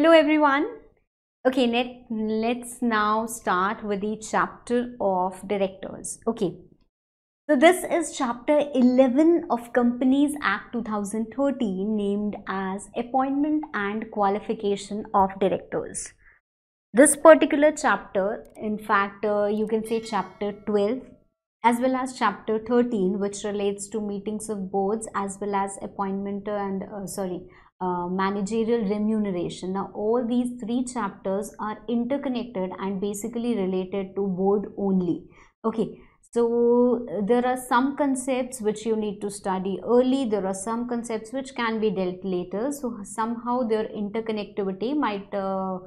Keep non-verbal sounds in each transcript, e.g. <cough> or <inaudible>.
Hello everyone. Okay, let, let's now start with the chapter of directors. Okay, so this is chapter 11 of Companies Act 2013 named as Appointment and Qualification of Directors. This particular chapter, in fact, uh, you can say chapter 12 as well as chapter 13 which relates to meetings of boards as well as appointment and uh, sorry uh, managerial remuneration. Now, all these three chapters are interconnected and basically related to board only. Okay, so uh, there are some concepts which you need to study early, there are some concepts which can be dealt later. So, somehow their interconnectivity might uh,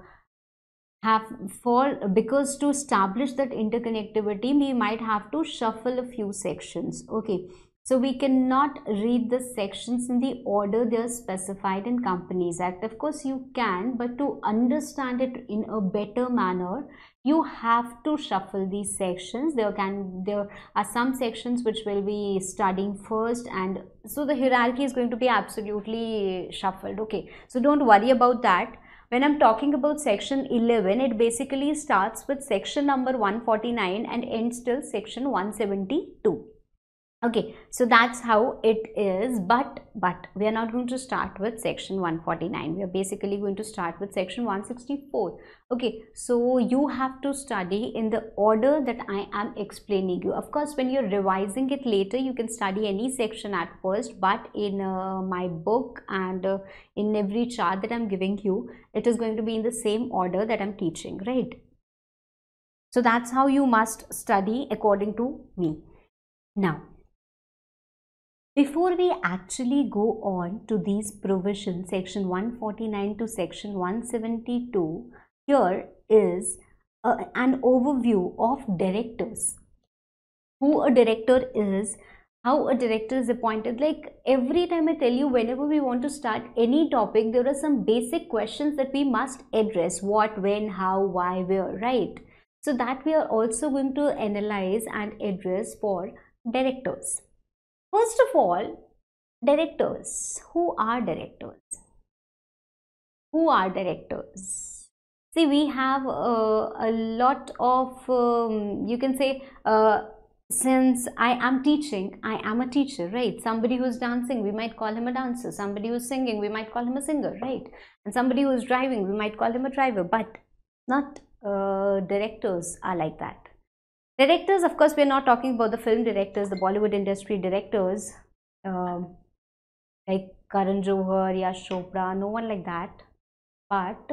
have fall because to establish that interconnectivity we might have to shuffle a few sections okay so we cannot read the sections in the order they are specified in Companies Act. Of course, you can, but to understand it in a better manner, you have to shuffle these sections. There can there are some sections which will be studying first, and so the hierarchy is going to be absolutely shuffled. Okay, so don't worry about that. When I'm talking about section 11, it basically starts with section number 149 and ends till section 172 okay so that's how it is but but we are not going to start with section 149 we are basically going to start with section 164 okay so you have to study in the order that i am explaining you of course when you're revising it later you can study any section at first but in uh, my book and uh, in every chart that i'm giving you it is going to be in the same order that i'm teaching right so that's how you must study according to me now before we actually go on to these provisions, section 149 to section 172, here is a, an overview of directors. Who a director is, how a director is appointed. Like every time I tell you, whenever we want to start any topic, there are some basic questions that we must address what, when, how, why, where, right? So that we are also going to analyze and address for directors. First of all, directors. Who are directors? Who are directors? See, we have uh, a lot of, um, you can say, uh, since I am teaching, I am a teacher, right? Somebody who's dancing, we might call him a dancer. Somebody who's singing, we might call him a singer, right? And somebody who's driving, we might call him a driver. But not uh, directors are like that. Directors, of course, we're not talking about the film directors, the Bollywood industry directors, um, like Karan Johar, Yash Chopra, no one like that. But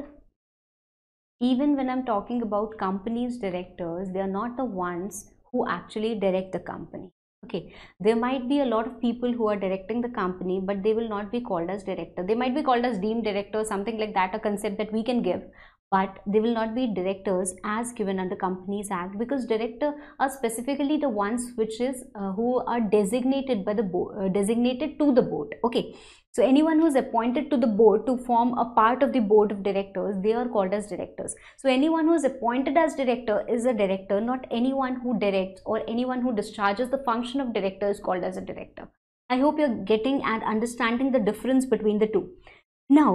even when I'm talking about companies directors, they are not the ones who actually direct the company. Okay, there might be a lot of people who are directing the company, but they will not be called as director. They might be called as deemed director, something like that, a concept that we can give but they will not be directors as given under companies act because director are specifically the ones which is uh, who are designated by the board uh, designated to the board okay so anyone who is appointed to the board to form a part of the board of directors they are called as directors so anyone who is appointed as director is a director not anyone who directs or anyone who discharges the function of director is called as a director i hope you're getting and understanding the difference between the two now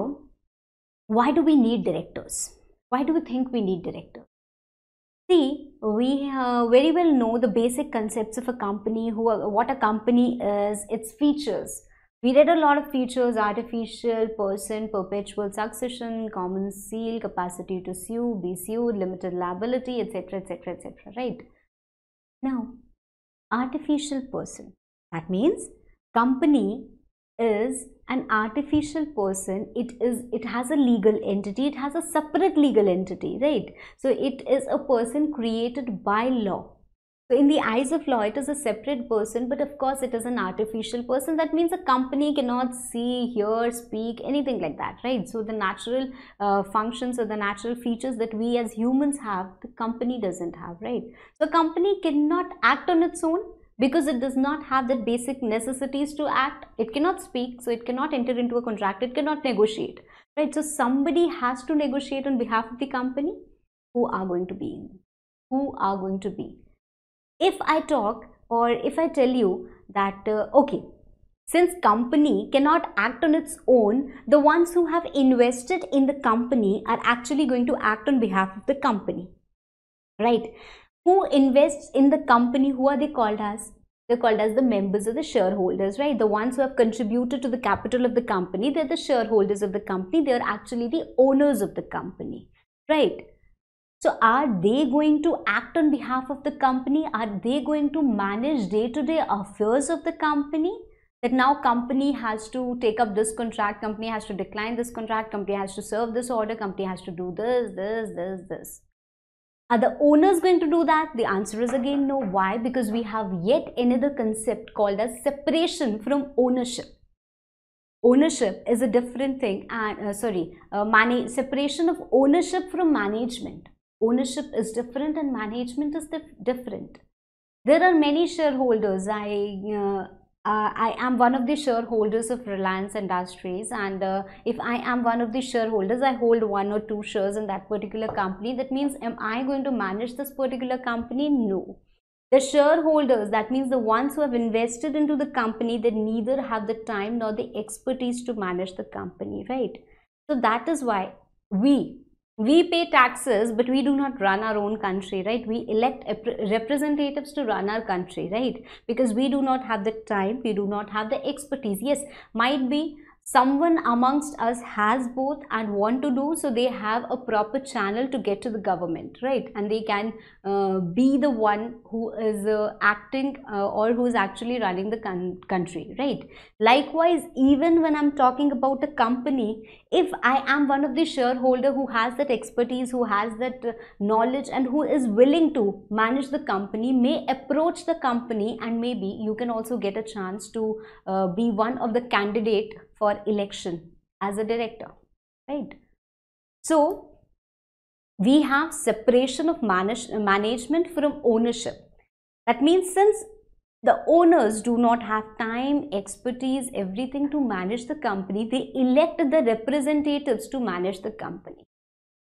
why do we need directors why do we think we need directors? See, we uh, very well know the basic concepts of a company, who are, what a company is, its features. We read a lot of features, artificial, person, perpetual succession, common seal, capacity to sue, be sued, limited liability, etc, etc, etc, right? Now, artificial person, that means company is an artificial person it is it has a legal entity it has a separate legal entity right so it is a person created by law so in the eyes of law it is a separate person but of course it is an artificial person that means a company cannot see hear speak anything like that right so the natural uh, functions or the natural features that we as humans have the company doesn't have right so company cannot act on its own because it does not have the basic necessities to act it cannot speak so it cannot enter into a contract it cannot negotiate right so somebody has to negotiate on behalf of the company who are going to be who are going to be if i talk or if i tell you that uh, okay since company cannot act on its own the ones who have invested in the company are actually going to act on behalf of the company right who invests in the company, who are they called as? They're called as the members or the shareholders, right? The ones who have contributed to the capital of the company, they're the shareholders of the company. They're actually the owners of the company, right? So are they going to act on behalf of the company? Are they going to manage day-to-day -day affairs of the company? That now company has to take up this contract, company has to decline this contract, company has to serve this order, company has to do this, this, this, this. Are the owners going to do that? The answer is again no. Why? Because we have yet another concept called as separation from ownership. Ownership is a different thing and uh, sorry, uh, manage, separation of ownership from management. Ownership is different and management is dif different. There are many shareholders. I uh, uh, I am one of the shareholders of Reliance Industries and uh, if I am one of the shareholders, I hold one or two shares in that particular company. That means am I going to manage this particular company? No. The shareholders, that means the ones who have invested into the company, they neither have the time nor the expertise to manage the company, right? So that is why we, we pay taxes but we do not run our own country right we elect representatives to run our country right because we do not have the time we do not have the expertise yes might be someone amongst us has both and want to do so they have a proper channel to get to the government right and they can uh, be the one who is uh, acting uh, or who is actually running the country right likewise even when i'm talking about a company if i am one of the shareholder who has that expertise who has that uh, knowledge and who is willing to manage the company may approach the company and maybe you can also get a chance to uh, be one of the candidate for election as a director, right? So, we have separation of manage management from ownership. That means since the owners do not have time, expertise, everything to manage the company, they elect the representatives to manage the company,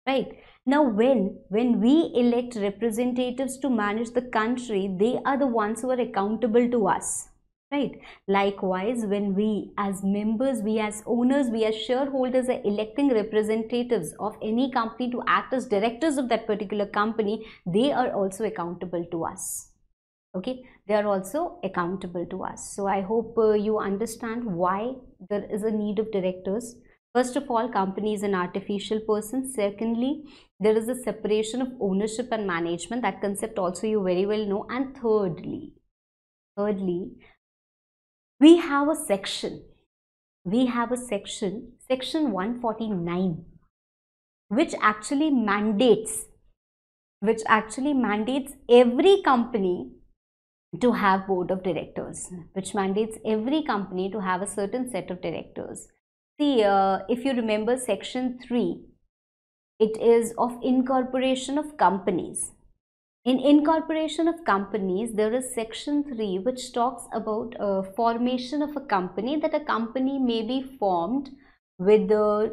right? Now, when, when we elect representatives to manage the country, they are the ones who are accountable to us, right likewise when we as members we as owners we as shareholders are electing representatives of any company to act as directors of that particular company they are also accountable to us okay they are also accountable to us so i hope uh, you understand why there is a need of directors first of all company is an artificial person secondly there is a separation of ownership and management that concept also you very well know and thirdly thirdly we have a section we have a section section 149 which actually mandates which actually mandates every company to have board of directors which mandates every company to have a certain set of directors see uh, if you remember section 3 it is of incorporation of companies in incorporation of companies, there is section 3 which talks about uh, formation of a company that a company may be formed with uh,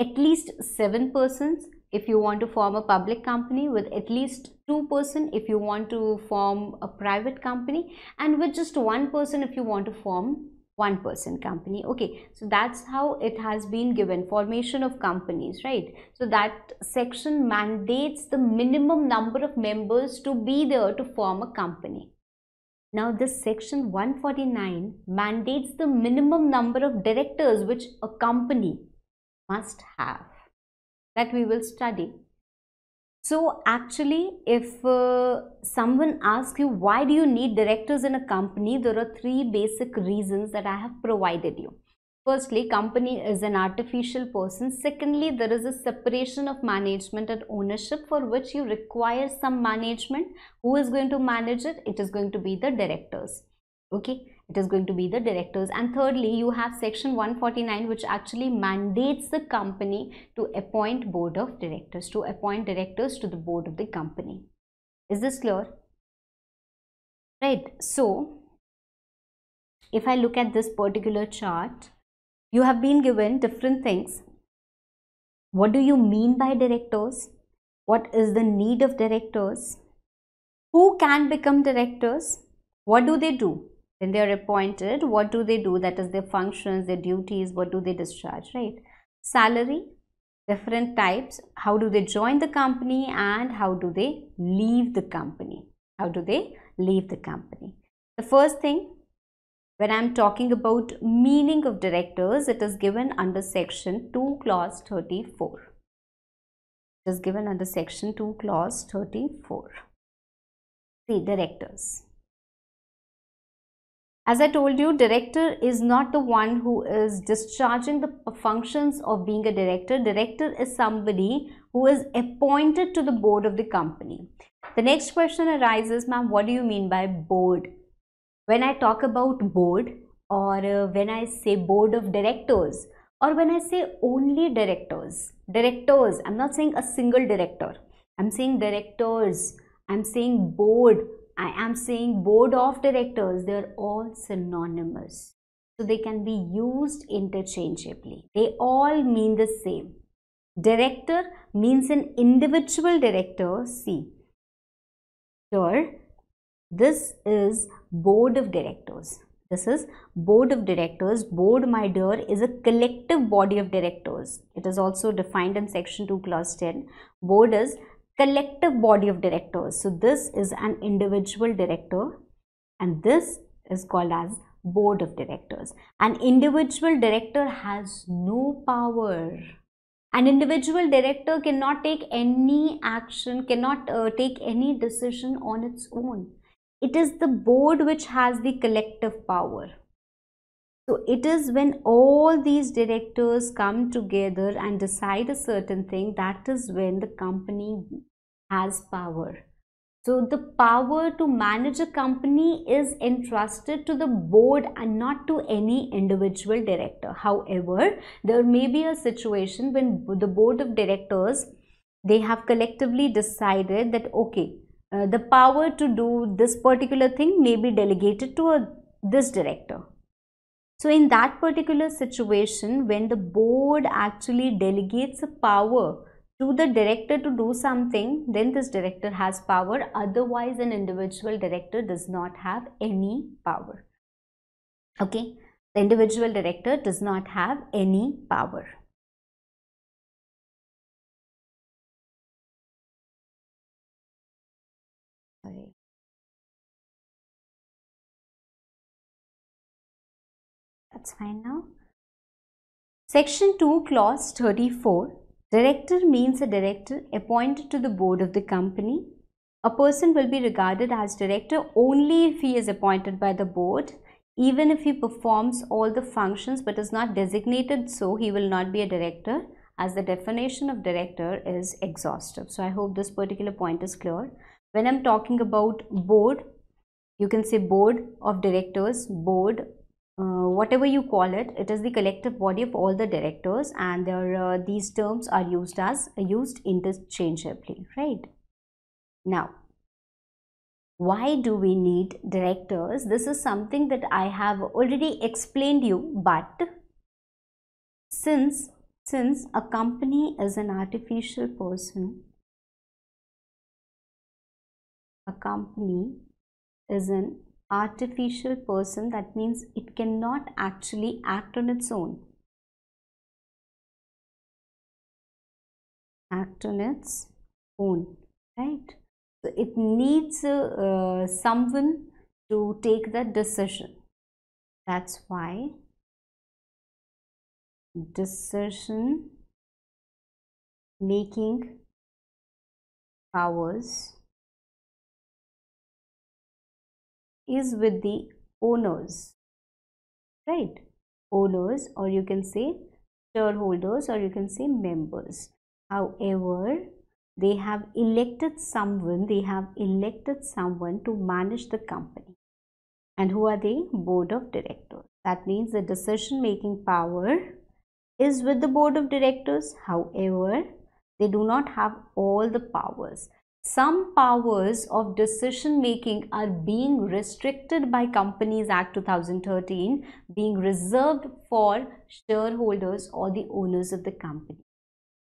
at least 7 persons if you want to form a public company with at least 2 person if you want to form a private company and with just 1 person if you want to form one person company okay so that's how it has been given formation of companies right so that section mandates the minimum number of members to be there to form a company now this section 149 mandates the minimum number of directors which a company must have that we will study so actually, if uh, someone asks you why do you need directors in a company, there are three basic reasons that I have provided you. Firstly, company is an artificial person. Secondly, there is a separation of management and ownership for which you require some management. Who is going to manage it? It is going to be the directors. Okay it is going to be the directors and thirdly you have section 149 which actually mandates the company to appoint board of directors to appoint directors to the board of the company is this clear right so if i look at this particular chart you have been given different things what do you mean by directors what is the need of directors who can become directors what do they do when they are appointed what do they do that is their functions their duties what do they discharge right salary different types how do they join the company and how do they leave the company how do they leave the company the first thing when i'm talking about meaning of directors it is given under section 2 clause 34 it is given under section 2 clause 34 see directors as I told you, director is not the one who is discharging the functions of being a director. Director is somebody who is appointed to the board of the company. The next question arises, ma'am, what do you mean by board? When I talk about board or uh, when I say board of directors or when I say only directors, directors, I'm not saying a single director. I'm saying directors. I'm saying board I am saying board of directors, they're all synonymous. So they can be used interchangeably. They all mean the same. Director means an individual director, C. Here, this is board of directors. This is board of directors. Board, my dear, is a collective body of directors. It is also defined in section 2 clause 10. Board is collective body of directors. So this is an individual director and this is called as board of directors. An individual director has no power. An individual director cannot take any action, cannot uh, take any decision on its own. It is the board which has the collective power. So it is when all these directors come together and decide a certain thing that is when the company has power. So the power to manage a company is entrusted to the board and not to any individual director. However, there may be a situation when the board of directors they have collectively decided that okay, uh, the power to do this particular thing may be delegated to a, this director so in that particular situation, when the board actually delegates a power to the director to do something, then this director has power. Otherwise, an individual director does not have any power. Okay, the individual director does not have any power. Sorry. that's fine now. Section 2 clause 34 Director means a director appointed to the board of the company. A person will be regarded as director only if he is appointed by the board. Even if he performs all the functions but is not designated so, he will not be a director as the definition of director is exhaustive. So, I hope this particular point is clear. When I'm talking about board, you can say board of directors, board uh, whatever you call it it is the collective body of all the directors and there uh, these terms are used as used interchangeably right now why do we need directors this is something that i have already explained you but since since a company is an artificial person a company is an artificial person that means it cannot actually act on its own act on its own right so it needs uh, uh, someone to take that decision that's why decision making powers is with the owners, right? Owners, or you can say shareholders, or you can say members. However, they have elected someone, they have elected someone to manage the company. And who are they? Board of directors. That means the decision making power is with the board of directors. However, they do not have all the powers some powers of decision making are being restricted by Companies Act 2013 being reserved for shareholders or the owners of the company.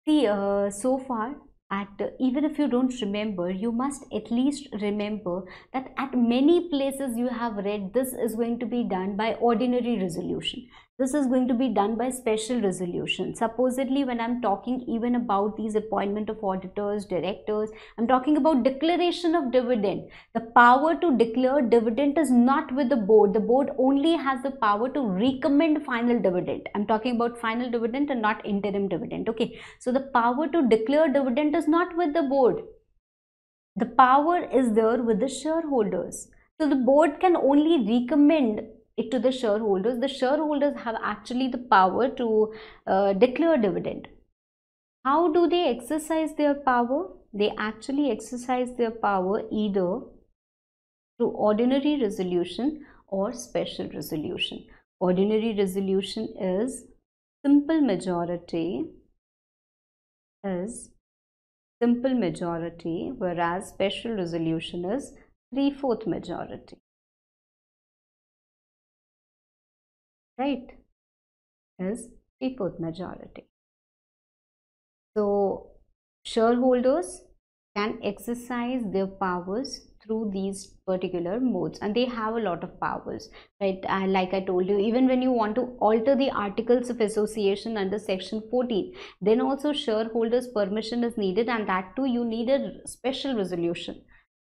See, uh, so far at uh, even if you don't remember you must at least remember that at many places you have read this is going to be done by ordinary resolution this is going to be done by special resolution. Supposedly, when I'm talking even about these appointment of auditors, directors, I'm talking about declaration of dividend. The power to declare dividend is not with the board. The board only has the power to recommend final dividend. I'm talking about final dividend and not interim dividend. Okay. So the power to declare dividend is not with the board. The power is there with the shareholders. So the board can only recommend it to the shareholders, the shareholders have actually the power to uh, declare dividend. How do they exercise their power? They actually exercise their power either through ordinary resolution or special resolution. Ordinary resolution is simple majority is simple majority whereas special resolution is three-fourth majority. right is T4th majority. So shareholders can exercise their powers through these particular modes and they have a lot of powers right uh, like i told you even when you want to alter the articles of association under section 14 then also shareholders permission is needed and that too you need a special resolution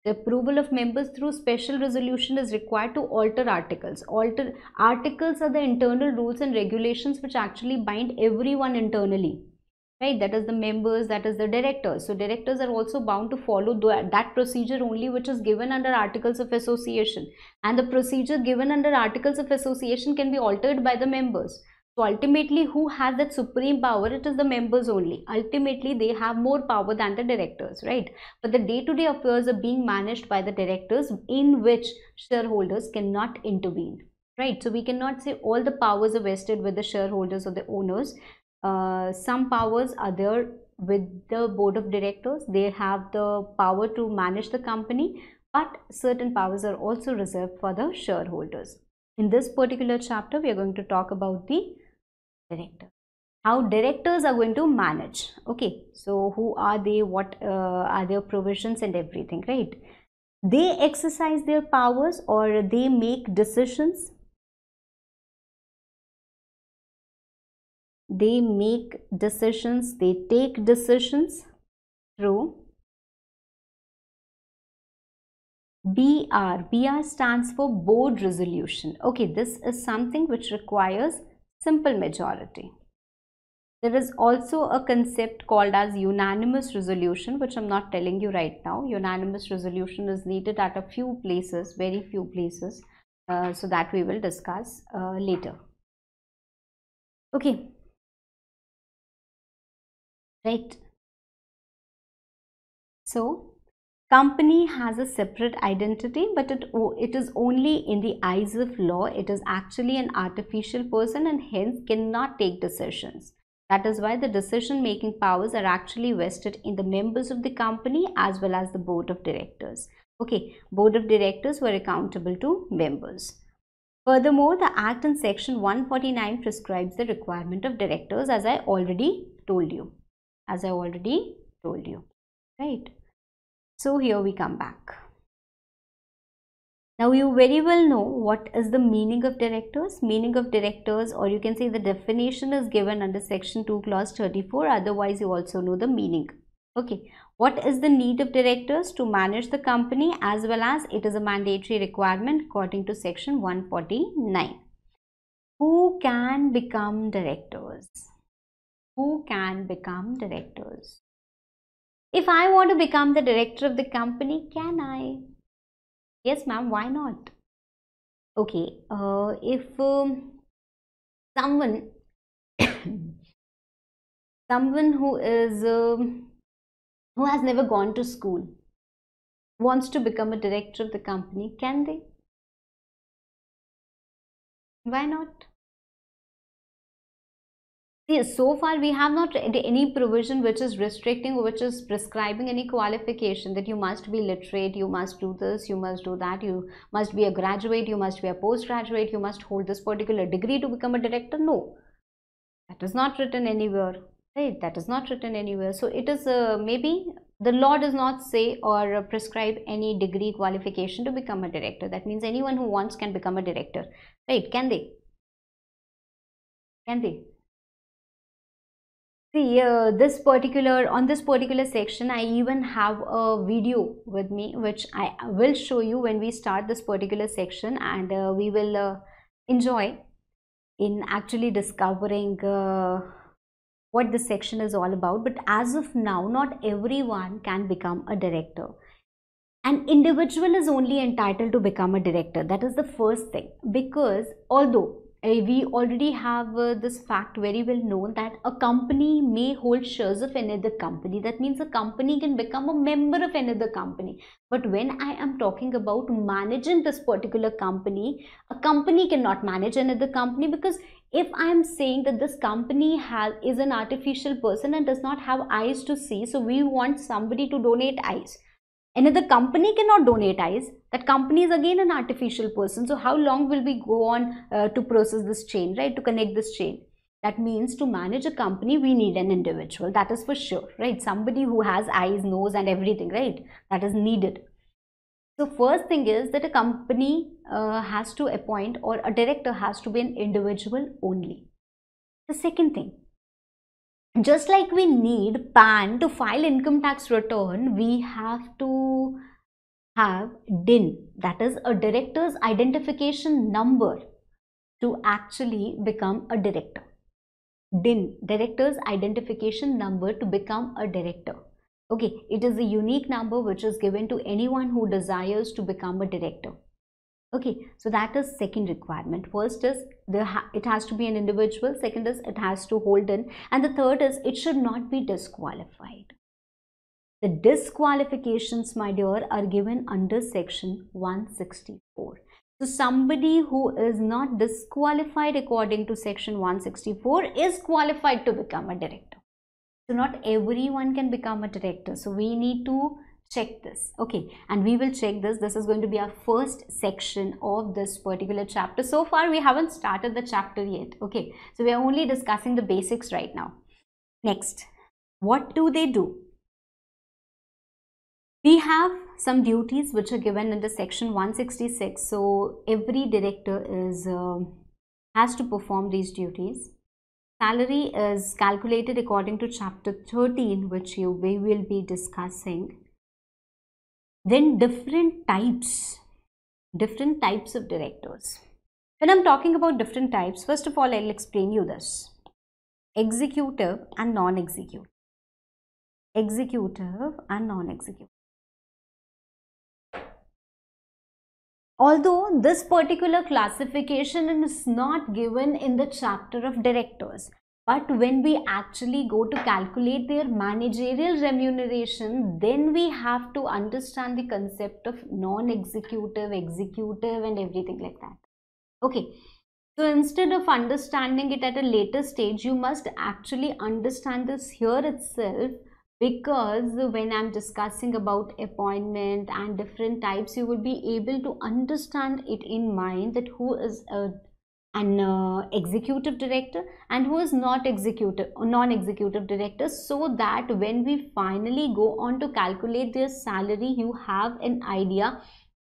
the approval of members through special resolution is required to alter articles. Alter articles are the internal rules and regulations which actually bind everyone internally. Right, that is the members, that is the directors. So directors are also bound to follow that procedure only which is given under Articles of Association. And the procedure given under Articles of Association can be altered by the members. So ultimately, who has that supreme power? It is the members only. Ultimately, they have more power than the directors, right? But the day-to-day -day affairs are being managed by the directors in which shareholders cannot intervene, right? So we cannot say all the powers are vested with the shareholders or the owners. Uh, some powers are there with the board of directors. They have the power to manage the company, but certain powers are also reserved for the shareholders. In this particular chapter, we are going to talk about the director how directors are going to manage okay so who are they what uh, are their provisions and everything right they exercise their powers or they make decisions they make decisions they take decisions through BR. BR stands for board resolution. Okay, this is something which requires simple majority. There is also a concept called as unanimous resolution, which I'm not telling you right now. Unanimous resolution is needed at a few places, very few places. Uh, so that we will discuss uh, later. Okay. Right. So company has a separate identity but it, it is only in the eyes of law it is actually an artificial person and hence cannot take decisions that is why the decision making powers are actually vested in the members of the company as well as the board of directors okay board of directors were accountable to members furthermore the act in section 149 prescribes the requirement of directors as i already told you as i already told you right so here we come back. Now you very well know what is the meaning of directors. Meaning of directors or you can say the definition is given under section 2 clause 34 otherwise you also know the meaning. Okay. What is the need of directors to manage the company as well as it is a mandatory requirement according to section 149. Who can become directors? Who can become directors? If I want to become the director of the company, can I? Yes, ma'am, why not? Okay, uh, if um, someone, <coughs> someone who is, um, who has never gone to school, wants to become a director of the company, can they? Why not? so far we have not read any provision which is restricting or which is prescribing any qualification that you must be literate you must do this you must do that you must be a graduate you must be a postgraduate you must hold this particular degree to become a director no that is not written anywhere right that is not written anywhere so it is uh, maybe the law does not say or prescribe any degree qualification to become a director that means anyone who wants can become a director right can they can they See, uh, this particular, on this particular section, I even have a video with me, which I will show you when we start this particular section and uh, we will uh, enjoy in actually discovering uh, what this section is all about. But as of now, not everyone can become a director. An individual is only entitled to become a director. That is the first thing because although Eh, we already have uh, this fact very well known that a company may hold shares of another company that means a company can become a member of another company but when i am talking about managing this particular company a company cannot manage another company because if i am saying that this company has is an artificial person and does not have eyes to see so we want somebody to donate eyes Another company cannot donatize. That company is again an artificial person. So how long will we go on uh, to process this chain, right? To connect this chain. That means to manage a company, we need an individual. That is for sure, right? Somebody who has eyes, nose and everything, right? That is needed. So first thing is that a company uh, has to appoint or a director has to be an individual only. The second thing, just like we need PAN to file income tax return, we have to have DIN, that is a director's identification number to actually become a director. DIN, director's identification number to become a director. Okay, it is a unique number which is given to anyone who desires to become a director okay so that is second requirement first is the it has to be an individual second is it has to hold in and the third is it should not be disqualified the disqualifications my dear are given under section 164 so somebody who is not disqualified according to section 164 is qualified to become a director so not everyone can become a director so we need to check this okay and we will check this this is going to be our first section of this particular chapter so far we haven't started the chapter yet okay so we are only discussing the basics right now next what do they do we have some duties which are given under section 166 so every director is uh, has to perform these duties salary is calculated according to chapter 13 which you we will be discussing then different types, different types of directors. When I'm talking about different types, first of all, I'll explain you this. Executive and non-executive. Executive and non-executive. Although this particular classification is not given in the chapter of directors, but when we actually go to calculate their managerial remuneration, then we have to understand the concept of non-executive, executive and everything like that. Okay, so instead of understanding it at a later stage, you must actually understand this here itself because when I'm discussing about appointment and different types, you will be able to understand it in mind that who is a uh, an uh, executive director and who is not executive non-executive director so that when we finally go on to calculate their salary you have an idea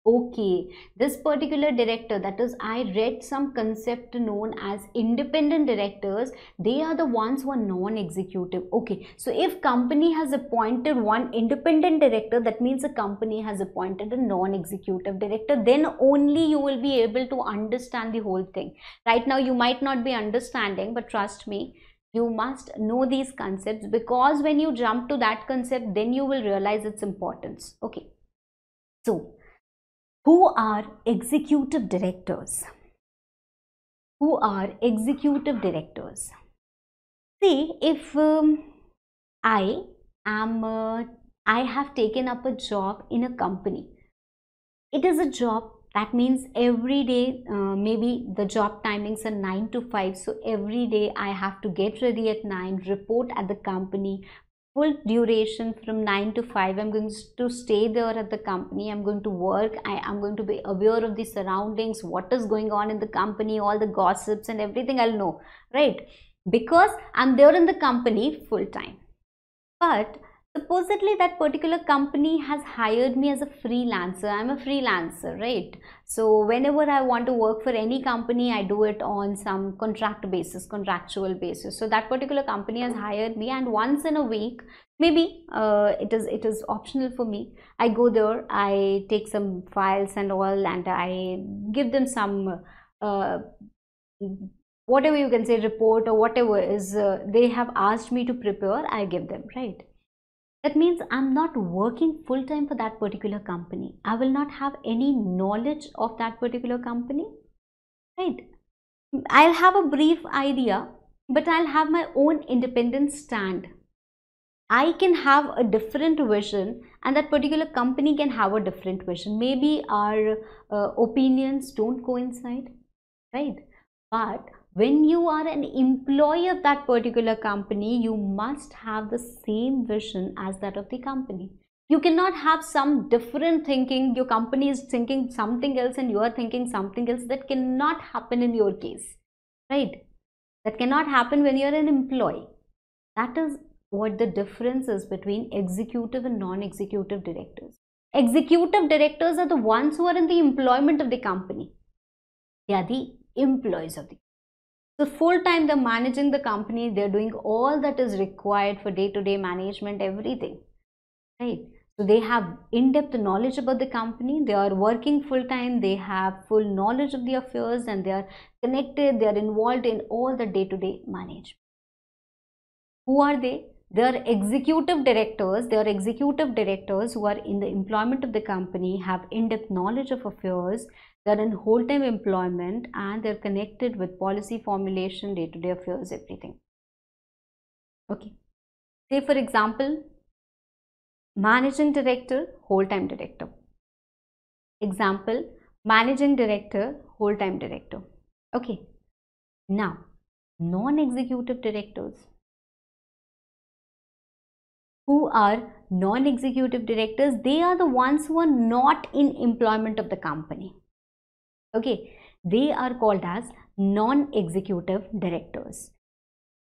okay this particular director that is i read some concept known as independent directors they are the ones who are non-executive okay so if company has appointed one independent director that means a company has appointed a non-executive director then only you will be able to understand the whole thing right now you might not be understanding but trust me you must know these concepts because when you jump to that concept then you will realize its importance okay so who are executive directors? Who are executive directors? See, if um, I am, uh, I have taken up a job in a company. It is a job that means every day uh, maybe the job timings are 9 to 5 so every day i have to get ready at 9 report at the company full duration from 9 to 5 i'm going to stay there at the company i'm going to work I, am going to be aware of the surroundings what is going on in the company all the gossips and everything i'll know right because i'm there in the company full time but supposedly that particular company has hired me as a freelancer i'm a freelancer right so whenever i want to work for any company i do it on some contract basis contractual basis so that particular company has hired me and once in a week maybe uh, it is it is optional for me i go there i take some files and all and i give them some uh, whatever you can say report or whatever is uh, they have asked me to prepare i give them right that means I'm not working full time for that particular company. I will not have any knowledge of that particular company, right? I'll have a brief idea, but I'll have my own independent stand. I can have a different vision, and that particular company can have a different vision. Maybe our uh, opinions don't coincide, right? But when you are an employee of that particular company you must have the same vision as that of the company you cannot have some different thinking your company is thinking something else and you are thinking something else that cannot happen in your case right that cannot happen when you're an employee that is what the difference is between executive and non-executive directors executive directors are the ones who are in the employment of the company they are the employees of the so full time they're managing the company, they're doing all that is required for day to day management, everything, right? So they have in depth knowledge about the company, they are working full time, they have full knowledge of the affairs, and they are connected, they are involved in all the day to day management. Who are they? They are executive directors, they are executive directors who are in the employment of the company, have in depth knowledge of affairs, they're in whole time employment and they're connected with policy formulation, day to day affairs, everything. Okay. Say, for example, managing director, whole time director. Example, managing director, whole time director. Okay. Now, non executive directors. Who are non executive directors? They are the ones who are not in employment of the company Okay, they are called as non-executive directors.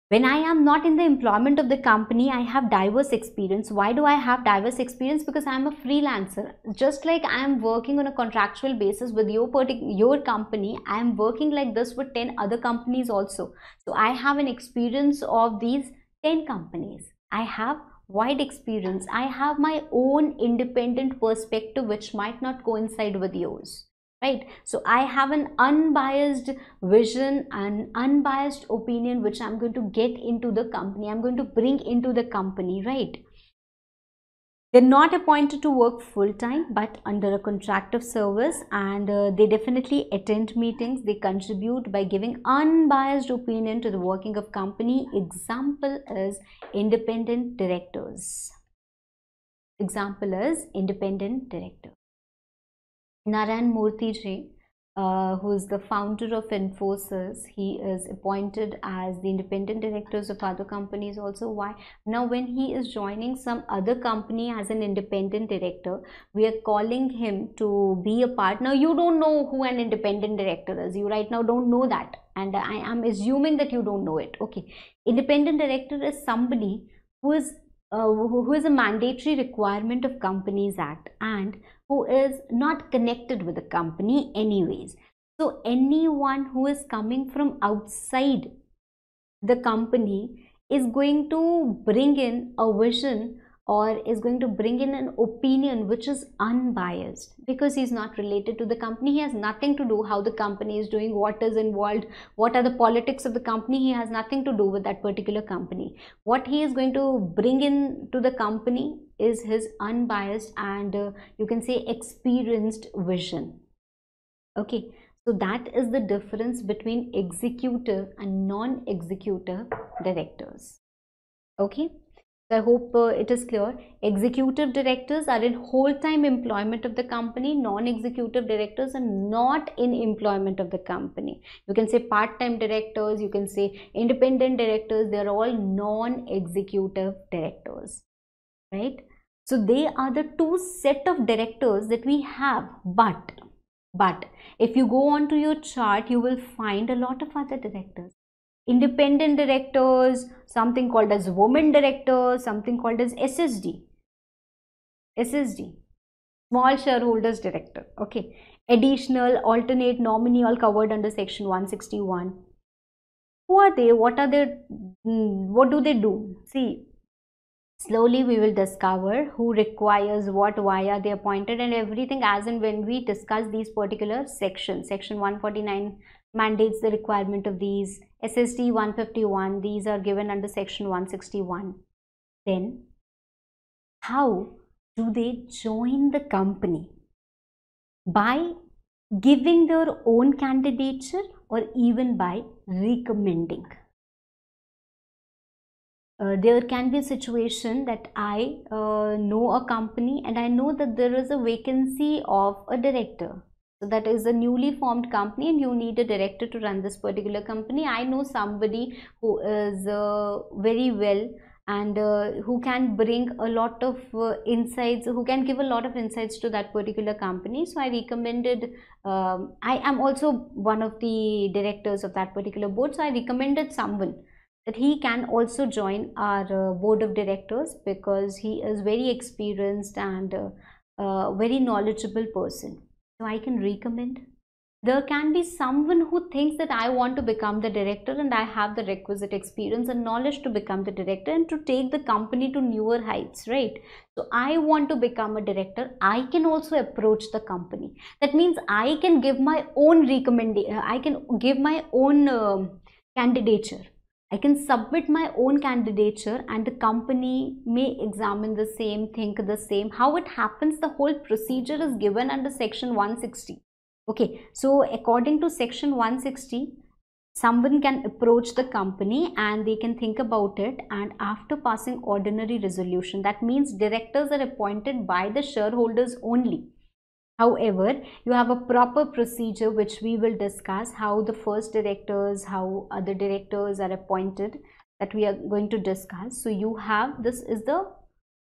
When I am not in the employment of the company, I have diverse experience. Why do I have diverse experience? Because I am a freelancer. Just like I am working on a contractual basis with your, your company, I am working like this with 10 other companies also. So I have an experience of these 10 companies. I have wide experience. I have my own independent perspective which might not coincide with yours right so i have an unbiased vision and unbiased opinion which i'm going to get into the company i'm going to bring into the company right they're not appointed to work full-time but under a contract of service and uh, they definitely attend meetings they contribute by giving unbiased opinion to the working of company example is independent directors example is independent director Naran Murthy uh, who is the founder of Infosys. He is appointed as the independent directors of other companies also. Why? Now when he is joining some other company as an independent director, we are calling him to be a partner. Now you don't know who an independent director is. You right now don't know that. And I am assuming that you don't know it. Okay. Independent director is somebody who is uh, who is a mandatory requirement of companies act and who is not connected with the company anyways. So anyone who is coming from outside the company is going to bring in a vision or is going to bring in an opinion which is unbiased because he's not related to the company he has nothing to do how the company is doing what is involved what are the politics of the company he has nothing to do with that particular company what he is going to bring in to the company is his unbiased and uh, you can say experienced vision okay so that is the difference between executive and non-executive directors okay I hope uh, it is clear. Executive directors are in whole-time employment of the company. Non-executive directors are not in employment of the company. You can say part-time directors, you can say independent directors. They're all non-executive directors, right? So they are the two set of directors that we have. But, but if you go on to your chart, you will find a lot of other directors independent directors, something called as woman directors, something called as SSD. SSD, small shareholders director. Okay. Additional, alternate, nominee, all covered under section 161. Who are they? What are they? Mm, what do they do? See, slowly we will discover who requires what why are they appointed and everything as and when we discuss these particular sections section 149 mandates the requirement of these. SSD 151, these are given under section 161. Then, how do they join the company? By giving their own candidature or even by recommending. Uh, there can be a situation that I uh, know a company and I know that there is a vacancy of a director. So that is a newly formed company and you need a director to run this particular company. I know somebody who is uh, very well and uh, who can bring a lot of uh, insights who can give a lot of insights to that particular company so i recommended um, i am also one of the directors of that particular board so i recommended someone that he can also join our uh, board of directors because he is very experienced and a uh, uh, very knowledgeable person so I can recommend. There can be someone who thinks that I want to become the director and I have the requisite experience and knowledge to become the director and to take the company to newer heights, right? So I want to become a director. I can also approach the company. That means I can give my own recommendation. I can give my own um, candidature I can submit my own candidature and the company may examine the same, think the same. How it happens, the whole procedure is given under section 160. Okay, so according to section 160, someone can approach the company and they can think about it and after passing ordinary resolution, that means directors are appointed by the shareholders only However, you have a proper procedure which we will discuss how the first directors, how other directors are appointed that we are going to discuss. So you have this is the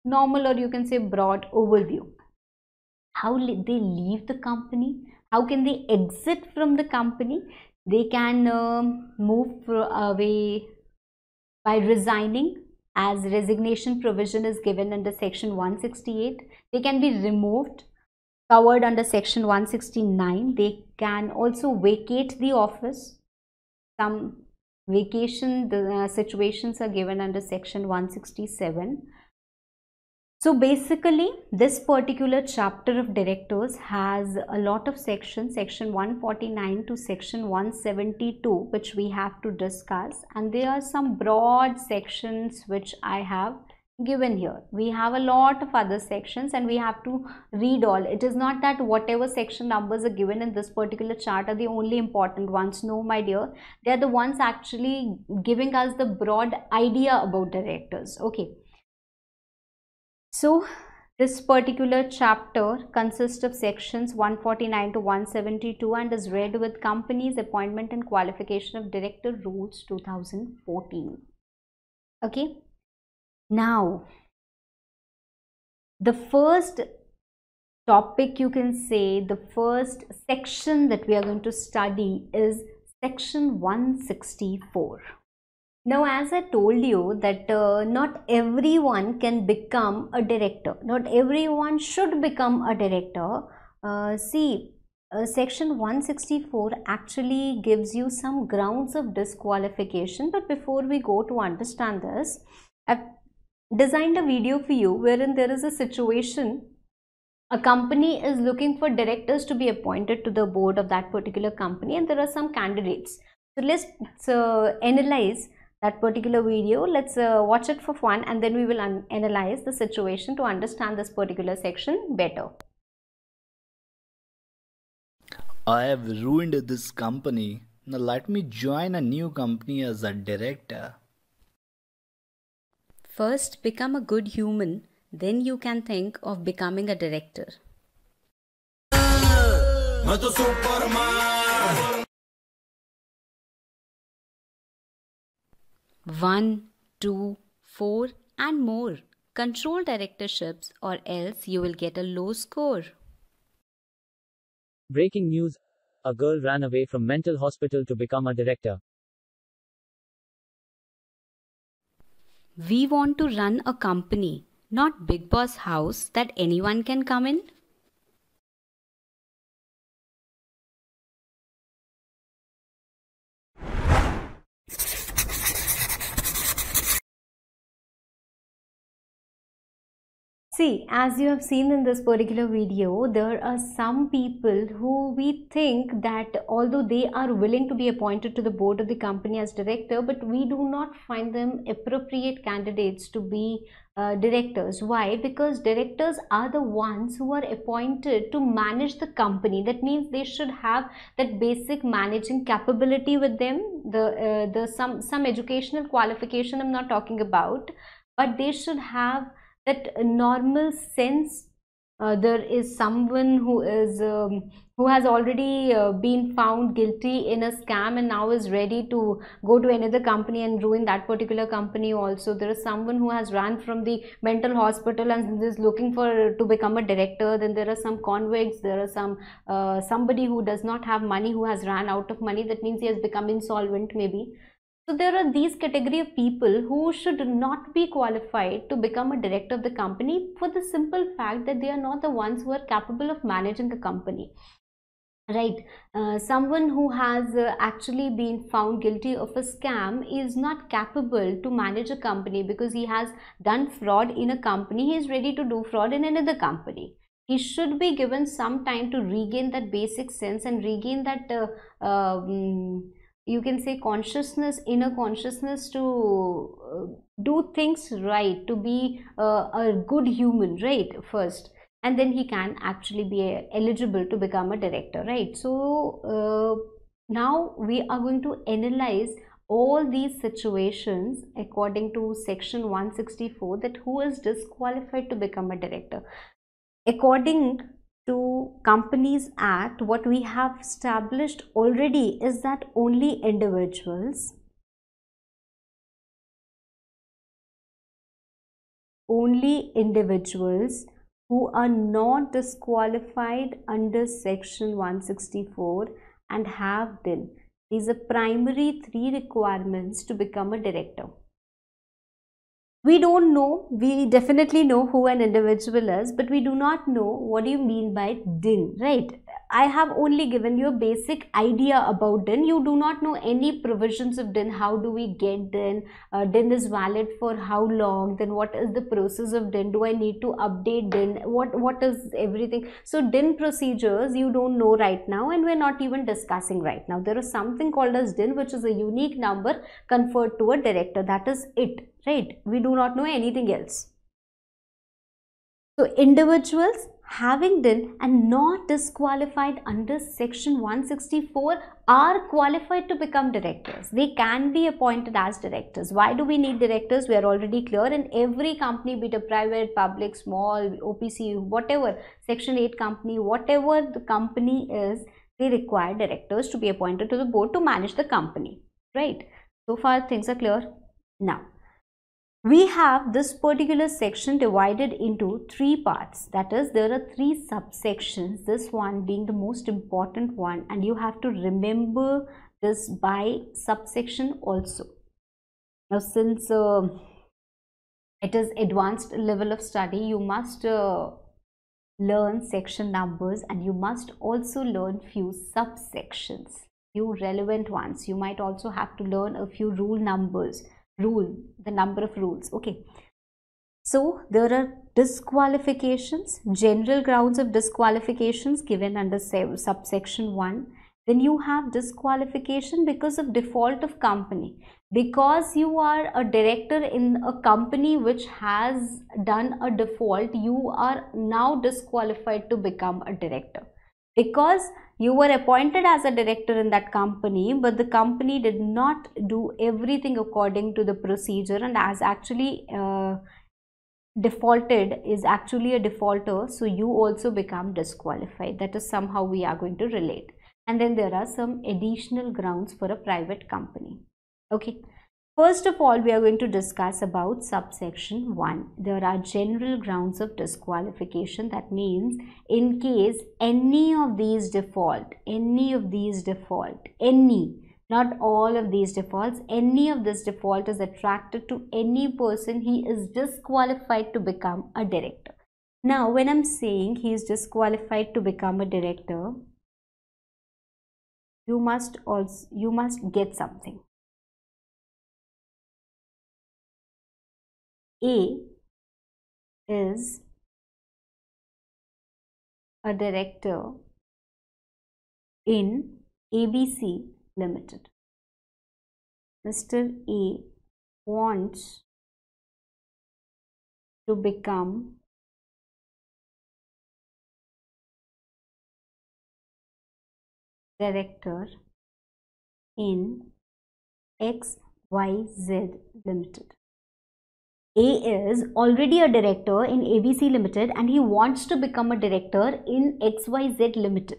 normal or you can say broad overview. How they leave the company, how can they exit from the company, they can um, move away by resigning as resignation provision is given under section 168. They can be removed covered under section 169 they can also vacate the office some vacation the uh, situations are given under section 167 so basically this particular chapter of directors has a lot of sections section 149 to section 172 which we have to discuss and there are some broad sections which i have given here we have a lot of other sections and we have to read all it is not that whatever section numbers are given in this particular chart are the only important ones no my dear they are the ones actually giving us the broad idea about directors okay so this particular chapter consists of sections 149 to 172 and is read with companies appointment and qualification of director rules 2014 okay now, the first topic you can say, the first section that we are going to study is section 164. Now, as I told you that uh, not everyone can become a director, not everyone should become a director. Uh, see, uh, section 164 actually gives you some grounds of disqualification, but before we go to understand this, I've designed a video for you wherein there is a situation a company is looking for directors to be appointed to the board of that particular company and there are some candidates so let's analyze that particular video let's uh, watch it for fun and then we will analyze the situation to understand this particular section better i have ruined this company now let me join a new company as a director First, become a good human, then you can think of becoming a director. One, two, four, and more. Control directorships, or else you will get a low score. Breaking news A girl ran away from mental hospital to become a director. We want to run a company, not Big Boss House that anyone can come in. See, as you have seen in this particular video, there are some people who we think that although they are willing to be appointed to the board of the company as director, but we do not find them appropriate candidates to be uh, directors. Why? Because directors are the ones who are appointed to manage the company. That means they should have that basic managing capability with them. The uh, the some some educational qualification I'm not talking about, but they should have that normal sense uh, there is someone who is um, who has already uh, been found guilty in a scam and now is ready to go to another company and ruin that particular company also there is someone who has run from the mental hospital and is looking for to become a director then there are some convicts there are some uh, somebody who does not have money who has ran out of money that means he has become insolvent maybe so there are these category of people who should not be qualified to become a director of the company for the simple fact that they are not the ones who are capable of managing the company. Right, uh, someone who has uh, actually been found guilty of a scam is not capable to manage a company because he has done fraud in a company, he is ready to do fraud in another company he should be given some time to regain that basic sense and regain that uh, um, you can say consciousness inner consciousness to uh, do things right to be uh, a good human right first and then he can actually be uh, eligible to become a director right so uh, now we are going to analyze all these situations according to section 164 that who is disqualified to become a director according to Companies Act, what we have established already is that only individuals, only individuals who are not disqualified under section 164 and have been. These are primary three requirements to become a director. We don't know, we definitely know who an individual is, but we do not know what do you mean by din, right? I have only given you a basic idea about DIN. You do not know any provisions of DIN. How do we get DIN? Uh, DIN is valid for how long? Then what is the process of DIN? Do I need to update DIN? What What is everything? So DIN procedures you don't know right now and we're not even discussing right now. There is something called as DIN which is a unique number conferred to a director. That is it right? We do not know anything else. So, individuals having been and not disqualified under section 164 are qualified to become directors they can be appointed as directors why do we need directors we are already clear in every company be it a private public small opc whatever section 8 company whatever the company is they require directors to be appointed to the board to manage the company right so far things are clear now we have this particular section divided into three parts that is there are three subsections this one being the most important one and you have to remember this by subsection also now since uh, it is advanced level of study you must uh, learn section numbers and you must also learn few subsections few relevant ones you might also have to learn a few rule numbers rule the number of rules okay so there are disqualifications general grounds of disqualifications given under subsection 1 then you have disqualification because of default of company because you are a director in a company which has done a default you are now disqualified to become a director because you were appointed as a director in that company but the company did not do everything according to the procedure and as actually uh, defaulted is actually a defaulter so you also become disqualified that is somehow we are going to relate and then there are some additional grounds for a private company okay First of all, we are going to discuss about subsection 1. There are general grounds of disqualification. That means in case any of these default, any of these default, any, not all of these defaults any of this default is attracted to any person he is disqualified to become a director now when i'm saying he is disqualified to become a director you must also you must get something A is a director in ABC Limited. Mr. A wants to become director in XYZ Limited. A is already a director in ABC Limited and he wants to become a director in XYZ Limited.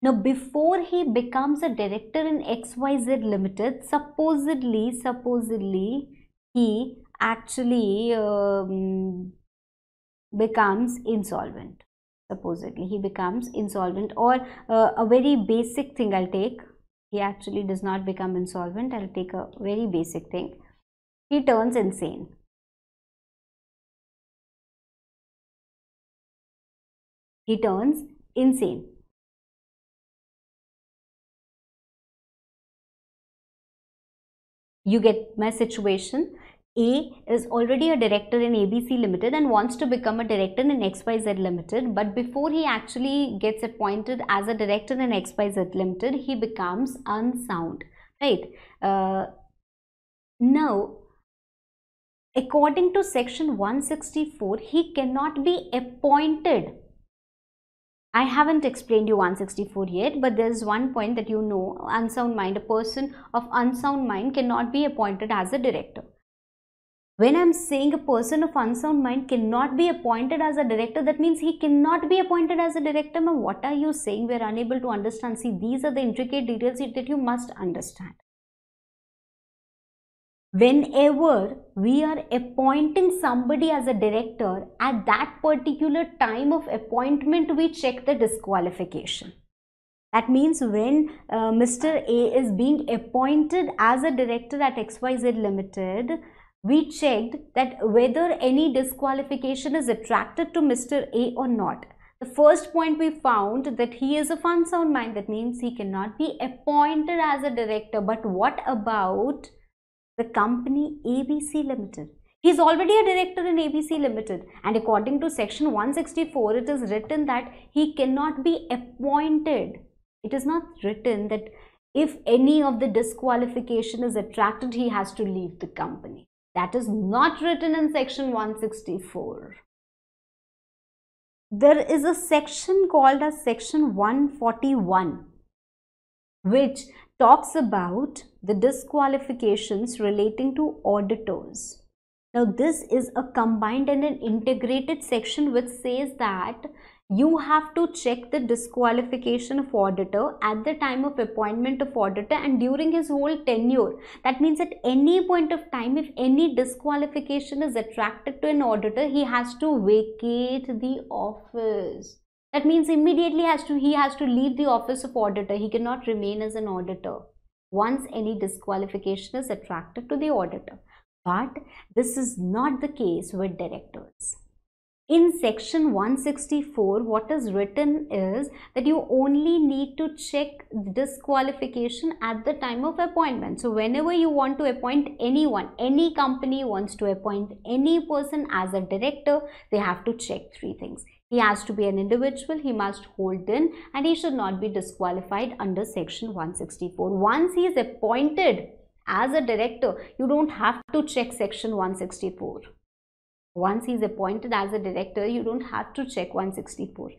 Now, before he becomes a director in XYZ Limited, supposedly, supposedly, he actually um, becomes insolvent. Supposedly, he becomes insolvent or uh, a very basic thing I'll take. He actually does not become insolvent. I'll take a very basic thing. He turns insane He turns insane. You get my situation. A is already a director in ABC Limited and wants to become a director in XYZ Limited. But before he actually gets appointed as a director in XYZ Limited, he becomes unsound. Right. Uh, now, according to section 164, he cannot be appointed I haven't explained you 164 yet, but there is one point that you know unsound mind, a person of unsound mind cannot be appointed as a director. When I'm saying a person of unsound mind cannot be appointed as a director, that means he cannot be appointed as a director. Now, what are you saying? We're unable to understand. See, these are the intricate details that you must understand whenever we are appointing somebody as a director at that particular time of appointment we check the disqualification that means when uh, mr a is being appointed as a director at xyz limited we checked that whether any disqualification is attracted to mr a or not the first point we found that he is a fund sound mind that means he cannot be appointed as a director but what about the company ABC Limited. He is already a director in ABC Limited and according to section 164 it is written that he cannot be appointed. It is not written that if any of the disqualification is attracted he has to leave the company. That is not written in section 164. There is a section called as section 141 which talks about the disqualifications relating to auditors. Now this is a combined and an integrated section which says that you have to check the disqualification of auditor at the time of appointment of auditor and during his whole tenure that means at any point of time if any disqualification is attracted to an auditor he has to vacate the office that means immediately has to, he has to leave the office of auditor. He cannot remain as an auditor once any disqualification is attracted to the auditor. But this is not the case with directors. In section 164, what is written is that you only need to check disqualification at the time of appointment. So whenever you want to appoint anyone, any company wants to appoint any person as a director, they have to check three things he has to be an individual, he must hold in and he should not be disqualified under section 164. Once he is appointed as a director, you don't have to check section 164. Once he is appointed as a director, you don't have to check 164.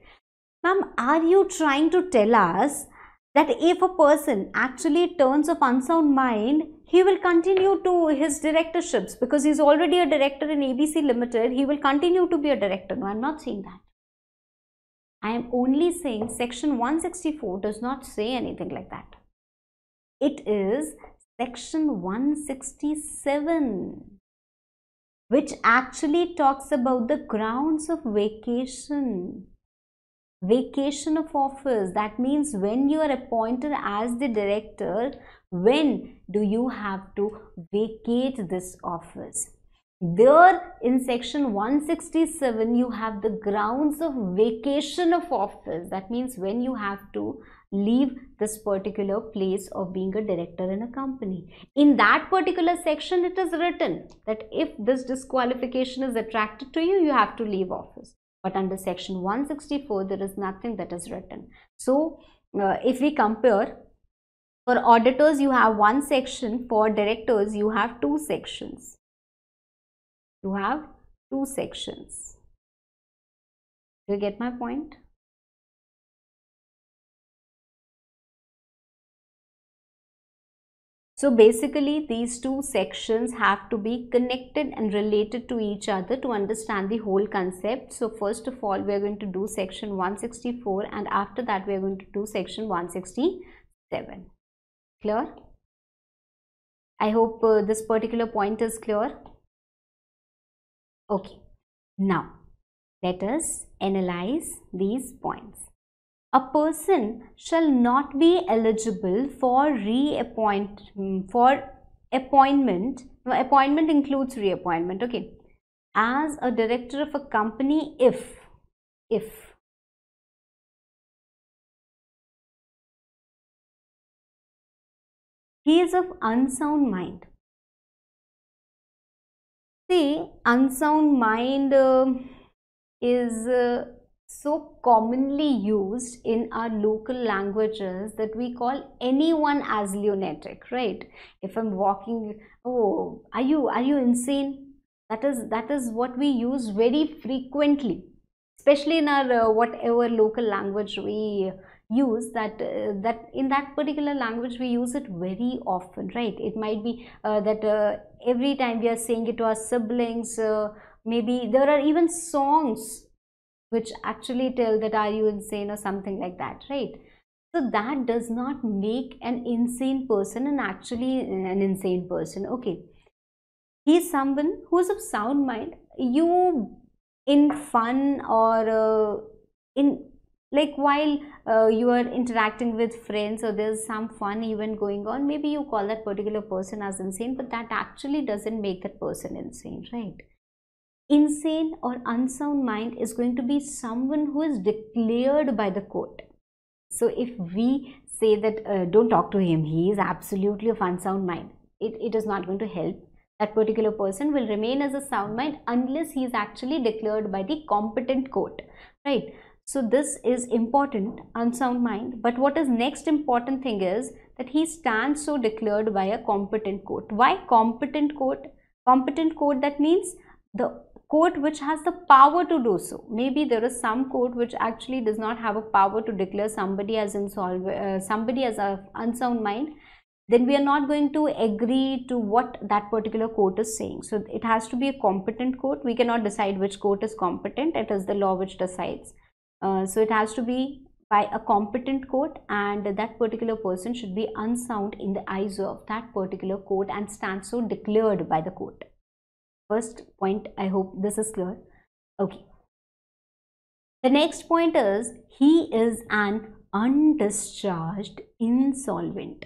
Ma'am, are you trying to tell us that if a person actually turns of unsound mind, he will continue to his directorships because he's already a director in ABC Limited. He will continue to be a director. No, I'm not saying that. I am only saying section 164 does not say anything like that. It is section 167 which actually talks about the grounds of vacation. Vacation of office that means when you are appointed as the director, when do you have to vacate this office? There in section 167, you have the grounds of vacation of office. That means when you have to leave this particular place of being a director in a company. In that particular section, it is written that if this disqualification is attracted to you, you have to leave office. But under section 164, there is nothing that is written. So, uh, if we compare for auditors, you have one section, for directors, you have two sections. You have two sections. Do you get my point? So basically these two sections have to be connected and related to each other to understand the whole concept. So first of all we are going to do section 164 and after that we are going to do section 167. Clear? I hope uh, this particular point is clear. Okay, now let us analyze these points. A person shall not be eligible for reappoint mm, for appointment. Appointment includes reappointment. Okay, as a director of a company if if he is of unsound mind See, unsound mind uh, is uh, so commonly used in our local languages that we call anyone as lunatic, right? If I'm walking, oh, are you are you insane? That is that is what we use very frequently, especially in our uh, whatever local language we use that uh, that in that particular language we use it very often right it might be uh, that uh, every time we are saying it to our siblings uh, maybe there are even songs which actually tell that are you insane or something like that right so that does not make an insane person and actually an insane person okay he's someone who's of sound mind you in fun or uh, in like while uh, you are interacting with friends or there's some fun event going on maybe you call that particular person as insane but that actually doesn't make that person insane right insane or unsound mind is going to be someone who is declared by the court so if we say that uh, don't talk to him he is absolutely of unsound mind it, it is not going to help that particular person will remain as a sound mind unless he is actually declared by the competent court right so this is important, unsound mind. But what is next important thing is that he stands so declared by a competent court. Why competent court? Competent court that means the court which has the power to do so. Maybe there is some court which actually does not have a power to declare somebody as insolvent, uh, somebody as a unsound mind. Then we are not going to agree to what that particular court is saying. So it has to be a competent court. We cannot decide which court is competent. It is the law which decides. Uh, so it has to be by a competent court and that particular person should be unsound in the eyes of that particular court and stand so declared by the court. First point, I hope this is clear. Okay. The next point is he is an undischarged insolvent.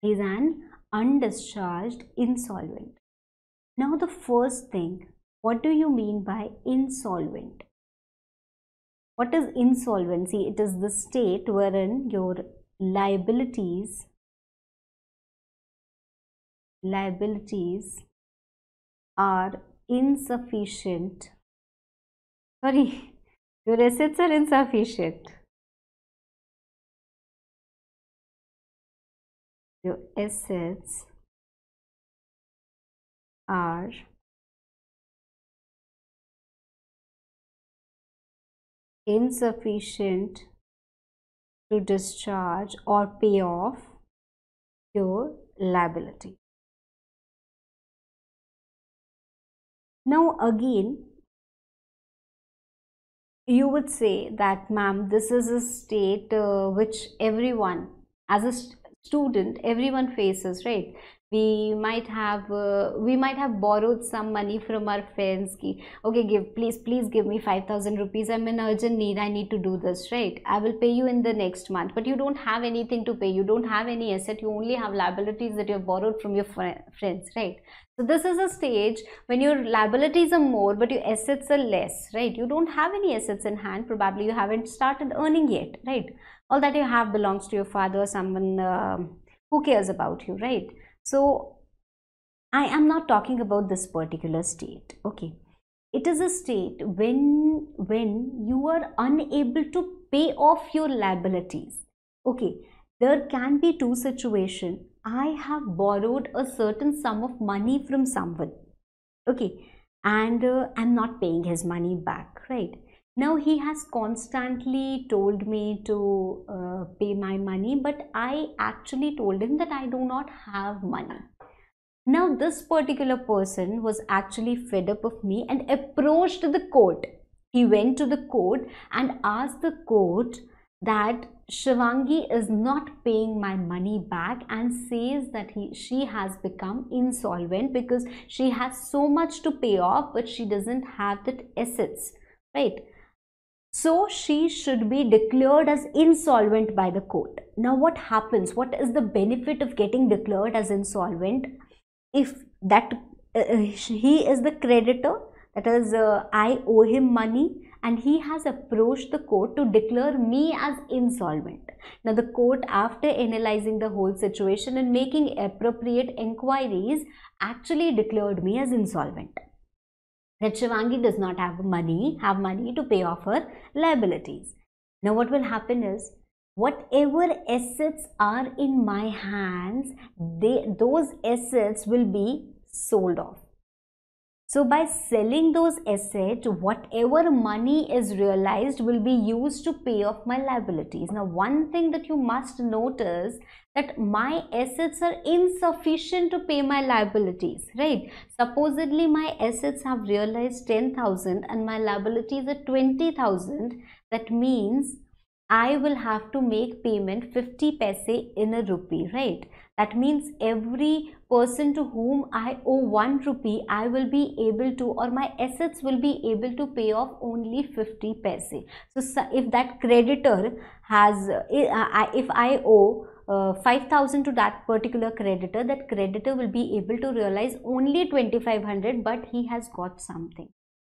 He is an undischarged insolvent. Now the first thing what do you mean by insolvent? What is insolvency? It is the state wherein your liabilities liabilities are insufficient sorry <laughs> your assets are insufficient your assets are insufficient to discharge or pay off your liability. Now again, you would say that ma'am, this is a state uh, which everyone as a st student, everyone faces, right? we might have uh, we might have borrowed some money from our friends ki, okay give please please give me 5000 rupees i'm in urgent need i need to do this right i will pay you in the next month but you don't have anything to pay you don't have any asset you only have liabilities that you have borrowed from your fr friends right so this is a stage when your liabilities are more but your assets are less right you don't have any assets in hand probably you haven't started earning yet right all that you have belongs to your father someone uh, who cares about you right so I am not talking about this particular state. Okay. It is a state when, when you are unable to pay off your liabilities. Okay. There can be two situations. I have borrowed a certain sum of money from someone. Okay. And uh, I'm not paying his money back. Right now he has constantly told me to uh, pay my money, but I actually told him that I do not have money. Now this particular person was actually fed up of me and approached the court. He went to the court and asked the court that Shivangi is not paying my money back and says that he she has become insolvent because she has so much to pay off but she doesn't have that assets right so she should be declared as insolvent by the court. Now what happens? What is the benefit of getting declared as insolvent if that uh, uh, he is the creditor that is uh, I owe him money and he has approached the court to declare me as insolvent. Now the court after analyzing the whole situation and making appropriate inquiries actually declared me as insolvent that Shivangi does not have money, have money to pay off her liabilities. Now what will happen is, whatever assets are in my hands, they, those assets will be sold off. So by selling those assets, whatever money is realized will be used to pay off my liabilities. Now, one thing that you must notice that my assets are insufficient to pay my liabilities, right? Supposedly my assets have realized 10,000 and my liabilities are 20,000. That means I will have to make payment 50 paise in a rupee, right? That means every person to whom I owe 1 rupee, I will be able to or my assets will be able to pay off only 50 paise. So if that creditor has, eh, if I owe uh, 5000 to that particular creditor that creditor will be able to realize only 2500 but he has got something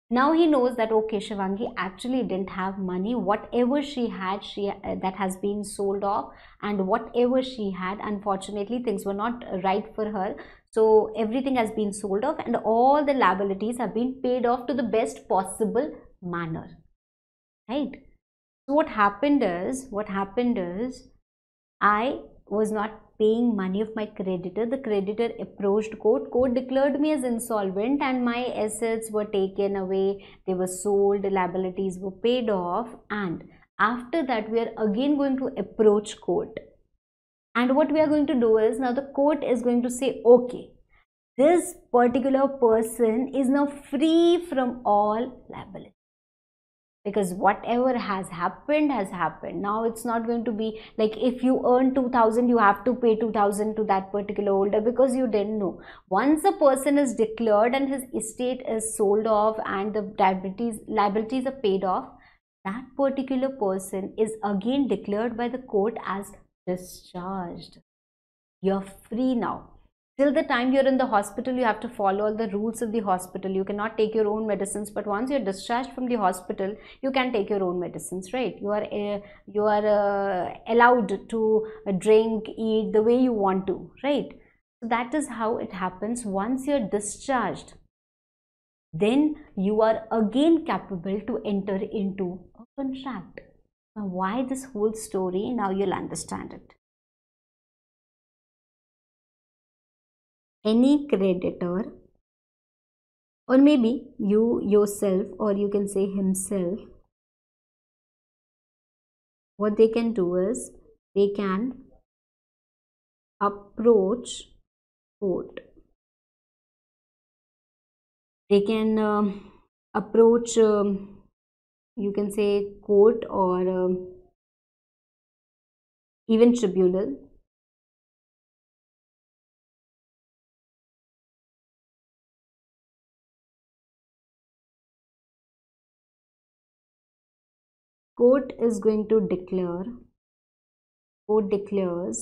now he knows that okay, Shivangi actually didn't have money. Whatever she had, she uh, that has been sold off, and whatever she had, unfortunately, things were not right for her. So everything has been sold off, and all the liabilities have been paid off to the best possible manner. Right. So what happened is, what happened is, I was not paying money of my creditor, the creditor approached court. Court declared me as insolvent and my assets were taken away. They were sold, liabilities were paid off and after that we are again going to approach court. And what we are going to do is now the court is going to say, okay, this particular person is now free from all liabilities because whatever has happened has happened now it's not going to be like if you earn 2000 you have to pay 2000 to that particular holder because you didn't know once a person is declared and his estate is sold off and the liabilities liabilities are paid off that particular person is again declared by the court as discharged you're free now till the time you're in the hospital you have to follow all the rules of the hospital you cannot take your own medicines but once you're discharged from the hospital you can take your own medicines right you are uh, you are uh, allowed to drink eat the way you want to right so that is how it happens once you're discharged then you are again capable to enter into a contract now why this whole story now you'll understand it any creditor or maybe you yourself or you can say himself what they can do is they can approach court they can um, approach um, you can say court or um, even tribunal court is going to declare court declares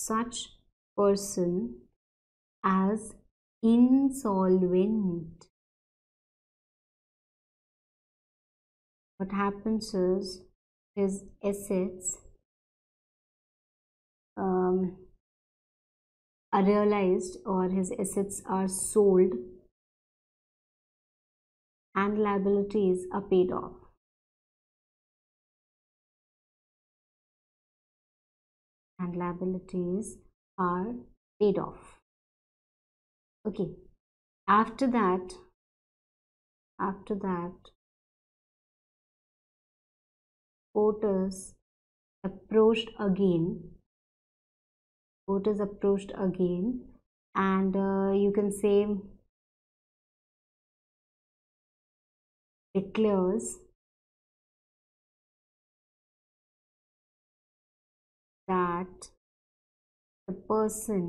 such person as insolvent what happens is his assets um, are realized or his assets are sold and liabilities are paid off and liabilities are paid off okay after that after that voters approached again Voters approached again and uh, you can say declares that the person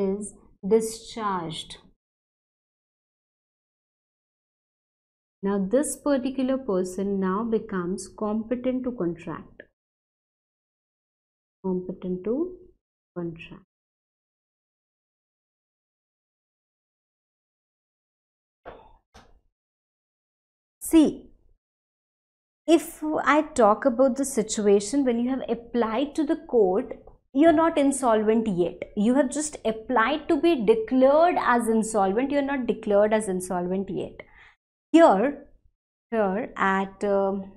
is discharged. Now this particular person now becomes competent to contract. Competent to contract. See, if I talk about the situation when you have applied to the court, you're not insolvent yet. You have just applied to be declared as insolvent. You're not declared as insolvent yet. Here, here at um,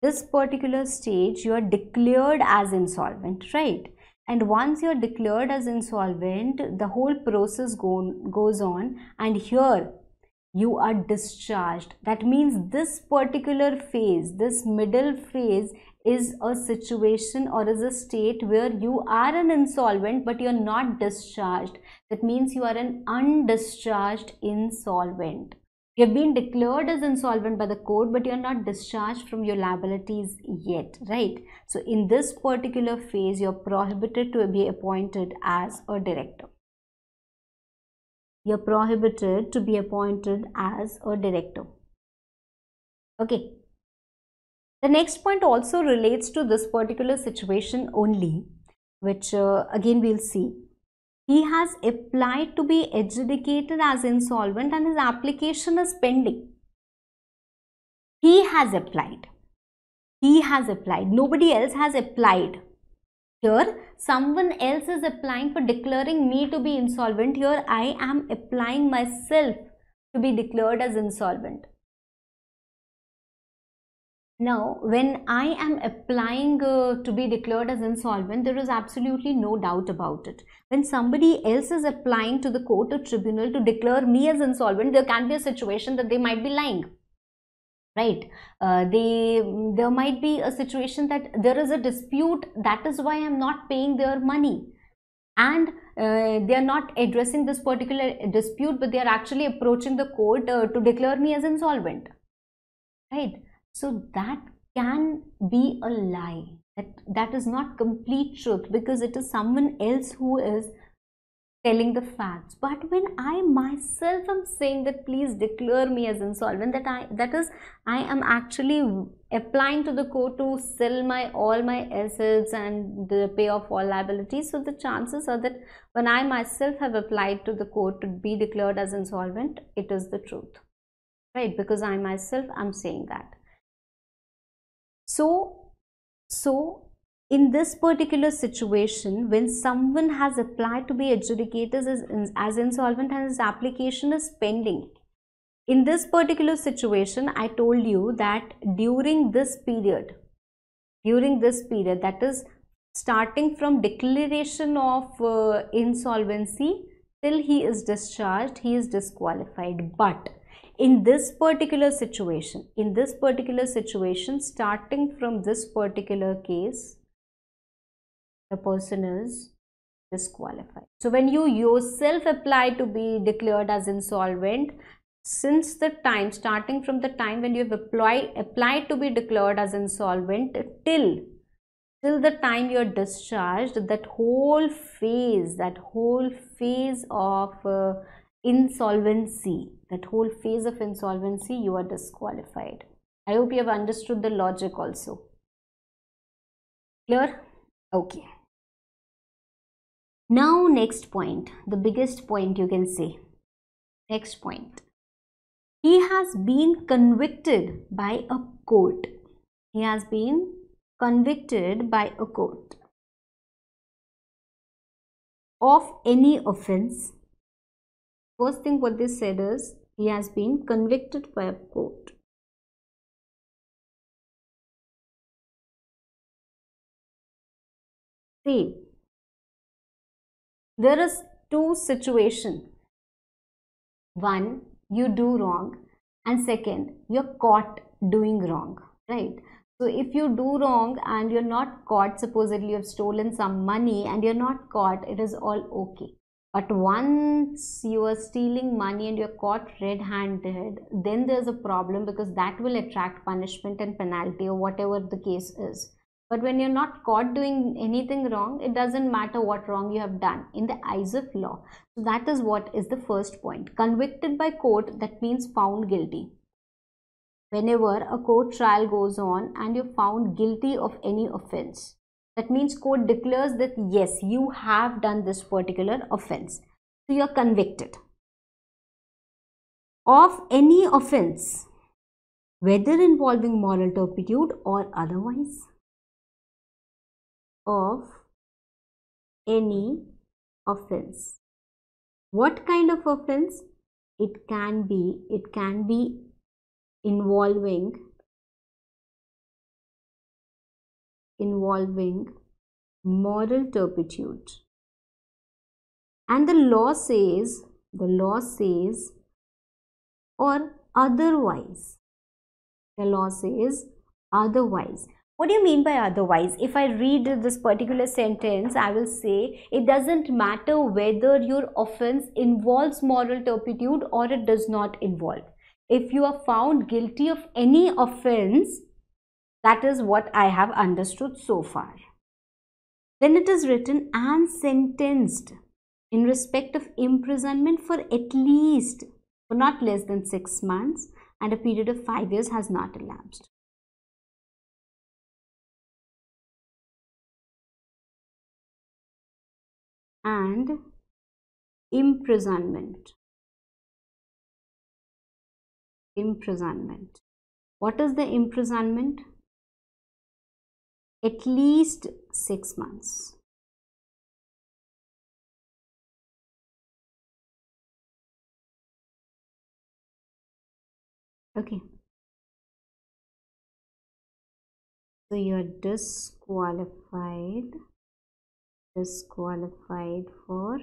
this particular stage, you are declared as insolvent, right? And once you're declared as insolvent, the whole process go, goes on. And here, you are discharged. That means this particular phase, this middle phase is a situation or is a state where you are an insolvent but you're not discharged. That means you are an undischarged insolvent. You have been declared as insolvent by the court but you are not discharged from your liabilities yet, right? So in this particular phase, you're prohibited to be appointed as a director you're prohibited to be appointed as a director okay the next point also relates to this particular situation only which uh, again we'll see he has applied to be adjudicated as insolvent and his application is pending he has applied he has applied nobody else has applied here, someone else is applying for declaring me to be insolvent. Here, I am applying myself to be declared as insolvent. Now, when I am applying uh, to be declared as insolvent, there is absolutely no doubt about it. When somebody else is applying to the court or tribunal to declare me as insolvent, there can be a situation that they might be lying right uh, they there might be a situation that there is a dispute that is why i'm not paying their money and uh, they are not addressing this particular dispute but they are actually approaching the court uh, to declare me as insolvent right so that can be a lie that that is not complete truth because it is someone else who is telling the facts but when i myself am saying that please declare me as insolvent that i that is i am actually applying to the court to sell my all my assets and pay off all liabilities so the chances are that when i myself have applied to the court to be declared as insolvent it is the truth right because i myself am saying that so so in this particular situation when someone has applied to be adjudicators as, as insolvent and his application is pending in this particular situation i told you that during this period during this period that is starting from declaration of uh, insolvency till he is discharged he is disqualified but in this particular situation in this particular situation starting from this particular case the person is disqualified. So when you yourself apply to be declared as insolvent, since the time starting from the time when you have applied applied to be declared as insolvent till till the time you're discharged that whole phase that whole phase of uh, insolvency that whole phase of insolvency you are disqualified i hope you have understood the logic also clear okay now next point the biggest point you can see. next point he has been convicted by a court he has been convicted by a court of any offense first thing what they said is he has been convicted by a court see there is two situation. One, you do wrong and second, you're caught doing wrong, right? So if you do wrong and you're not caught, supposedly you've stolen some money and you're not caught, it is all okay. But once you are stealing money and you're caught red-handed, then there's a problem because that will attract punishment and penalty or whatever the case is. But when you're not caught doing anything wrong, it doesn't matter what wrong you have done in the eyes of law. So that is what is the first point. Convicted by court, that means found guilty. Whenever a court trial goes on and you're found guilty of any offense, that means court declares that yes, you have done this particular offense. So you're convicted of any offense, whether involving moral turpitude or otherwise of any offense. What kind of offense? It can be, it can be involving involving moral turpitude and the law says the law says or otherwise the law says otherwise what do you mean by otherwise? If I read this particular sentence, I will say it doesn't matter whether your offense involves moral turpitude or it does not involve. If you are found guilty of any offense, that is what I have understood so far. Then it is written and sentenced in respect of imprisonment for at least, for not less than six months and a period of five years has not elapsed. and imprisonment imprisonment what is the imprisonment at least 6 months okay so you are disqualified is qualified for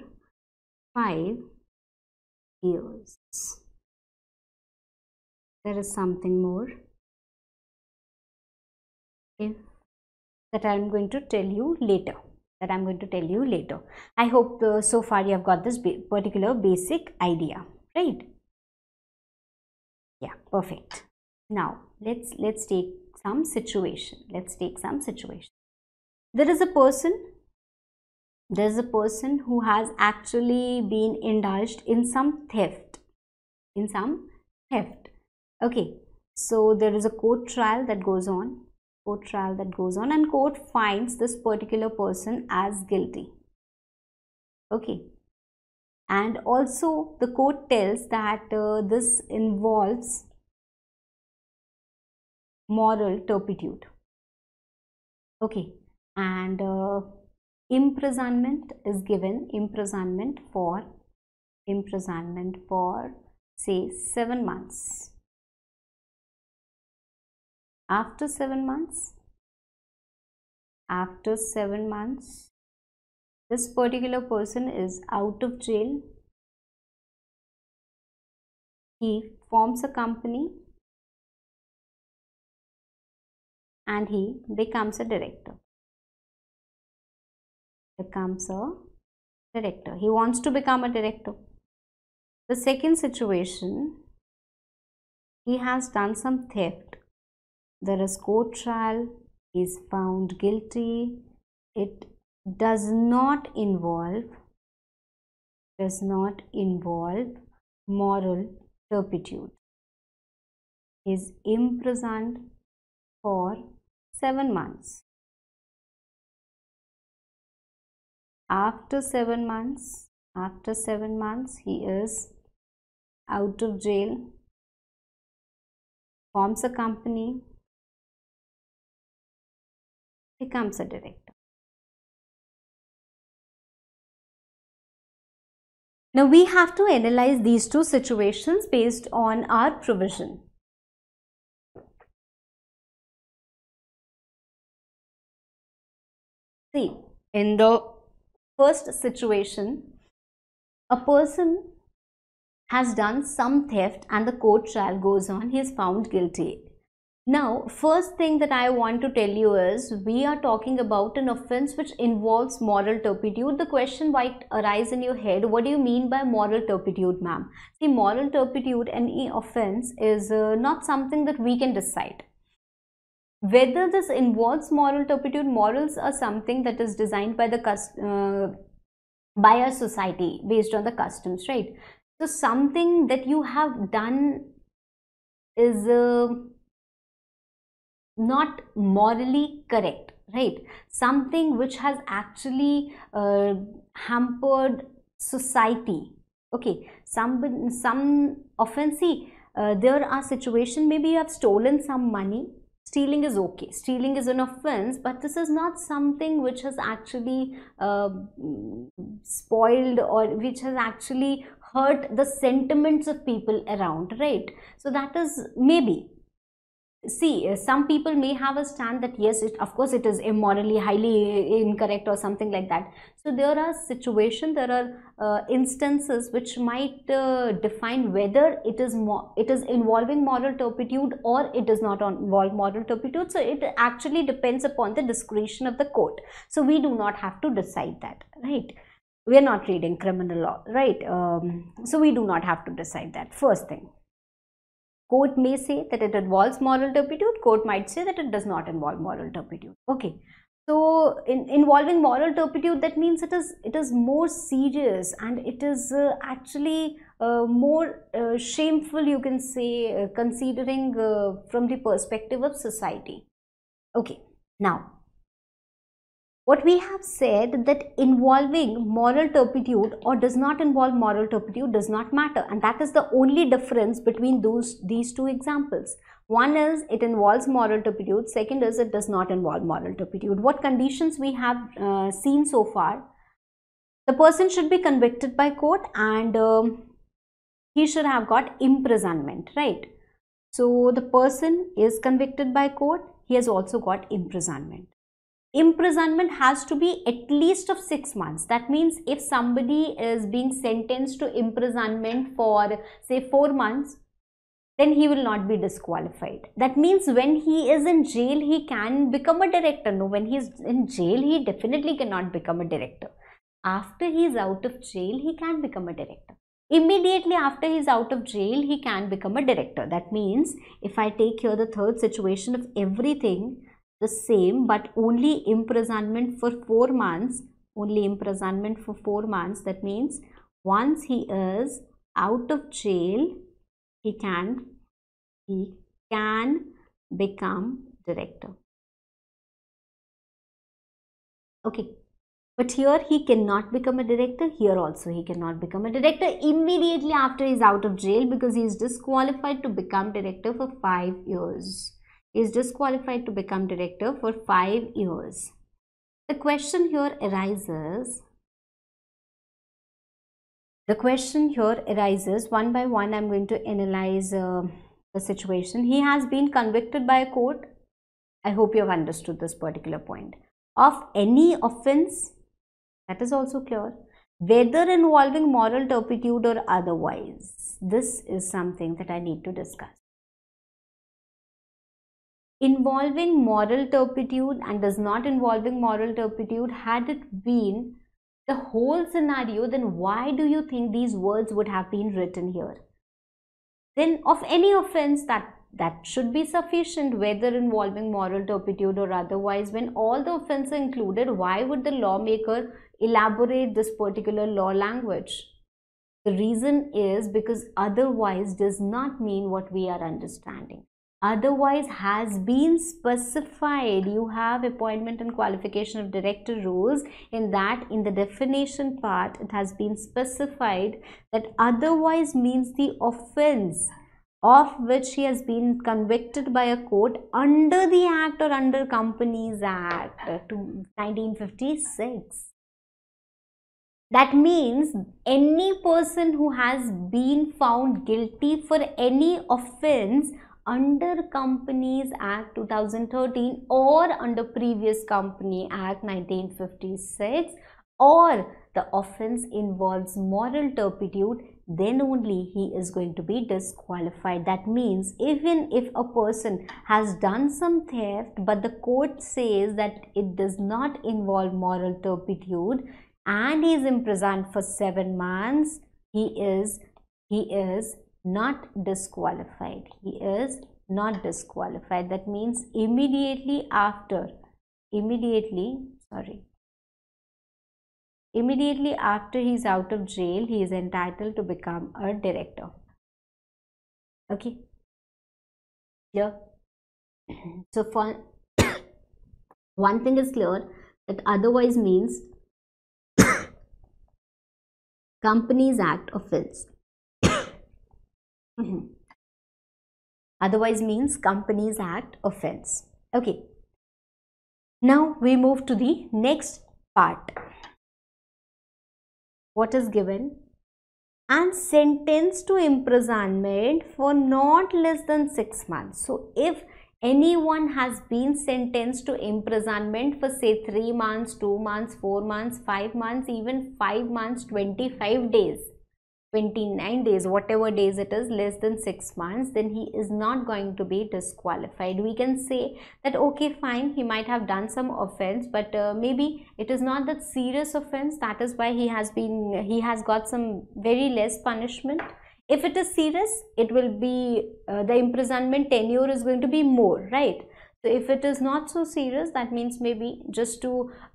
five years. There is something more if that I'm going to tell you later that I'm going to tell you later. I hope uh, so far you have got this ba particular basic idea, right? Yeah, perfect. Now let's let's take some situation. Let's take some situation. There is a person there's a person who has actually been indulged in some theft in some theft okay so there is a court trial that goes on court trial that goes on and court finds this particular person as guilty okay and also the court tells that uh, this involves moral turpitude okay and uh, imprisonment is given imprisonment for imprisonment for say 7 months after 7 months after 7 months this particular person is out of jail he forms a company and he becomes a director becomes a director. He wants to become a director. The second situation, he has done some theft. There is court trial, he is found guilty. It does not involve, does not involve moral turpitude. He is imprisoned for seven months. after 7 months after 7 months he is out of jail forms a company becomes a director now we have to analyze these two situations based on our provision see in the first situation, a person has done some theft and the court trial goes on, he is found guilty. Now, first thing that I want to tell you is we are talking about an offense which involves moral turpitude. The question might arise in your head, what do you mean by moral turpitude, ma'am? See, moral turpitude, any offense is uh, not something that we can decide whether this involves moral turpitude, morals are something that is designed by the uh, by a society based on the customs, right? So something that you have done is uh, not morally correct, right? Something which has actually uh, hampered society. Okay, some some offense. Uh, there are situations. Maybe you have stolen some money stealing is okay stealing is an offense but this is not something which has actually uh, spoiled or which has actually hurt the sentiments of people around right so that is maybe see uh, some people may have a stand that yes it, of course it is immorally highly incorrect or something like that so there are situation there are uh, instances which might uh, define whether it is more it is involving moral turpitude or it does not involve moral turpitude so it actually depends upon the discretion of the court so we do not have to decide that right we are not reading criminal law right um, so we do not have to decide that first thing Court may say that it involves moral turpitude. Court might say that it does not involve moral turpitude. Okay. So in, involving moral turpitude, that means it is it is more serious and it is uh, actually uh, more uh, shameful, you can say, uh, considering uh, from the perspective of society. Okay. Now, what we have said that involving moral turpitude or does not involve moral turpitude does not matter and that is the only difference between those these two examples one is it involves moral turpitude second is it does not involve moral turpitude what conditions we have uh, seen so far the person should be convicted by court and um, he should have got imprisonment right so the person is convicted by court he has also got imprisonment imprisonment has to be at least of six months that means if somebody is being sentenced to imprisonment for say four months then he will not be disqualified that means when he is in jail he can become a director no when he is in jail he definitely cannot become a director after he is out of jail he can become a director immediately after he is out of jail he can become a director that means if i take here the third situation of everything the same but only imprisonment for 4 months only imprisonment for 4 months that means once he is out of jail he can he can become director okay but here he cannot become a director here also he cannot become a director immediately after he's out of jail because he is disqualified to become director for 5 years is disqualified to become director for five years. The question here arises the question here arises one by one i'm going to analyze uh, the situation he has been convicted by a court i hope you have understood this particular point of any offense that is also clear whether involving moral turpitude or otherwise this is something that i need to discuss involving moral turpitude and does not involving moral turpitude had it been the whole scenario then why do you think these words would have been written here then of any offense that that should be sufficient whether involving moral turpitude or otherwise when all the offense are included why would the lawmaker elaborate this particular law language the reason is because otherwise does not mean what we are understanding otherwise has been specified you have appointment and qualification of director roles in that in the definition part it has been specified that otherwise means the offense of which he has been convicted by a court under the act or under companies act uh, 1956 that means any person who has been found guilty for any offense under Companies Act 2013 or under previous Company Act 1956 or the offense involves moral turpitude then only he is going to be disqualified. That means even if a person has done some theft but the court says that it does not involve moral turpitude and he is imprisoned for seven months, he is he is not disqualified he is not disqualified that means immediately after immediately sorry immediately after he is out of jail he is entitled to become a director okay Clear. <clears throat> so for <coughs> one thing is clear that otherwise means <coughs> companies act offense Mm-hmm. Otherwise means Companies Act offense. Okay. Now we move to the next part. What is given? And sentenced to imprisonment for not less than 6 months. So if anyone has been sentenced to imprisonment for say 3 months, 2 months, 4 months, 5 months, even 5 months, 25 days 29 days whatever days it is less than 6 months then he is not going to be disqualified we can say that okay fine he might have done some offense but uh, maybe it is not that serious offense that is why he has been he has got some very less punishment if it is serious it will be uh, the imprisonment tenure is going to be more right so if it is not so serious that means maybe just to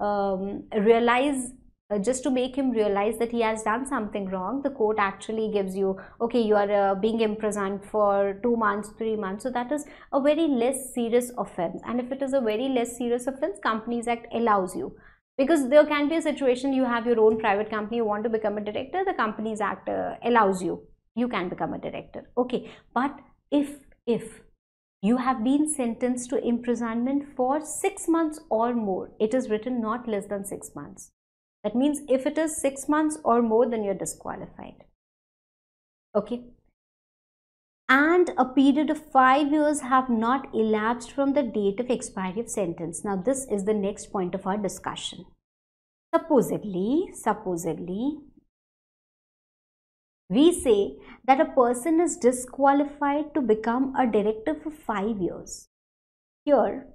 um, realize uh, just to make him realize that he has done something wrong the court actually gives you okay you are uh, being imprisoned for two months three months so that is a very less serious offense and if it is a very less serious offense companies act allows you because there can be a situation you have your own private company you want to become a director the companies act uh, allows you you can become a director okay but if if you have been sentenced to imprisonment for six months or more it is written not less than six months that means if it is six months or more, then you're disqualified. Okay. And a period of five years have not elapsed from the date of expiry of sentence. Now, this is the next point of our discussion. Supposedly, supposedly, we say that a person is disqualified to become a director for five years. Here,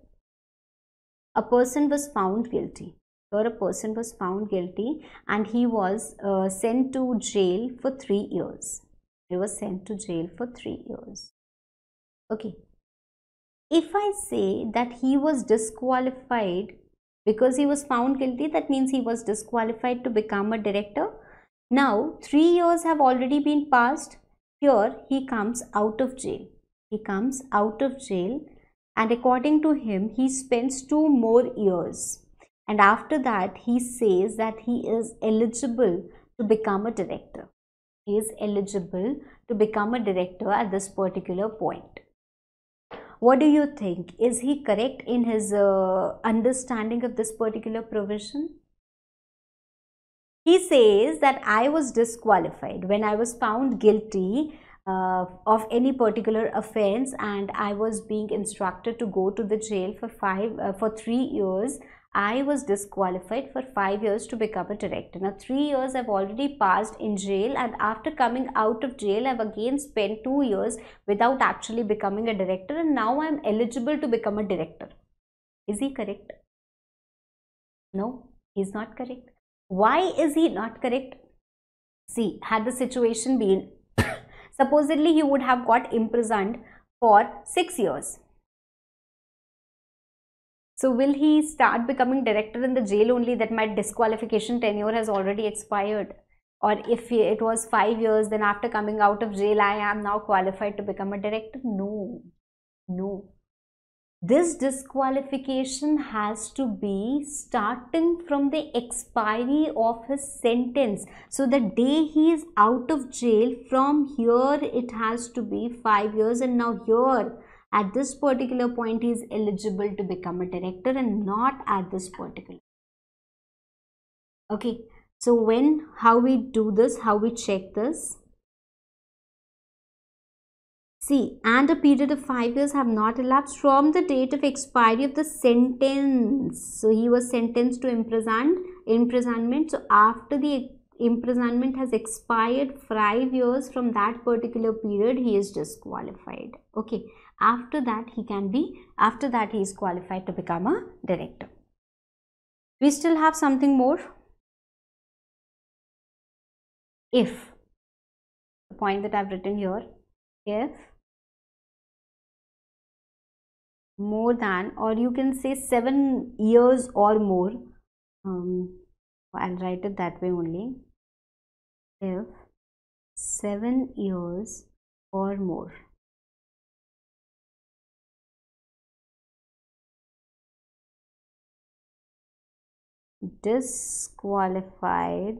a person was found guilty a person was found guilty and he was uh, sent to jail for three years. He was sent to jail for three years. Okay. If I say that he was disqualified because he was found guilty, that means he was disqualified to become a director. Now, three years have already been passed. Here, he comes out of jail. He comes out of jail and according to him, he spends two more years and after that he says that he is eligible to become a director he is eligible to become a director at this particular point what do you think is he correct in his uh, understanding of this particular provision he says that i was disqualified when i was found guilty uh, of any particular offense and i was being instructed to go to the jail for five uh, for 3 years I was disqualified for 5 years to become a director. Now 3 years I've already passed in jail and after coming out of jail I've again spent 2 years without actually becoming a director and now I'm eligible to become a director. Is he correct? No, he's not correct. Why is he not correct? See, had the situation been, <coughs> supposedly he would have got imprisoned for 6 years so will he start becoming director in the jail only that my disqualification tenure has already expired? Or if it was five years, then after coming out of jail, I am now qualified to become a director? No, no. This disqualification has to be starting from the expiry of his sentence. So the day he is out of jail, from here it has to be five years and now here at this particular point he is eligible to become a director and not at this particular okay so when how we do this how we check this see and a period of five years have not elapsed from the date of expiry of the sentence so he was sentenced to imprisoned imprisonment so after the imprisonment has expired five years from that particular period he is disqualified okay after that he can be after that he is qualified to become a director we still have something more if the point that i've written here if more than or you can say seven years or more um, i'll write it that way only if seven years or more disqualified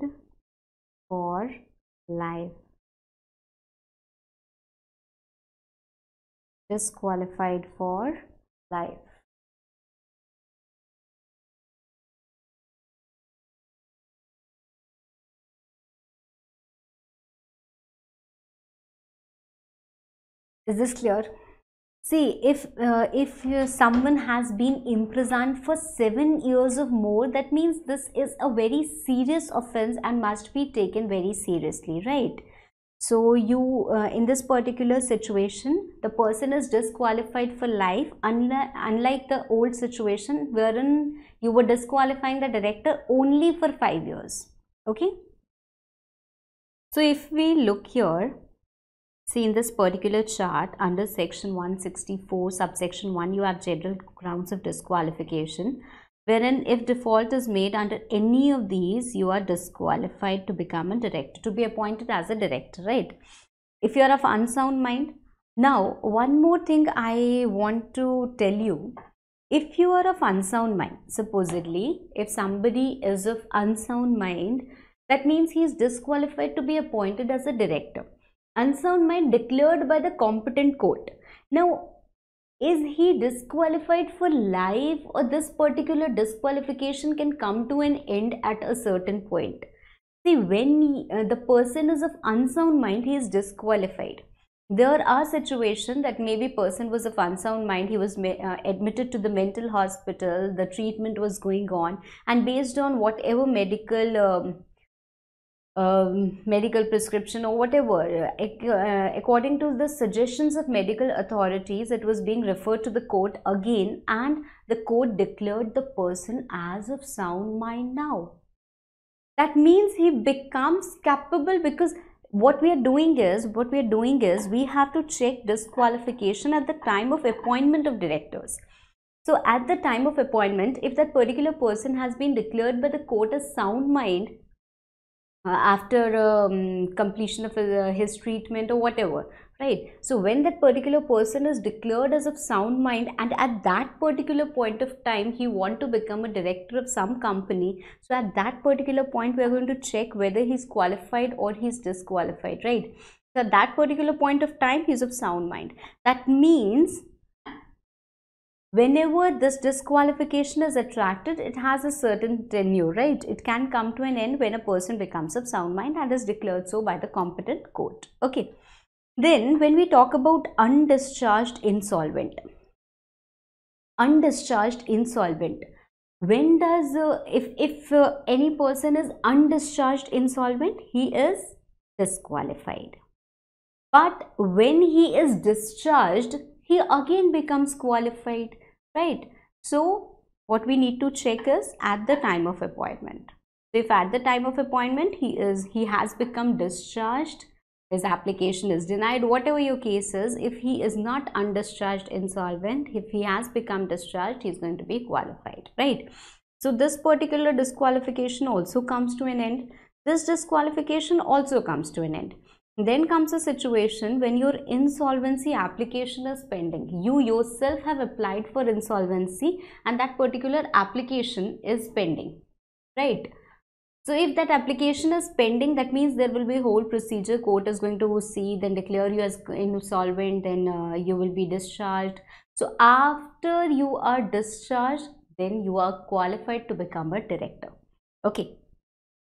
for life disqualified for life is this clear See, if, uh, if uh, someone has been imprisoned for 7 years or more, that means this is a very serious offense and must be taken very seriously, right? So you, uh, in this particular situation, the person is disqualified for life unlike, unlike the old situation wherein you were disqualifying the director only for 5 years, okay? So if we look here, See in this particular chart under section 164 subsection 1 you have general grounds of disqualification wherein if default is made under any of these you are disqualified to become a director to be appointed as a director right if you are of unsound mind now one more thing I want to tell you if you are of unsound mind supposedly if somebody is of unsound mind that means he is disqualified to be appointed as a director unsound mind declared by the competent court. Now, is he disqualified for life or this particular disqualification can come to an end at a certain point? See, when he, uh, the person is of unsound mind, he is disqualified. There are situations that maybe person was of unsound mind, he was uh, admitted to the mental hospital, the treatment was going on and based on whatever medical um, um, medical prescription or whatever. Uh, according to the suggestions of medical authorities, it was being referred to the court again and the court declared the person as of sound mind now. That means he becomes capable because what we are doing is, what we are doing is, we have to check disqualification at the time of appointment of directors. So at the time of appointment, if that particular person has been declared by the court as sound mind, uh, after um, completion of uh, his treatment or whatever right so when that particular person is declared as of sound mind and at that particular point of time he want to become a director of some company so at that particular point we are going to check whether he's qualified or he's disqualified right so at that particular point of time he's of sound mind that means whenever this disqualification is attracted, it has a certain tenure, right? It can come to an end when a person becomes of sound mind and is declared so by the competent court. Okay. Then when we talk about undischarged insolvent, undischarged insolvent, when does, uh, if, if uh, any person is undischarged insolvent, he is disqualified. But when he is discharged, he again becomes qualified right? So what we need to check is at the time of appointment. if at the time of appointment he is he has become discharged, his application is denied, whatever your case is, if he is not undischarged insolvent, if he has become discharged, he is going to be qualified, right? So this particular disqualification also comes to an end. This disqualification also comes to an end. Then comes a situation when your insolvency application is pending. You yourself have applied for insolvency and that particular application is pending, right? So if that application is pending, that means there will be a whole procedure. Court is going to see, then declare you as insolvent, then uh, you will be discharged. So after you are discharged, then you are qualified to become a director. Okay.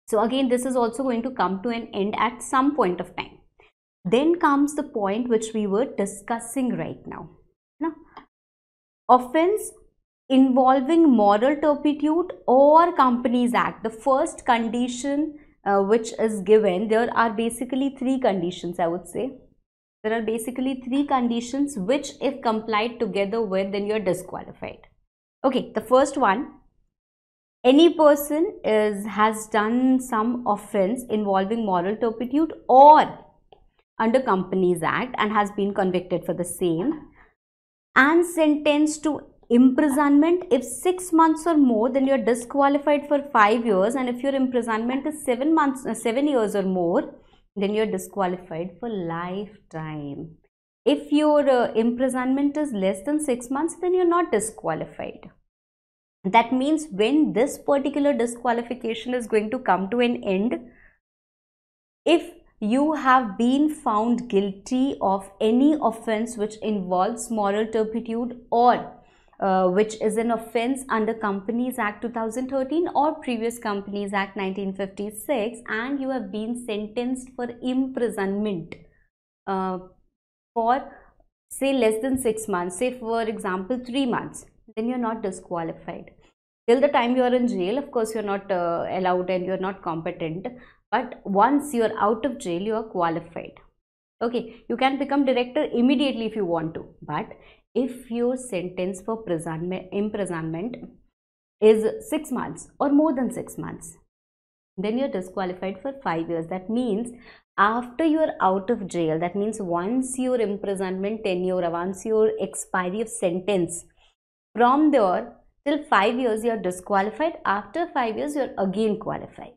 So again, this is also going to come to an end at some point of time. Then comes the point which we were discussing right now. now offense involving moral turpitude or Companies Act. The first condition uh, which is given, there are basically three conditions I would say. There are basically three conditions which if complied together with then you are disqualified. Okay, the first one, any person is has done some offense involving moral turpitude or under Companies Act and has been convicted for the same and sentenced to imprisonment if 6 months or more then you are disqualified for 5 years and if your imprisonment is 7 months uh, 7 years or more then you are disqualified for lifetime if your uh, imprisonment is less than 6 months then you are not disqualified that means when this particular disqualification is going to come to an end if you have been found guilty of any offense which involves moral turpitude or uh, which is an offense under Companies Act 2013 or previous Companies Act 1956 and you have been sentenced for imprisonment uh, for say less than 6 months, say for example 3 months, then you're not disqualified. Till the time you are in jail, of course, you're not uh, allowed and you're not competent but once you are out of jail you are qualified okay you can become director immediately if you want to but if your sentence for imprisonment is 6 months or more than 6 months then you're disqualified for 5 years that means after you are out of jail that means once your imprisonment tenure once your expiry of sentence from there till 5 years you are disqualified after 5 years you are again qualified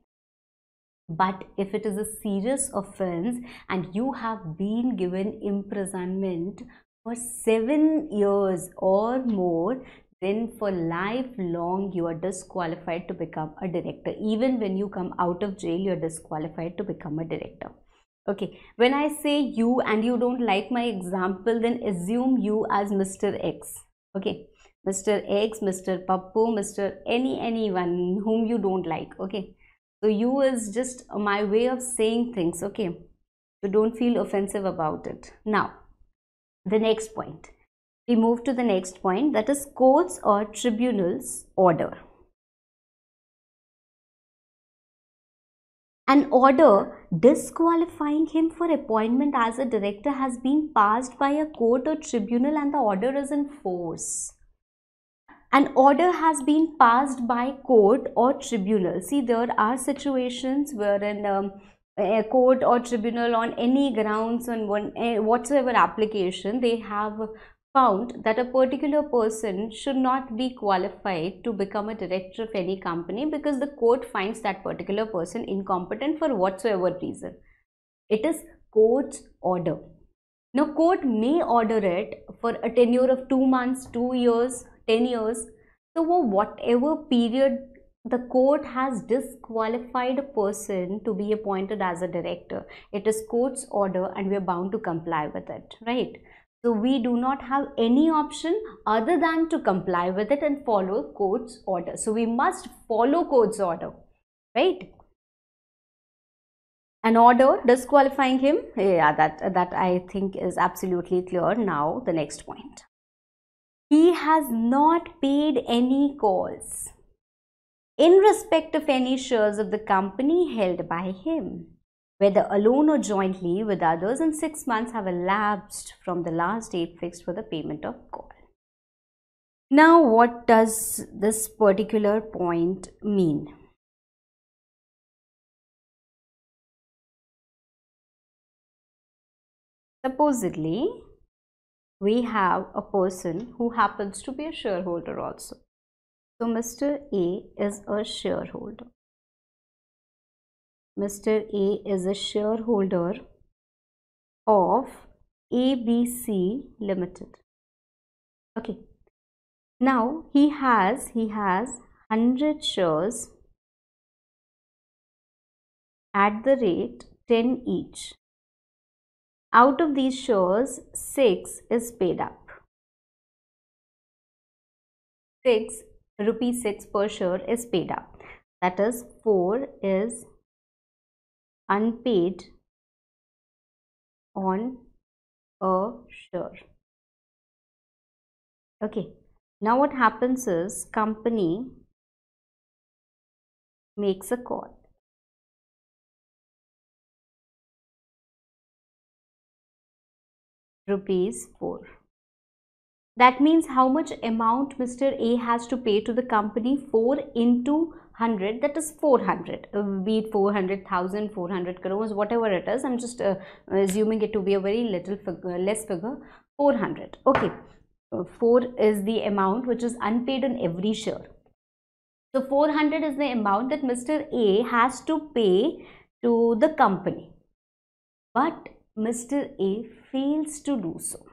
but if it is a serious offense and you have been given imprisonment for seven years or more, then for lifelong you are disqualified to become a director. Even when you come out of jail, you're disqualified to become a director. Okay, when I say you and you don't like my example, then assume you as Mr. X. Okay, Mr. X, Mr. Pappu, Mr. any anyone whom you don't like. Okay, so you is just my way of saying things okay so don't feel offensive about it now the next point we move to the next point that is courts or tribunals order An order disqualifying him for appointment as a director has been passed by a court or tribunal and the order is in force an order has been passed by court or tribunal. See, there are situations wherein um, a court or tribunal on any grounds on one whatsoever application they have found that a particular person should not be qualified to become a director of any company because the court finds that particular person incompetent for whatsoever reason it is court's order now court may order it for a tenure of 2 months 2 years 10 years. So, whatever period the court has disqualified a person to be appointed as a director, it is court's order and we are bound to comply with it, right? So, we do not have any option other than to comply with it and follow court's order. So, we must follow court's order, right? an order disqualifying him yeah that that i think is absolutely clear now the next point he has not paid any calls in respect of any shares of the company held by him, whether alone or jointly with others, and six months have elapsed from the last date fixed for the payment of call. Now, what does this particular point mean? Supposedly, we have a person who happens to be a shareholder also. So Mr. A is a shareholder. Mr. A is a shareholder of ABC Limited. Okay. Now he has he has 100 shares at the rate 10 each out of these shows, 6 is paid up. 6 rupees 6 per share is paid up. That is 4 is unpaid on a share. Okay. Now what happens is company makes a call rupees 4. That means how much amount Mr. A has to pay to the company 4 into 100 that is 400 uh, be it 400,000 400 crores whatever it is I'm just uh, assuming it to be a very little figure, less figure 400 okay uh, 4 is the amount which is unpaid in every share so 400 is the amount that Mr. A has to pay to the company but Mr. A fails to do so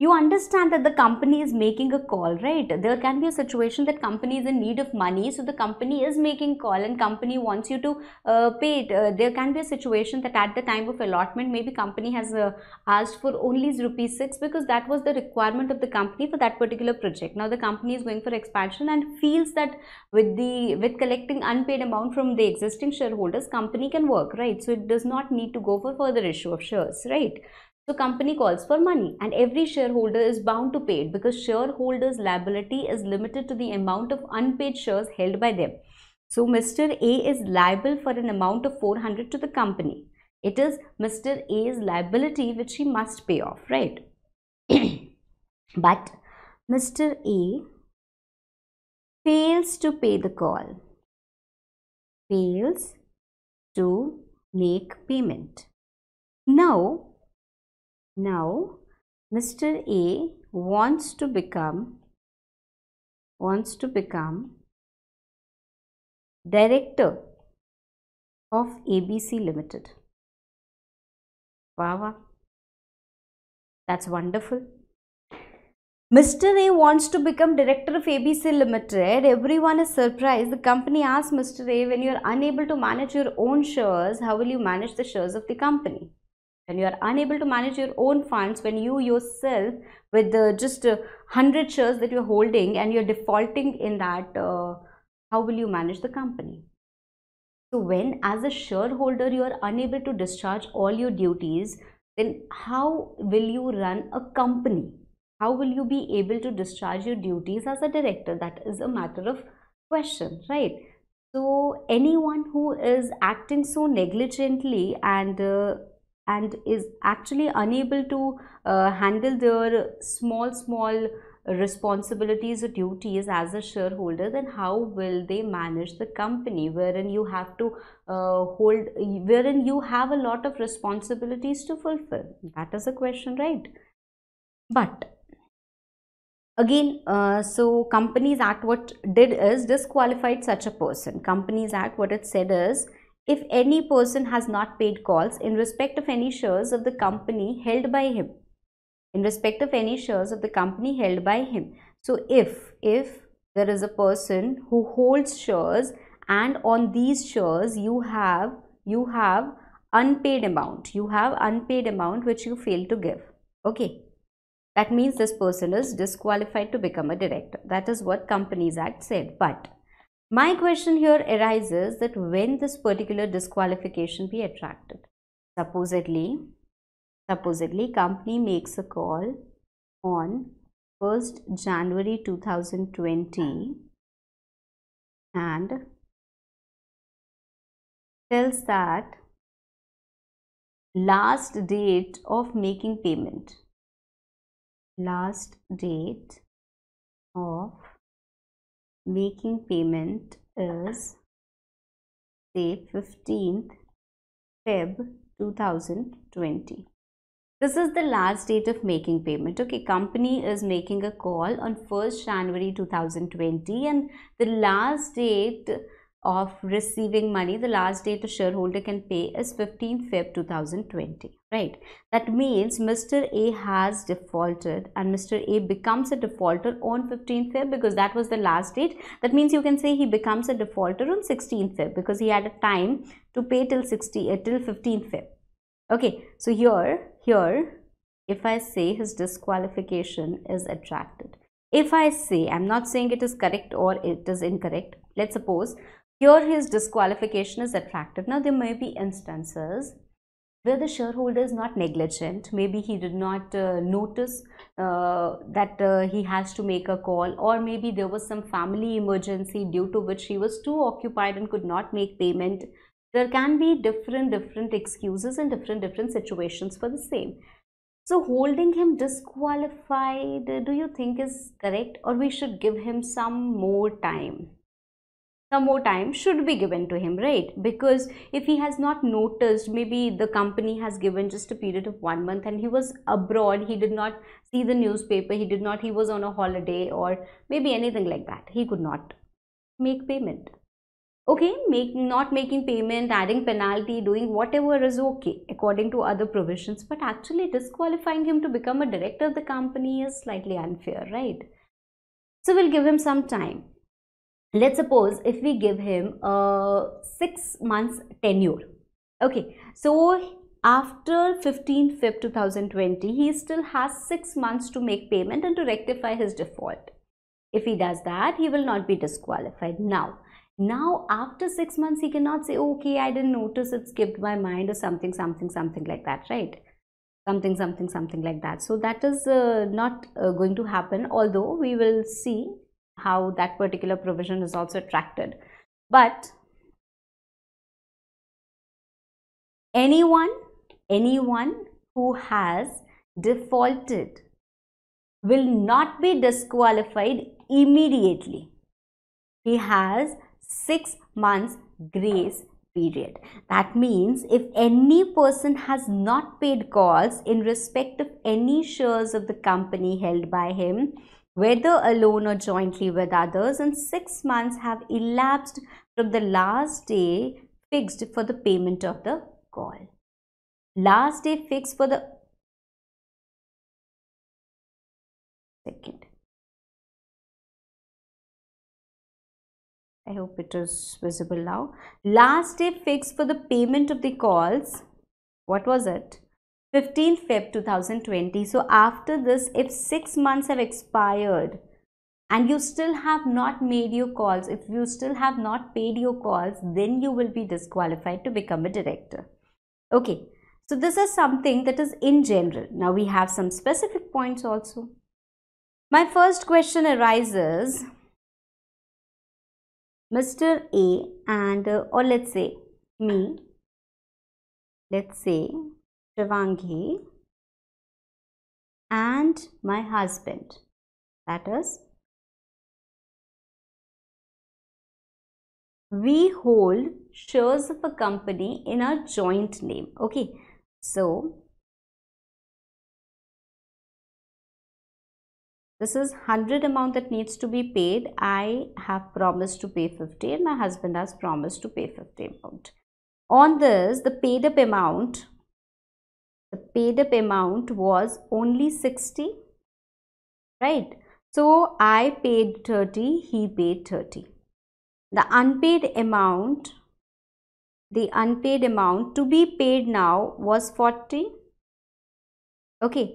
you understand that the company is making a call right there can be a situation that company is in need of money so the company is making call and company wants you to uh, pay it uh, there can be a situation that at the time of allotment maybe company has uh, asked for only rupees 6 because that was the requirement of the company for that particular project now the company is going for expansion and feels that with the with collecting unpaid amount from the existing shareholders company can work right so it does not need to go for further issue of shares right so company calls for money and every shareholder is bound to pay it because shareholders liability is limited to the amount of unpaid shares held by them. So Mr. A is liable for an amount of 400 to the company. It is Mr. A's liability which he must pay off, right? <clears throat> but Mr. A fails to pay the call, fails to make payment. Now, now, Mr. A wants to become wants to become director of ABC Limited. Wow, That's wonderful. Mr. A wants to become director of ABC Limited. Everyone is surprised. The company asks Mr. A, when you are unable to manage your own shares, how will you manage the shares of the company? when you are unable to manage your own funds when you yourself with the just 100 shares that you're holding and you're defaulting in that uh, how will you manage the company so when as a shareholder you are unable to discharge all your duties then how will you run a company how will you be able to discharge your duties as a director that is a matter of question right so anyone who is acting so negligently and uh, and is actually unable to uh, handle their small small responsibilities or duties as a shareholder then how will they manage the company wherein you have to uh, hold wherein you have a lot of responsibilities to fulfill that is a question right but again uh, so companies act what did is disqualified such a person companies act what it said is if any person has not paid calls in respect of any shares of the company held by him in respect of any shares of the company held by him so if if there is a person who holds shares and on these shares you have you have unpaid amount you have unpaid amount which you fail to give okay that means this person is disqualified to become a director that is what companies act said but my question here arises that when this particular disqualification be attracted. Supposedly, supposedly company makes a call on 1st January 2020 and tells that last date of making payment last date of making payment is say 15th Feb 2020. This is the last date of making payment. Okay, company is making a call on 1st January 2020 and the last date of receiving money the last date the shareholder can pay is 15 feb 2020 right that means mr a has defaulted and mr a becomes a defaulter on 15 feb because that was the last date that means you can say he becomes a defaulter on 16 feb because he had a time to pay till 60 uh, till 15 feb okay so here here if i say his disqualification is attracted if i say i'm not saying it is correct or it is incorrect let's suppose here his disqualification is attractive. Now there may be instances where the shareholder is not negligent, maybe he did not uh, notice uh, that uh, he has to make a call or maybe there was some family emergency due to which he was too occupied and could not make payment. There can be different different excuses and different different situations for the same. So holding him disqualified do you think is correct or we should give him some more time? more time should be given to him right because if he has not noticed maybe the company has given just a period of one month and he was abroad he did not see the newspaper he did not he was on a holiday or maybe anything like that he could not make payment okay make not making payment adding penalty doing whatever is okay according to other provisions but actually disqualifying him to become a director of the company is slightly unfair right so we'll give him some time let's suppose if we give him a six months tenure okay so after 15 Feb 2020 he still has six months to make payment and to rectify his default if he does that he will not be disqualified now now after six months he cannot say okay i didn't notice it skipped my mind or something something something like that right something something something like that so that is uh, not uh, going to happen although we will see how that particular provision is also attracted. But anyone, anyone who has defaulted will not be disqualified immediately. He has six months grace period. That means if any person has not paid calls in respect of any shares of the company held by him, whether alone or jointly with others, and six months have elapsed from the last day fixed for the payment of the call. Last day fixed for the second. I hope it is visible now. Last day fixed for the payment of the calls. What was it? 15th Feb 2020. So after this, if six months have expired and you still have not made your calls, if you still have not paid your calls, then you will be disqualified to become a director. Okay, so this is something that is in general. Now we have some specific points also. My first question arises, Mr. A and uh, or let's say me, let's say Shivangi and my husband that is we hold shares of a company in a joint name okay so this is 100 amount that needs to be paid i have promised to pay 50 and my husband has promised to pay 50 amount on this the paid up amount the paid up amount was only 60 right so I paid 30 he paid 30 the unpaid amount the unpaid amount to be paid now was 40 okay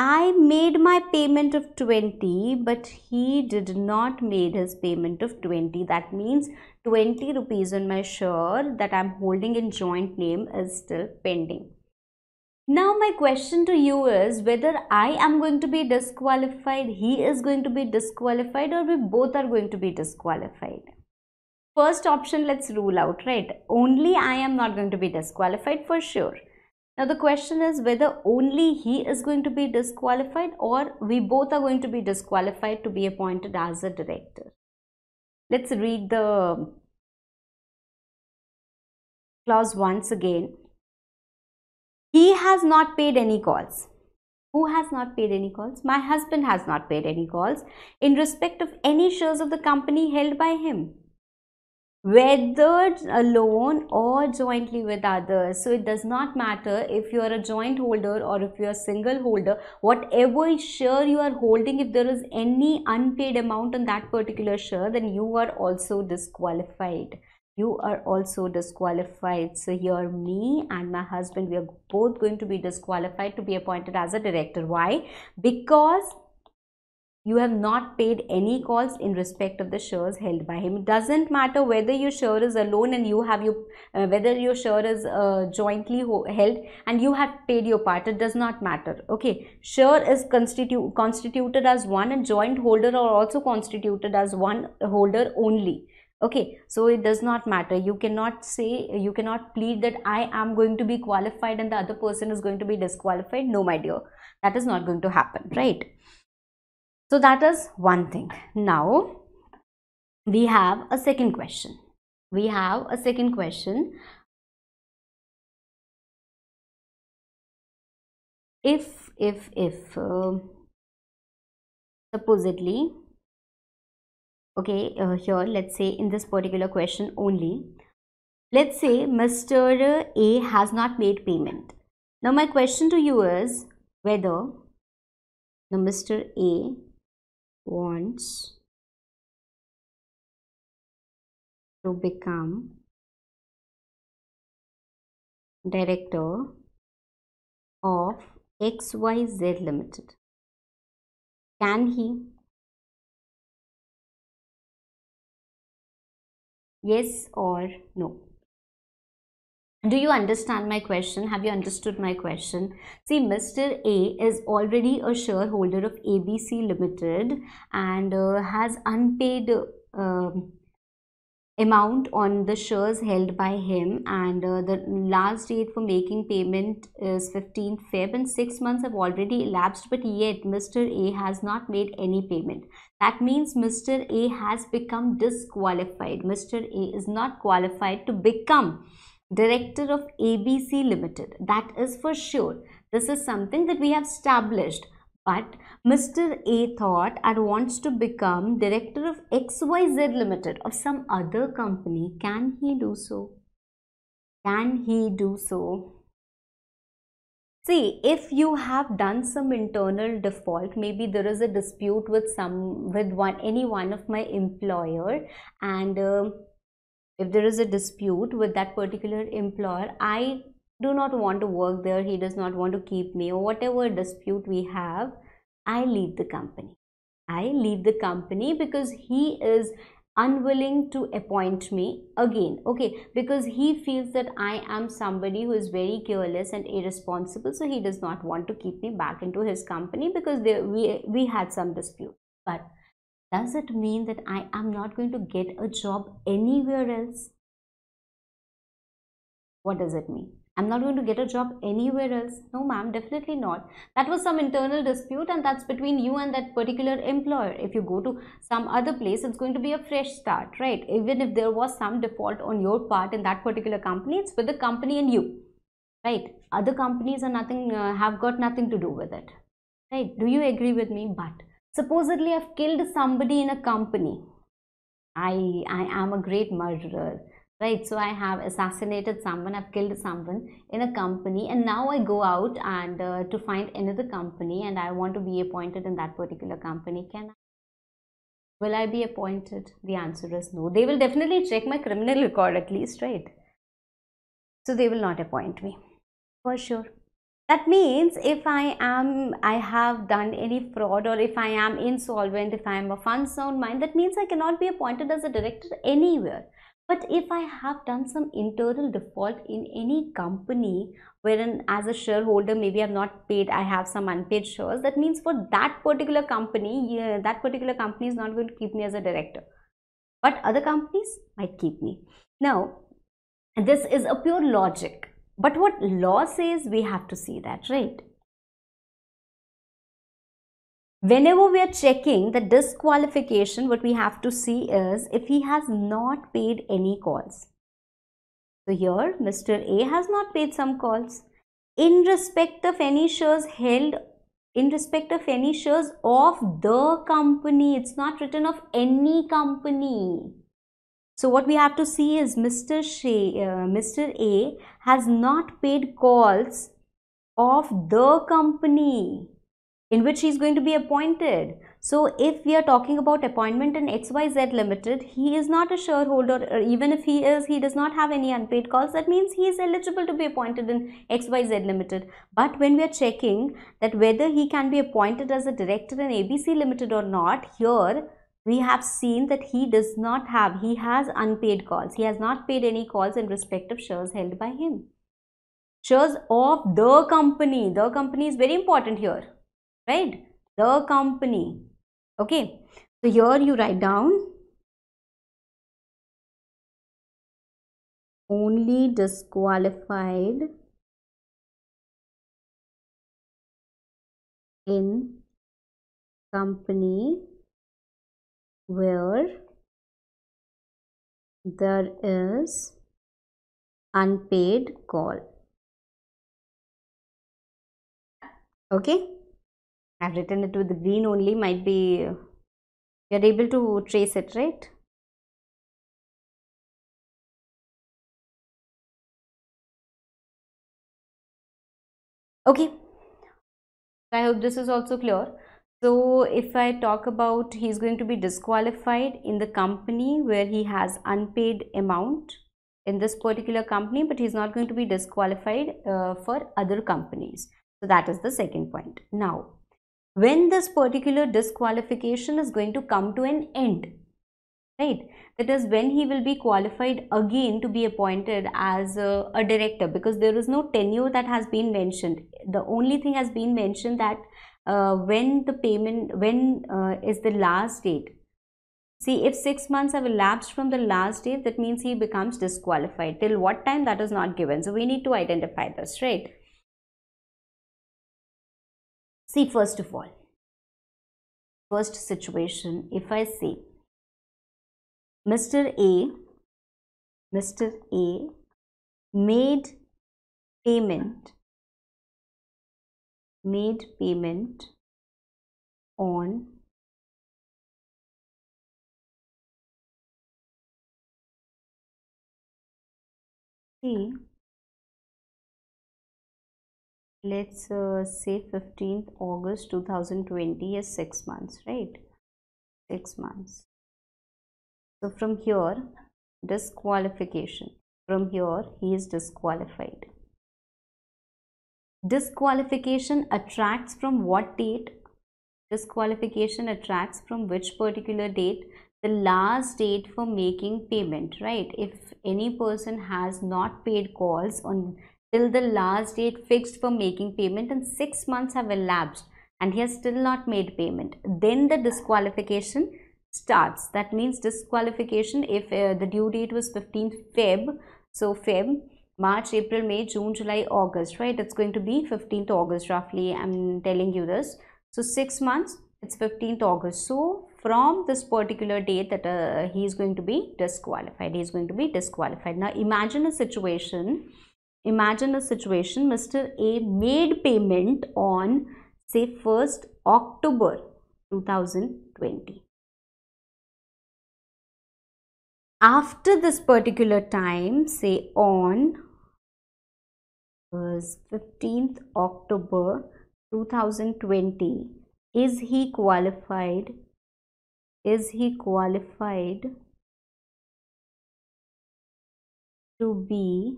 I made my payment of 20 but he did not made his payment of 20 that means 20 rupees on my share that I'm holding in joint name is still pending now my question to you is whether I am going to be disqualified, he is going to be disqualified or we both are going to be disqualified. First option let's rule out, right? Only I am not going to be disqualified for sure. Now the question is whether only he is going to be disqualified or we both are going to be disqualified to be appointed as a director. Let's read the clause once again. He has not paid any calls. Who has not paid any calls? My husband has not paid any calls in respect of any shares of the company held by him, whether alone uh, or jointly with others. So it does not matter if you are a joint holder or if you are single holder, whatever share you are holding, if there is any unpaid amount on that particular share, then you are also disqualified you are also disqualified so here me and my husband we are both going to be disqualified to be appointed as a director why because you have not paid any calls in respect of the shares held by him it doesn't matter whether your share is alone and you have you uh, whether your share is uh, jointly held and you have paid your part it does not matter okay share is constituted as one and joint holder are also constituted as one holder only okay so it does not matter you cannot say you cannot plead that i am going to be qualified and the other person is going to be disqualified no my dear that is not going to happen right so that is one thing now we have a second question we have a second question if if if uh, supposedly okay uh, here let's say in this particular question only let's say mr a has not made payment now my question to you is whether now mr a wants to become director of xyz limited can he yes or no do you understand my question have you understood my question see mr a is already a shareholder of abc limited and uh, has unpaid uh, amount on the shares held by him and uh, the last date for making payment is 15 Feb and 6 months have already elapsed but yet Mr. A has not made any payment. That means Mr. A has become disqualified. Mr. A is not qualified to become director of ABC Limited. That is for sure. This is something that we have established. But Mr. A thought and wants to become director of XYZ Limited of some other company. Can he do so? Can he do so? See, if you have done some internal default, maybe there is a dispute with some, with one, any one of my employer and uh, if there is a dispute with that particular employer, I do not want to work there, he does not want to keep me or whatever dispute we have, I leave the company. I leave the company because he is unwilling to appoint me again okay because he feels that i am somebody who is very careless and irresponsible so he does not want to keep me back into his company because we we had some dispute but does it mean that i am not going to get a job anywhere else what does it mean I'm not going to get a job anywhere else. No, ma'am, definitely not. That was some internal dispute and that's between you and that particular employer. If you go to some other place, it's going to be a fresh start, right? Even if there was some default on your part in that particular company, it's with the company and you, right? Other companies are nothing, uh, have got nothing to do with it, right? Do you agree with me? But supposedly I've killed somebody in a company. I, I am a great murderer right so i have assassinated someone i've killed someone in a company and now i go out and uh, to find another company and i want to be appointed in that particular company can i will i be appointed the answer is no they will definitely check my criminal record at least right so they will not appoint me for sure that means if i am i have done any fraud or if i am insolvent if i am a fund sound mind that means i cannot be appointed as a director anywhere but if I have done some internal default in any company wherein as a shareholder maybe I've not paid, I have some unpaid shares, that means for that particular company, yeah, that particular company is not going to keep me as a director. But other companies might keep me. Now, this is a pure logic. But what law says, we have to see that, right? whenever we are checking the disqualification what we have to see is if he has not paid any calls so here mr a has not paid some calls in respect of any shares held in respect of any shares of the company it's not written of any company so what we have to see is mr Shea, uh, mr a has not paid calls of the company in which he is going to be appointed. So if we are talking about appointment in XYZ Limited, he is not a shareholder or even if he is, he does not have any unpaid calls. That means he is eligible to be appointed in XYZ Limited. But when we are checking that whether he can be appointed as a director in ABC Limited or not, here we have seen that he does not have, he has unpaid calls. He has not paid any calls in respect of shares held by him. Shares of the company. The company is very important here right? The company. Okay. So here you write down only disqualified in company where there is unpaid call okay I've written it with the green only might be you're able to trace it right okay I hope this is also clear so if I talk about he's going to be disqualified in the company where he has unpaid amount in this particular company but he's not going to be disqualified uh, for other companies so that is the second point now when this particular disqualification is going to come to an end right that is when he will be qualified again to be appointed as a, a, director because there is no tenure that has been mentioned the only thing has been mentioned that uh, when the payment when uh, is the last date see if six months have elapsed from the last date that means he becomes disqualified till what time that is not given so we need to identify this right See, first of all, first situation, if I say Mr. A, Mr. A made payment, made payment on see let's uh, say 15th August 2020 is 6 months right 6 months so from here disqualification from here he is disqualified disqualification attracts from what date disqualification attracts from which particular date the last date for making payment right if any person has not paid calls on till the last date fixed for making payment and 6 months have elapsed and he has still not made payment then the disqualification starts that means disqualification if uh, the due date was 15th Feb so Feb March April May June July August right it's going to be 15th August roughly I'm telling you this so 6 months it's 15th August so from this particular date that uh, he is going to be disqualified he is going to be disqualified now imagine a situation Imagine a situation Mr. A made payment on say 1st October 2020. After this particular time say on was 15th October 2020 is he qualified is he qualified to be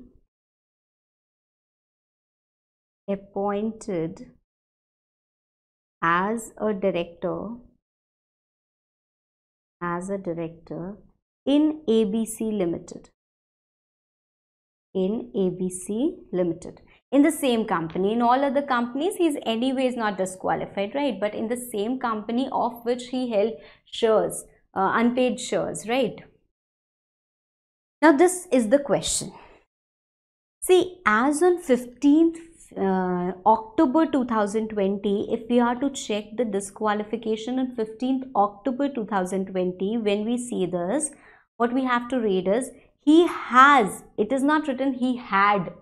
appointed as a director as a director in ABC Limited in ABC Limited in the same company in all other companies he's anyways not disqualified right but in the same company of which he held shares uh, unpaid shares right now this is the question see as on 15th uh, October 2020, if we are to check the disqualification on 15th October 2020, when we see this, what we have to read is he has, it is not written he had,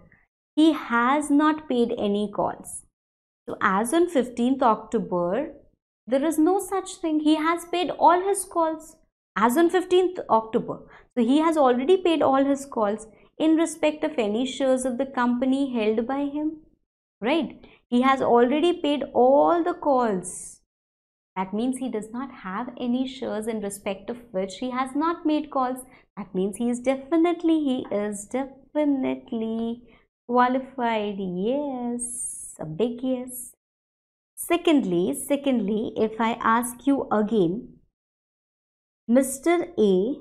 he has not paid any calls. So as on 15th October, there is no such thing. He has paid all his calls as on 15th October. So he has already paid all his calls in respect of any shares of the company held by him right? He has already paid all the calls. That means he does not have any shares in respect of which he has not made calls. That means he is definitely, he is definitely qualified. Yes, a big yes. Secondly, secondly, if I ask you again, Mr. A,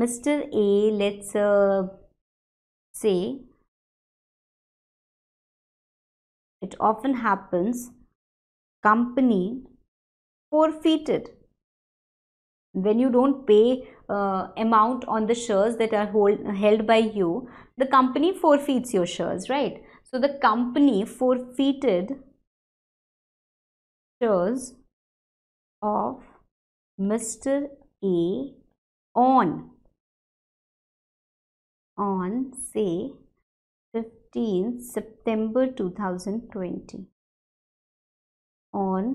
Mr. A, let's uh, say it often happens company forfeited when you don't pay uh, amount on the shares that are hold, held by you the company forfeits your shares right so the company forfeited shares of mr a on on say 15 September 2020. On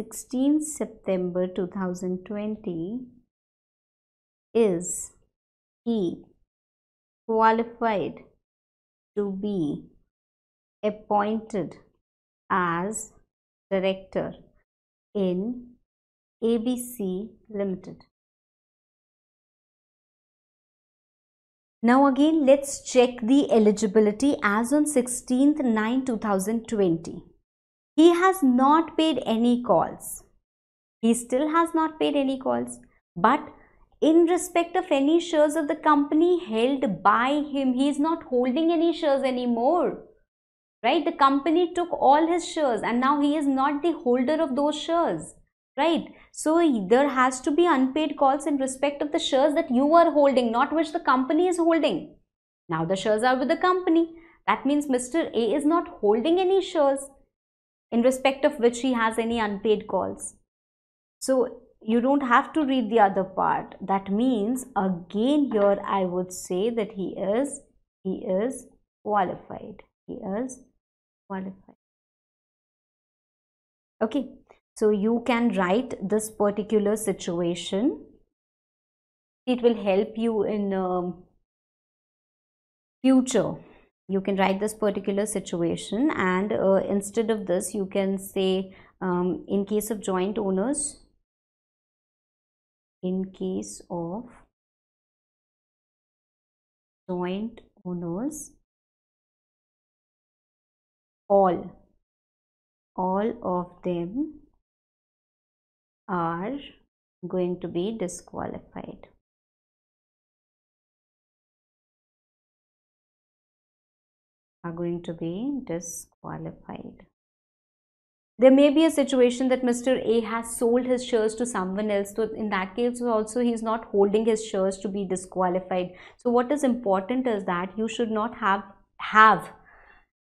16 September 2020 is he qualified to be appointed as director in ABC Limited. Now again let's check the eligibility as on 16th 9 2020. He has not paid any calls. He still has not paid any calls but in respect of any shares of the company held by him he is not holding any shares anymore right the company took all his shares and now he is not the holder of those shares right? So there has to be unpaid calls in respect of the shares that you are holding, not which the company is holding. Now the shares are with the company. That means Mr. A is not holding any shares in respect of which he has any unpaid calls. So you don't have to read the other part. That means again here I would say that he is, he is qualified. He is qualified. Okay. So you can write this particular situation. It will help you in um, future. You can write this particular situation and uh, instead of this you can say um, in case of joint owners, in case of joint owners, all all of them are going to be disqualified. Are going to be disqualified. There may be a situation that Mr. A has sold his shares to someone else. So in that case also he is not holding his shares to be disqualified. So what is important is that you should not have have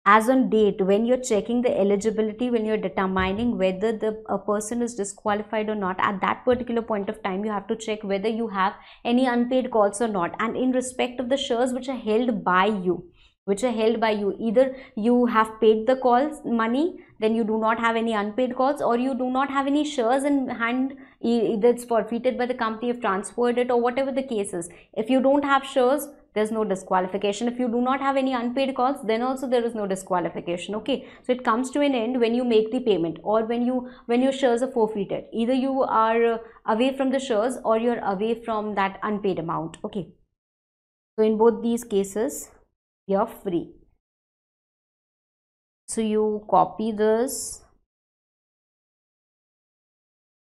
as on date when you're checking the eligibility when you're determining whether the a person is disqualified or not at that particular point of time you have to check whether you have any unpaid calls or not and in respect of the shares which are held by you which are held by you either you have paid the calls money then you do not have any unpaid calls or you do not have any shares in hand either it's forfeited by the company you've transferred it or whatever the case is if you don't have shares there's no disqualification if you do not have any unpaid calls then also there is no disqualification okay so it comes to an end when you make the payment or when you when your shares are forfeited either you are away from the shares or you're away from that unpaid amount okay so in both these cases you're free so you copy this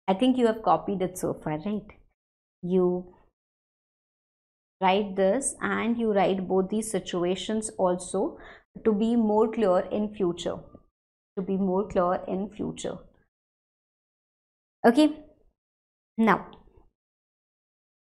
I think you have copied it so far right you write this and you write both these situations also to be more clear in future to be more clear in future okay now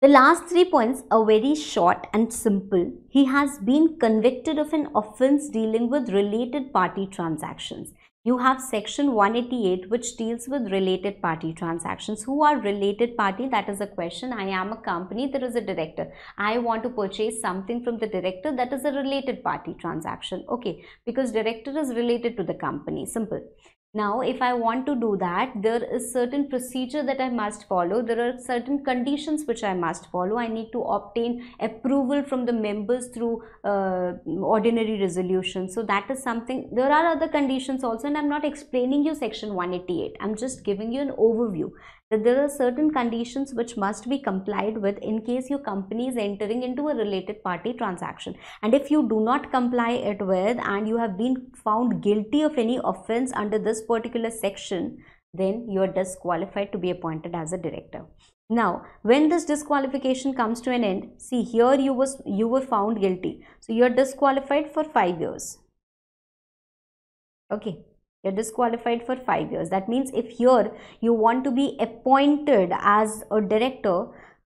the last three points are very short and simple. He has been convicted of an offense dealing with related party transactions you have section 188 which deals with related party transactions who are related party that is a question i am a company there is a director i want to purchase something from the director that is a related party transaction okay because director is related to the company simple now, if I want to do that, there is certain procedure that I must follow. There are certain conditions which I must follow. I need to obtain approval from the members through uh, ordinary resolution. So that is something, there are other conditions also and I'm not explaining you section 188. I'm just giving you an overview that there are certain conditions which must be complied with in case your company is entering into a related party transaction and if you do not comply it with and you have been found guilty of any offense under this particular section then you are disqualified to be appointed as a director now when this disqualification comes to an end see here you was you were found guilty so you are disqualified for 5 years okay you're disqualified for five years that means if here you want to be appointed as a director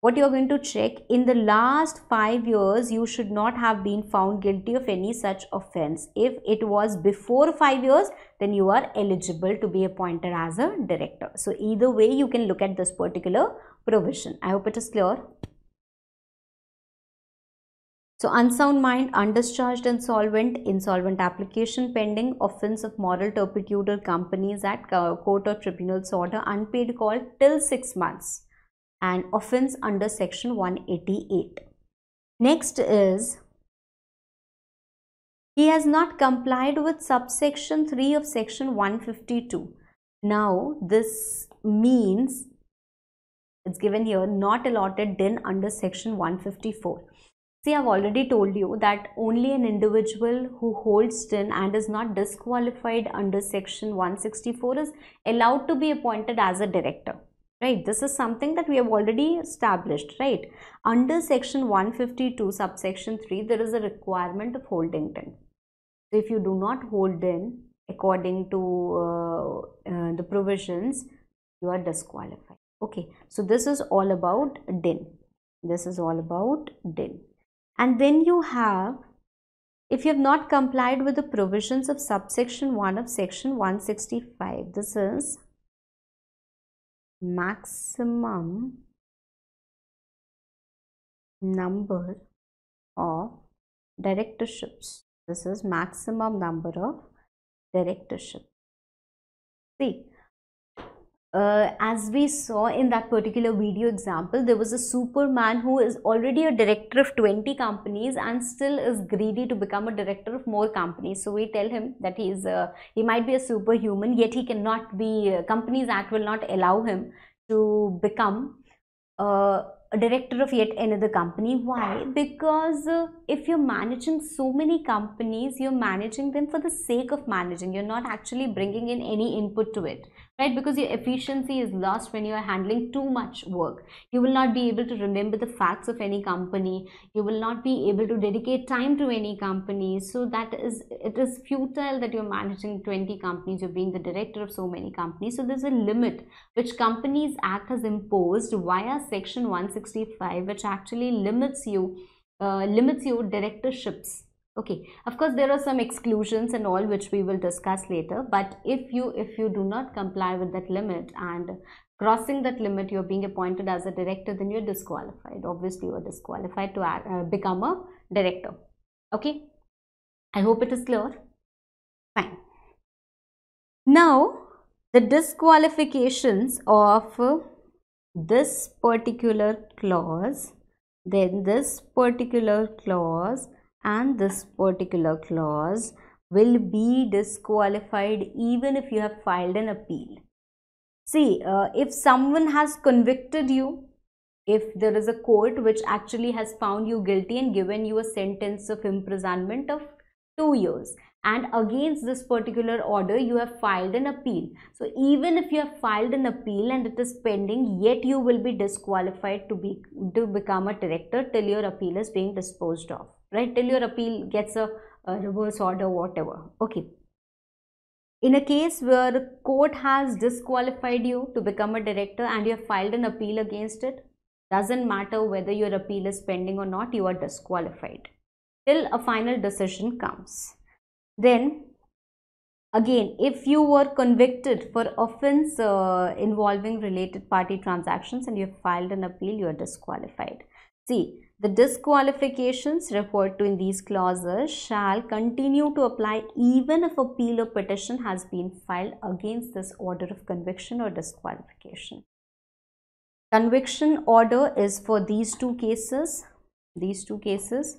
what you're going to check in the last five years you should not have been found guilty of any such offense if it was before five years then you are eligible to be appointed as a director so either way you can look at this particular provision i hope it is clear so unsound mind, undischarged insolvent, insolvent application pending, offence of moral turpitude or companies at uh, court or tribunals order, unpaid call till 6 months and offence under section 188. Next is he has not complied with subsection 3 of section 152. Now this means it's given here not allotted din under section 154 See, I've already told you that only an individual who holds tin and is not disqualified under section 164 is allowed to be appointed as a director right this is something that we have already established right under section 152 subsection 3 there is a requirement of holding tin if you do not hold in according to uh, uh, the provisions you are disqualified okay so this is all about din this is all about din and then you have, if you have not complied with the provisions of subsection 1 of section 165, this is maximum number of directorships. This is maximum number of directorships. See, uh, as we saw in that particular video example, there was a superman who is already a director of 20 companies and still is greedy to become a director of more companies. So we tell him that he is a, he might be a superhuman, yet he cannot be. Uh, companies Act will not allow him to become uh, a director of yet another company. Why? Because uh, if you're managing so many companies, you're managing them for the sake of managing. You're not actually bringing in any input to it right because your efficiency is lost when you are handling too much work you will not be able to remember the facts of any company you will not be able to dedicate time to any company so that is it is futile that you're managing 20 companies you're being the director of so many companies so there's a limit which companies act has imposed via section 165 which actually limits you uh, limits your directorships okay of course there are some exclusions and all which we will discuss later but if you if you do not comply with that limit and crossing that limit you're being appointed as a director then you're disqualified obviously you're disqualified to uh, become a director okay i hope it is clear fine now the disqualifications of this particular clause then this particular clause and this particular clause will be disqualified even if you have filed an appeal. See, uh, if someone has convicted you, if there is a court which actually has found you guilty and given you a sentence of imprisonment of two years and against this particular order you have filed an appeal so even if you have filed an appeal and it is pending yet you will be disqualified to be to become a director till your appeal is being disposed of right till your appeal gets a, a reverse order whatever okay in a case where the court has disqualified you to become a director and you have filed an appeal against it doesn't matter whether your appeal is pending or not you are disqualified till a final decision comes then again if you were convicted for offense uh, involving related party transactions and you have filed an appeal you are disqualified see the disqualifications referred to in these clauses shall continue to apply even if appeal or petition has been filed against this order of conviction or disqualification. Conviction order is for these two cases, these two cases,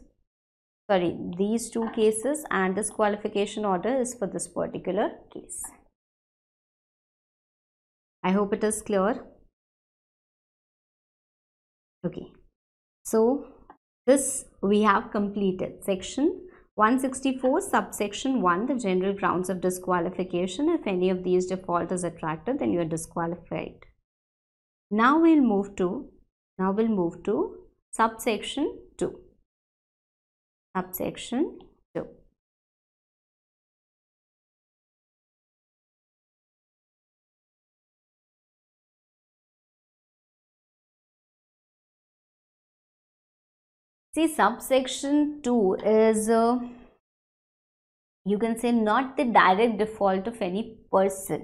sorry, these two cases and disqualification order is for this particular case. I hope it is clear. Okay. So, this we have completed section 164 subsection 1 the general grounds of disqualification if any of these default is attracted then you are disqualified now we'll move to now we'll move to subsection 2 subsection see subsection 2 is uh, you can say not the direct default of any person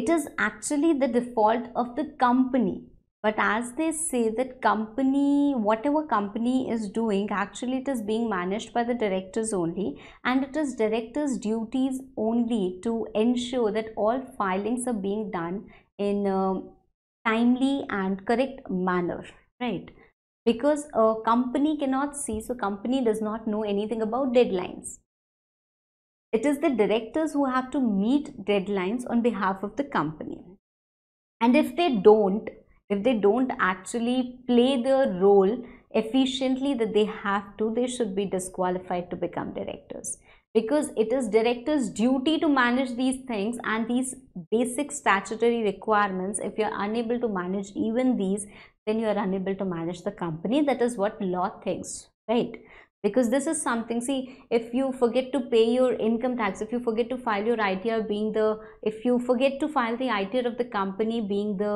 it is actually the default of the company but as they say that company whatever company is doing actually it is being managed by the directors only and it is directors duties only to ensure that all filings are being done in a timely and correct manner right because a company cannot see, so company does not know anything about deadlines. It is the directors who have to meet deadlines on behalf of the company. And if they don't, if they don't actually play the role efficiently that they have to, they should be disqualified to become directors. Because it is directors' duty to manage these things and these basic statutory requirements. If you're unable to manage even these, then you are unable to manage the company that is what law thinks right because this is something see if you forget to pay your income tax if you forget to file your ITR being the if you forget to file the ITR of the company being the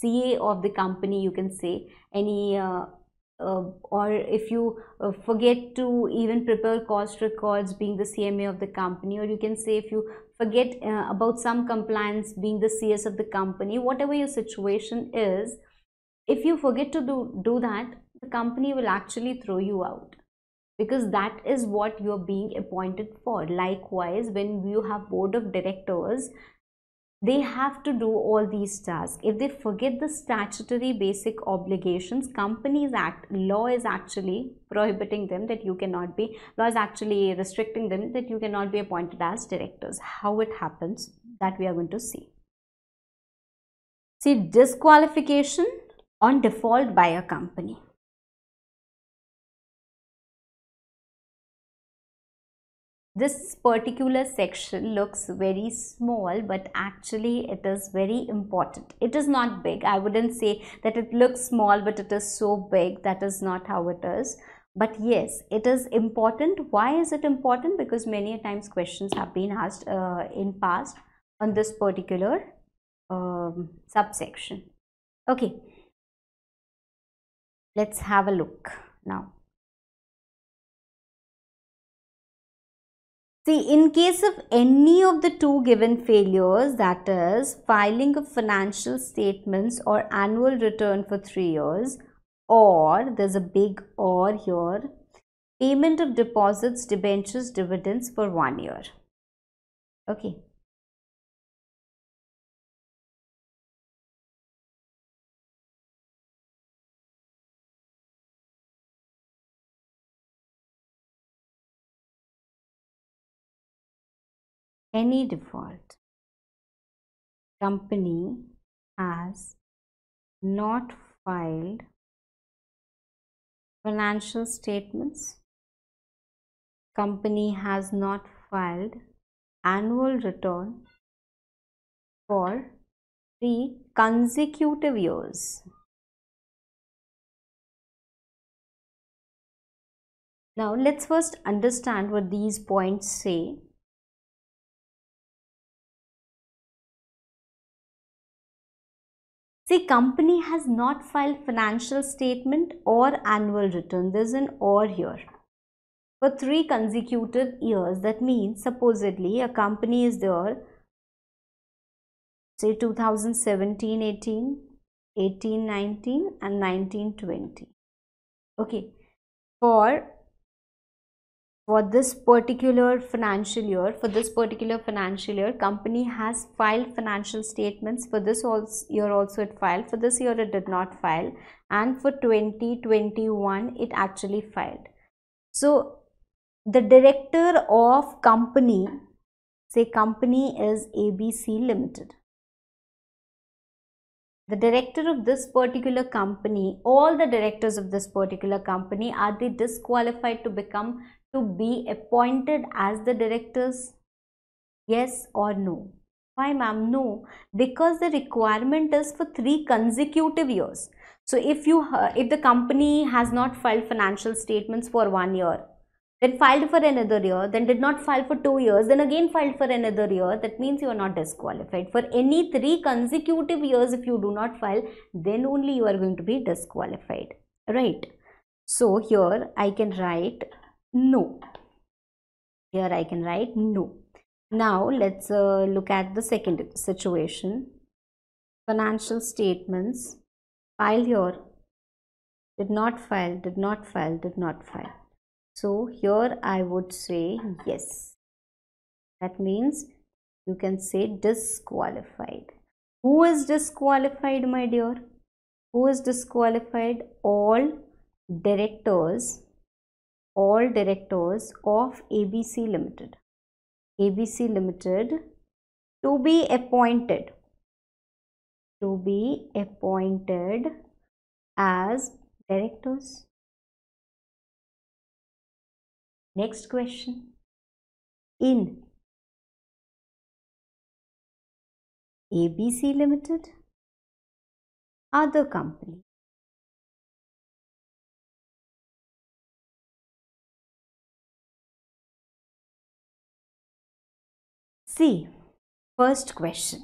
CA of the company you can say any uh, uh, or if you uh, forget to even prepare cost records being the CMA of the company or you can say if you forget uh, about some compliance being the CS of the company whatever your situation is if you forget to do, do that, the company will actually throw you out because that is what you are being appointed for. Likewise, when you have board of directors, they have to do all these tasks. If they forget the statutory basic obligations, Companies Act, law is actually prohibiting them that you cannot be, law is actually restricting them that you cannot be appointed as directors. How it happens, that we are going to see. See, disqualification on default by a company. This particular section looks very small but actually it is very important. It is not big. I wouldn't say that it looks small but it is so big. That is not how it is. But yes, it is important. Why is it important? Because many times questions have been asked uh, in past on this particular um, subsection. Okay, Let's have a look now. See, in case of any of the two given failures, that is filing of financial statements or annual return for three years, or there's a big or here, payment of deposits, debentures, dividends for one year. Okay, any default company has not filed financial statements company has not filed annual return for three consecutive years now let's first understand what these points say See, company has not filed financial statement or annual return. There's an or here. For three consecutive years, that means supposedly a company is there, say 2017 18, 18 19, and 19 20. Okay, for for this particular financial year for this particular financial year company has filed financial statements for this also year also it filed for this year it did not file and for 2021 it actually filed so the director of company say company is abc limited the director of this particular company all the directors of this particular company are they disqualified to become to be appointed as the directors? Yes or no? Why ma'am? No, because the requirement is for three consecutive years. So if you uh, if the company has not filed financial statements for one year, then filed for another year, then did not file for two years, then again filed for another year, that means you are not disqualified. For any three consecutive years, if you do not file, then only you are going to be disqualified, right? So here I can write no here I can write no now let's uh, look at the second situation financial statements file here did not file did not file did not file so here I would say yes that means you can say disqualified who is disqualified my dear who is disqualified all directors all directors of ABC Limited. ABC Limited to be appointed to be appointed as directors. Next question. In ABC Limited, other company See, first question.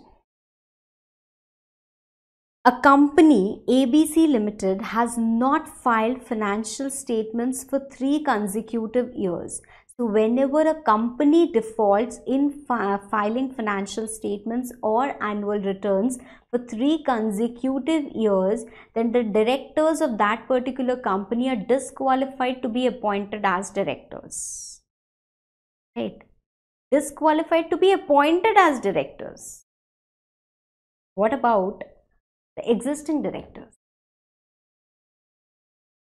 A company ABC Limited has not filed financial statements for three consecutive years. So whenever a company defaults in fi filing financial statements or annual returns for three consecutive years, then the directors of that particular company are disqualified to be appointed as directors. Right disqualified to be appointed as directors. What about the existing directors?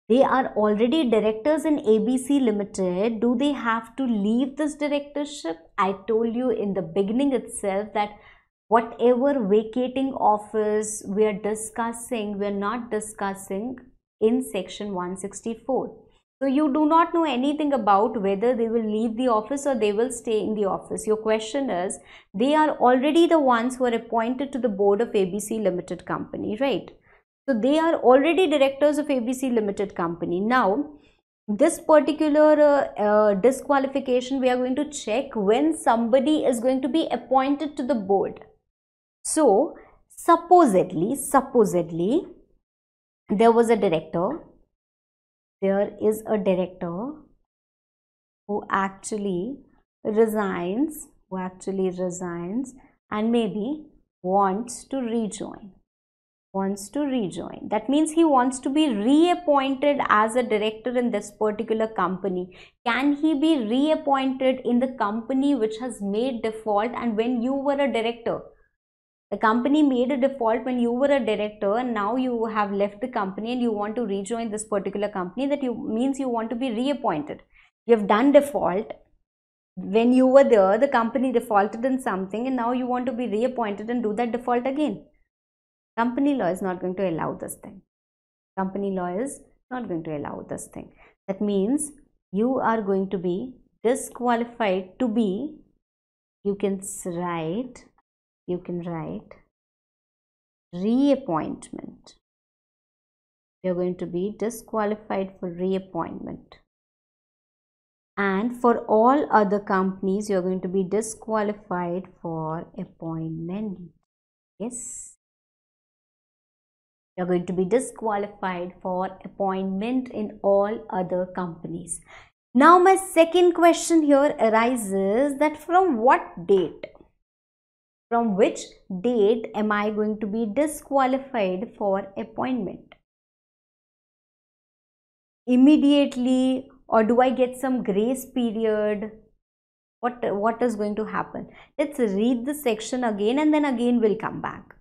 They are already directors in ABC Limited. Do they have to leave this directorship? I told you in the beginning itself that whatever vacating office we are discussing, we are not discussing in section 164. So you do not know anything about whether they will leave the office or they will stay in the office. Your question is, they are already the ones who are appointed to the board of ABC Limited Company, right? So they are already directors of ABC Limited Company. Now, this particular uh, uh, disqualification, we are going to check when somebody is going to be appointed to the board. So supposedly, supposedly, there was a director there is a director who actually resigns who actually resigns and maybe wants to rejoin wants to rejoin that means he wants to be reappointed as a director in this particular company can he be reappointed in the company which has made default and when you were a director the company made a default when you were a director and now you have left the company and you want to rejoin this particular company that you means you want to be reappointed you have done default when you were there the company defaulted in something and now you want to be reappointed and do that default again company law is not going to allow this thing company law is not going to allow this thing that means you are going to be disqualified to be you can write you can write reappointment you're going to be disqualified for reappointment and for all other companies you're going to be disqualified for appointment yes you're going to be disqualified for appointment in all other companies now my second question here arises that from what date from which date am I going to be disqualified for appointment? Immediately or do I get some grace period? What, what is going to happen? Let's read the section again and then again we'll come back.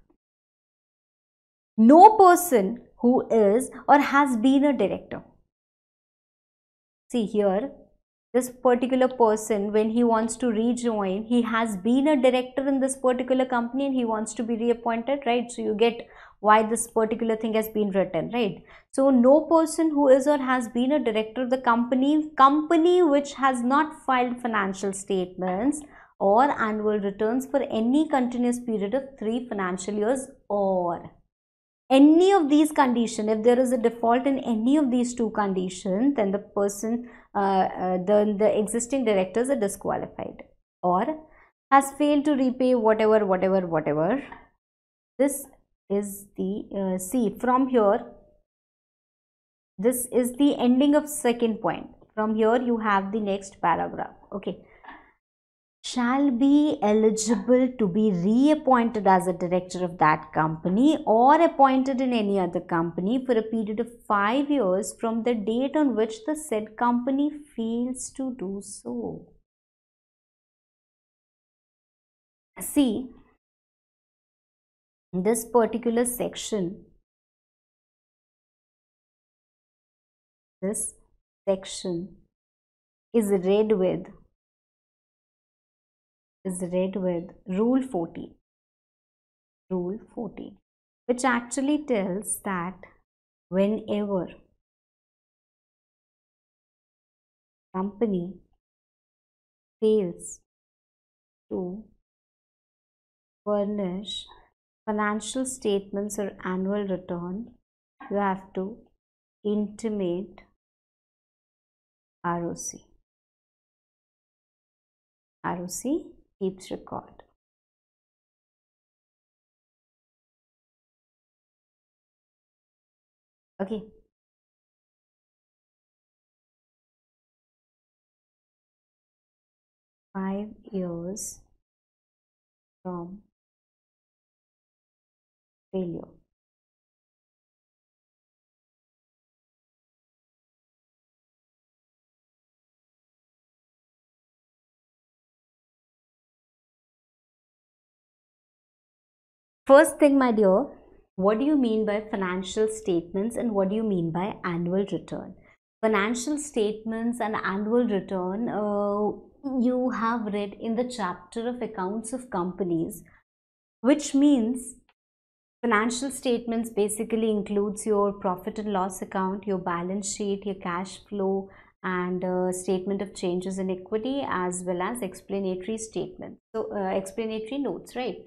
No person who is or has been a director. See here, this particular person when he wants to rejoin he has been a director in this particular company and he wants to be reappointed right so you get why this particular thing has been written right so no person who is or has been a director of the company company which has not filed financial statements or annual returns for any continuous period of three financial years or any of these condition if there is a default in any of these two conditions then the person uh, then the existing directors are disqualified or has failed to repay whatever whatever whatever this is the uh, see from here this is the ending of second point from here you have the next paragraph okay shall be eligible to be reappointed as a director of that company or appointed in any other company for a period of 5 years from the date on which the said company fails to do so. See, this particular section, this section is read with is read with Rule 40. Rule 40, which actually tells that whenever company fails to furnish financial statements or annual return, you have to intimate ROC. ROC keeps record okay five years from failure First thing, my dear, what do you mean by financial statements and what do you mean by annual return? Financial statements and annual return uh, you have read in the chapter of accounts of companies, which means financial statements basically includes your profit and loss account, your balance sheet, your cash flow, and uh, statement of changes in equity as well as explanatory statements. So uh, explanatory notes, right?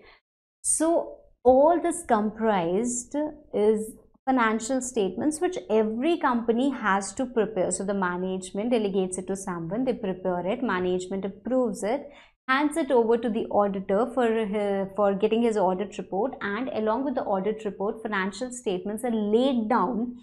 So all this comprised is financial statements which every company has to prepare. So the management delegates it to someone, they prepare it, management approves it, hands it over to the auditor for uh, for getting his audit report and along with the audit report financial statements are laid down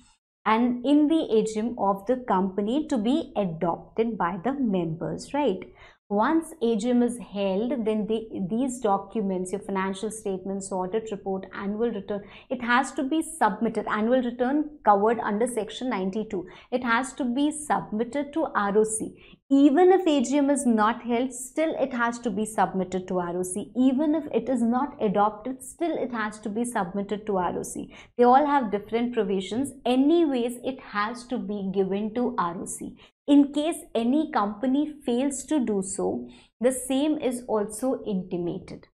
and in the AGM of the company to be adopted by the members right once AGM is held, then they, these documents, your financial statements, audit report, annual return, it has to be submitted. Annual return covered under section 92. It has to be submitted to ROC. Even if AGM is not held, still it has to be submitted to ROC. Even if it is not adopted, still it has to be submitted to ROC. They all have different provisions. Anyways, it has to be given to ROC. In case any company fails to do so, the same is also intimated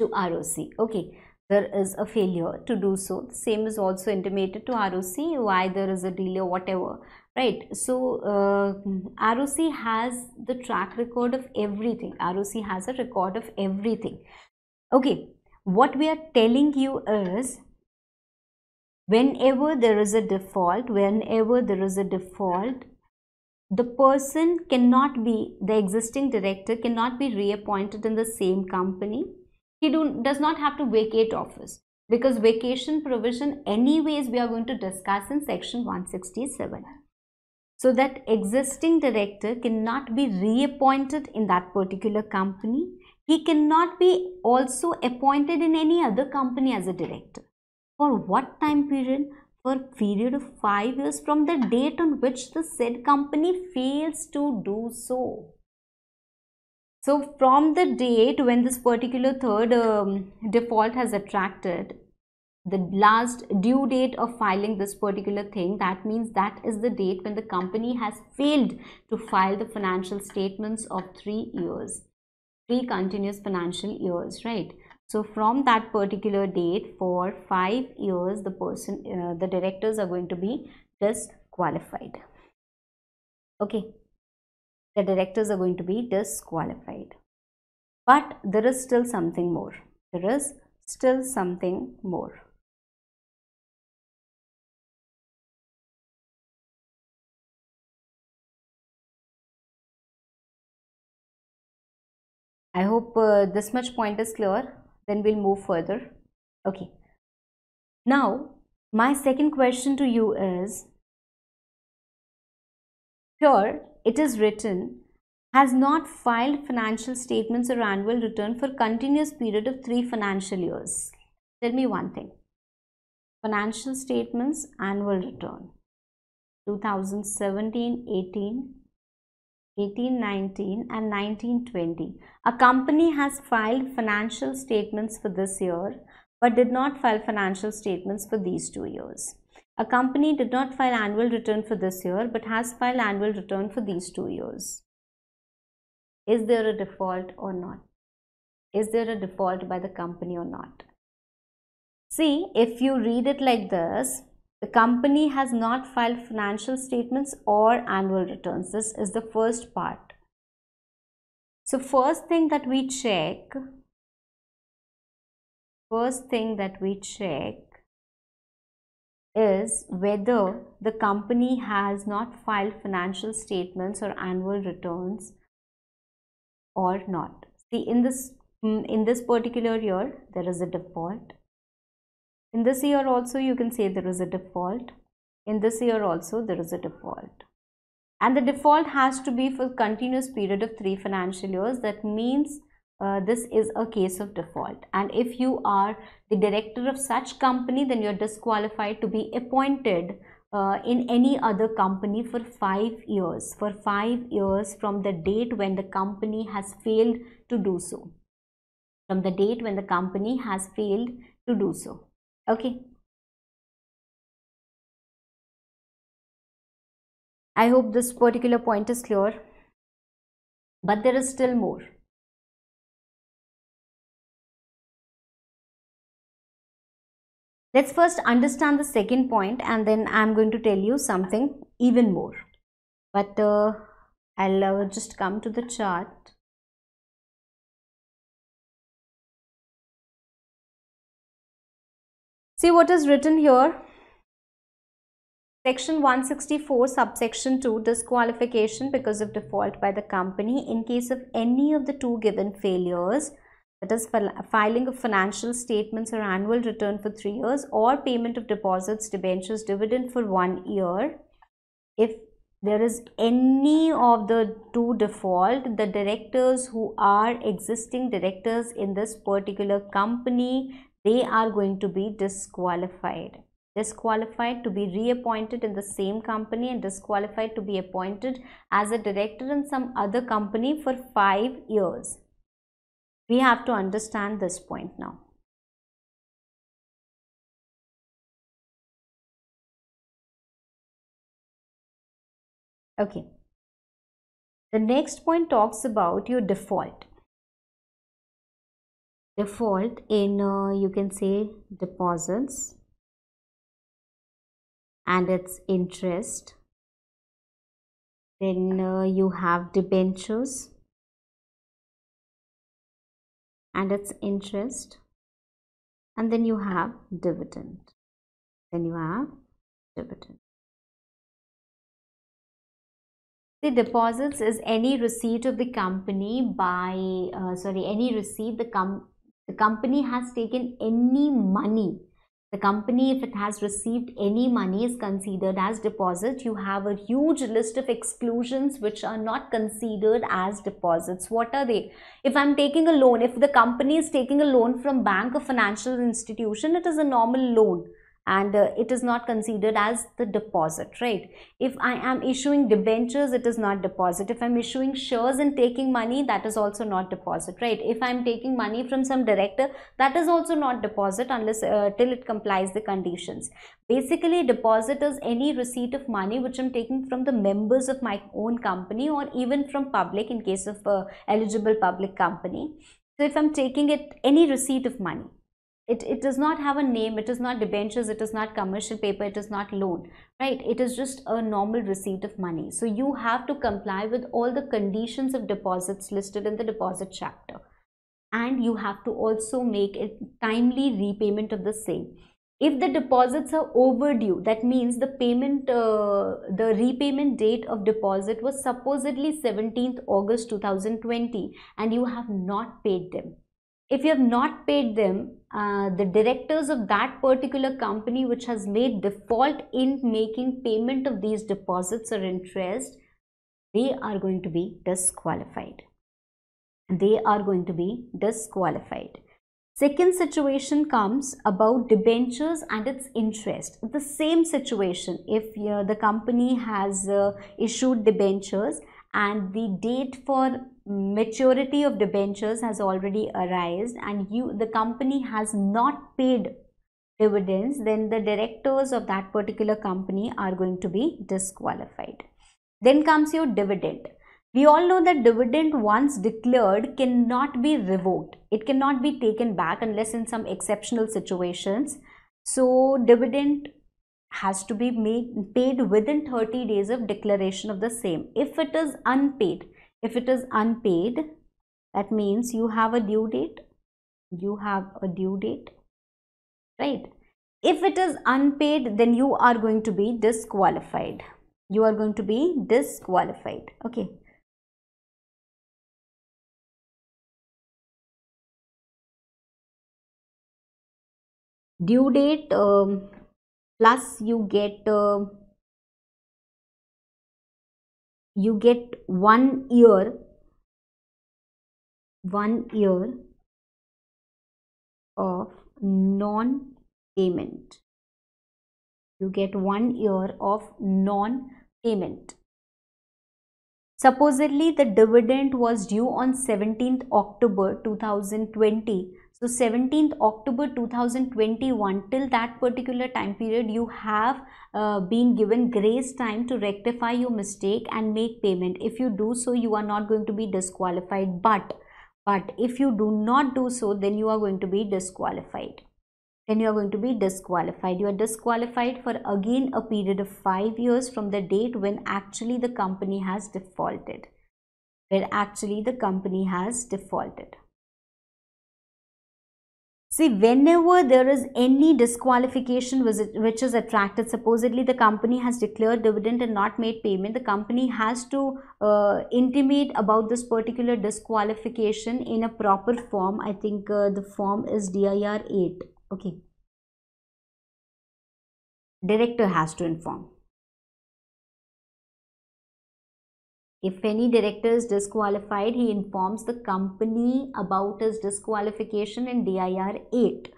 to ROC. Okay, there is a failure to do so. The same is also intimated to ROC, why there is a delay, whatever, right? So, uh, ROC has the track record of everything. ROC has a record of everything. Okay, what we are telling you is whenever there is a default, whenever there is a default, the person cannot be, the existing director cannot be reappointed in the same company. He do, does not have to vacate office because vacation provision anyways we are going to discuss in section 167. So that existing director cannot be reappointed in that particular company. He cannot be also appointed in any other company as a director. For what time period? for period of 5 years from the date on which the said company fails to do so. So from the date when this particular third um, default has attracted the last due date of filing this particular thing that means that is the date when the company has failed to file the financial statements of three years three continuous financial years right so from that particular date for five years, the person, uh, the directors are going to be disqualified. Okay, the directors are going to be disqualified. But there is still something more. There is still something more. I hope uh, this much point is clear then we'll move further okay now my second question to you is here it is written has not filed financial statements or annual return for continuous period of three financial years tell me one thing financial statements annual return 2017 18 1819 and 1920. A company has filed financial statements for this year but did not file financial statements for these two years. A company did not file annual return for this year but has filed annual return for these two years. Is there a default or not? Is there a default by the company or not? See, if you read it like this, the company has not filed financial statements or annual returns. This is the first part. So first thing that we check, first thing that we check is whether the company has not filed financial statements or annual returns or not. See in this in this particular year there is a default in this year also you can say there is a default in this year also there is a default and the default has to be for continuous period of three financial years that means uh, this is a case of default and if you are the director of such company then you're disqualified to be appointed uh, in any other company for five years for five years from the date when the company has failed to do so from the date when the company has failed to do so okay I hope this particular point is clear but there is still more Let's first understand the second point and then I'm going to tell you something even more. But uh, I'll uh, just come to the chart. See what is written here. Section 164 subsection 2 disqualification because of default by the company in case of any of the two given failures that is filing of financial statements or annual return for 3 years or payment of deposits, debentures, dividend for 1 year. If there is any of the two default, the directors who are existing directors in this particular company they are going to be disqualified disqualified to be reappointed in the same company and disqualified to be appointed as a director in some other company for five years we have to understand this point now okay the next point talks about your default default in uh, you can say deposits and its interest then uh, you have debentures and its interest and then you have dividend then you have dividend the deposits is any receipt of the company by uh, sorry any receipt the com the company has taken any money the company if it has received any money is considered as deposit you have a huge list of exclusions which are not considered as deposits what are they if i'm taking a loan if the company is taking a loan from bank or financial institution it is a normal loan and uh, it is not considered as the deposit right if i am issuing debentures it is not deposit if i'm issuing shares and taking money that is also not deposit right if i'm taking money from some director that is also not deposit unless uh, till it complies the conditions basically deposit is any receipt of money which i'm taking from the members of my own company or even from public in case of uh, eligible public company so if i'm taking it any receipt of money it, it does not have a name, it is not debentures, it is not commercial paper, it is not loan, right? It is just a normal receipt of money. So you have to comply with all the conditions of deposits listed in the deposit chapter. And you have to also make a timely repayment of the same if the deposits are overdue that means the payment uh, the repayment date of deposit was supposedly 17th august 2020 and you have not paid them if you have not paid them, uh, the directors of that particular company which has made default in making payment of these deposits or interest, they are going to be disqualified. They are going to be disqualified. Second situation comes about debentures and its interest. The same situation if uh, the company has uh, issued debentures and the date for maturity of debentures has already arisen and you the company has not paid dividends then the directors of that particular company are going to be disqualified then comes your dividend we all know that dividend once declared cannot be revoked it cannot be taken back unless in some exceptional situations so dividend has to be made paid within 30 days of declaration of the same if it is unpaid if it is unpaid that means you have a due date you have a due date right if it is unpaid then you are going to be disqualified you are going to be disqualified okay due date um, plus you get uh, you get one year one year of non payment you get one year of non payment supposedly the dividend was due on 17th october 2020 so 17th October 2021 till that particular time period you have uh, been given grace time to rectify your mistake and make payment. If you do so you are not going to be disqualified but but if you do not do so then you are going to be disqualified. Then you are going to be disqualified. You are disqualified for again a period of 5 years from the date when actually the company has defaulted. Where actually the company has defaulted. See, whenever there is any disqualification which is attracted, supposedly the company has declared dividend and not made payment, the company has to uh, intimate about this particular disqualification in a proper form. I think uh, the form is DIR 8. Okay. Director has to inform. If any director is disqualified, he informs the company about his disqualification in DIR 8.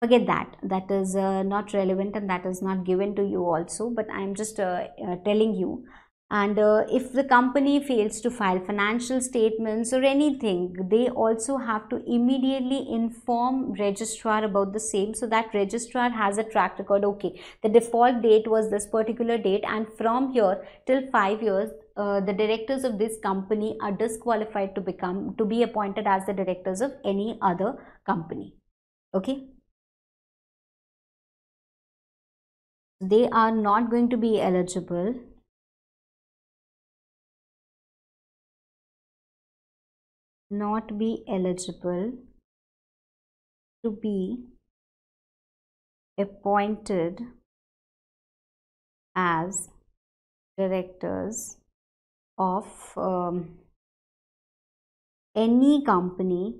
Forget that. That is uh, not relevant and that is not given to you also. But I am just uh, uh, telling you. And uh, if the company fails to file financial statements or anything, they also have to immediately inform registrar about the same so that registrar has a track record. Okay, the default date was this particular date and from here till five years, uh, the directors of this company are disqualified to become to be appointed as the directors of any other company okay they are not going to be eligible not be eligible to be appointed as directors of um, any company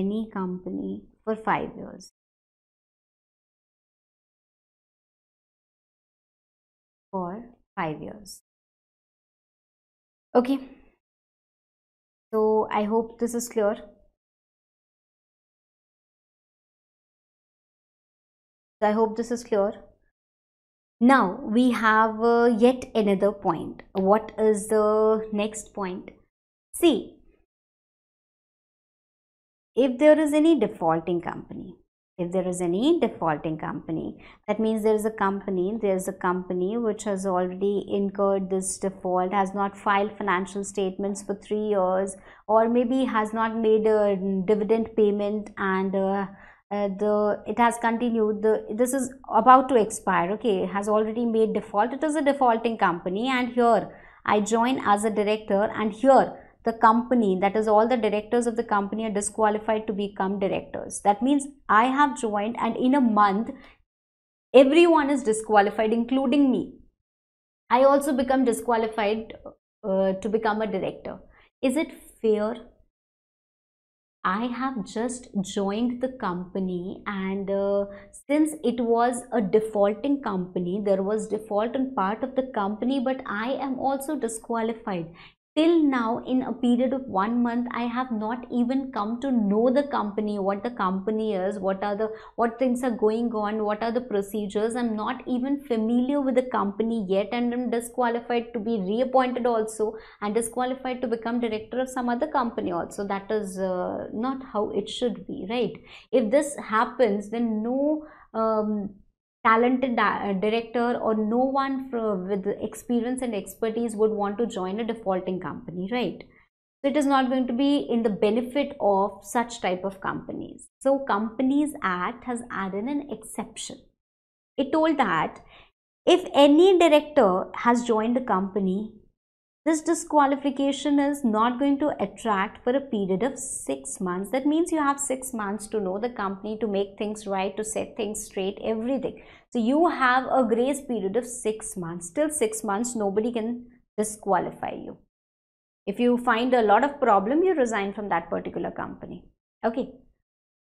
any company for 5 years for 5 years okay so i hope this is clear so i hope this is clear now we have uh, yet another point. What is the next point? See, if there is any defaulting company, if there is any defaulting company, that means there is a company, there is a company which has already incurred this default, has not filed financial statements for three years, or maybe has not made a dividend payment and uh, uh, the it has continued the this is about to expire okay has already made default it is a defaulting company and here i join as a director and here the company that is all the directors of the company are disqualified to become directors that means i have joined and in a month everyone is disqualified including me i also become disqualified uh, to become a director is it fair I have just joined the company and uh, since it was a defaulting company, there was default on part of the company, but I am also disqualified till now in a period of one month i have not even come to know the company what the company is what are the what things are going on what are the procedures i'm not even familiar with the company yet and i'm disqualified to be reappointed also and disqualified to become director of some other company also that is uh, not how it should be right if this happens then no um, talented uh, director or no one with experience and expertise would want to join a defaulting company right so it is not going to be in the benefit of such type of companies so companies act has added an exception it told that if any director has joined the company this disqualification is not going to attract for a period of six months. That means you have six months to know the company, to make things right, to set things straight, everything. So you have a grace period of six months. Till six months, nobody can disqualify you. If you find a lot of problem, you resign from that particular company. Okay,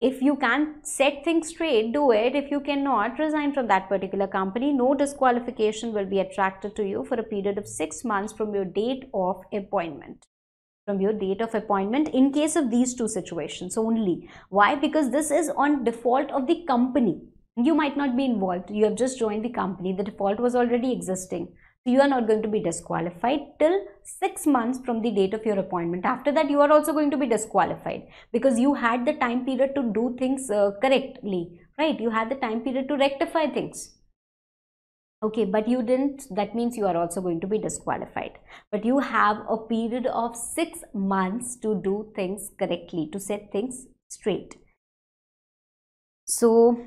if you can set things straight do it if you cannot resign from that particular company no disqualification will be attracted to you for a period of 6 months from your date of appointment from your date of appointment in case of these two situations only why because this is on default of the company you might not be involved you have just joined the company the default was already existing so you are not going to be disqualified till six months from the date of your appointment. After that, you are also going to be disqualified because you had the time period to do things uh, correctly, right? You had the time period to rectify things. Okay, but you didn't, that means you are also going to be disqualified. But you have a period of six months to do things correctly, to set things straight. So,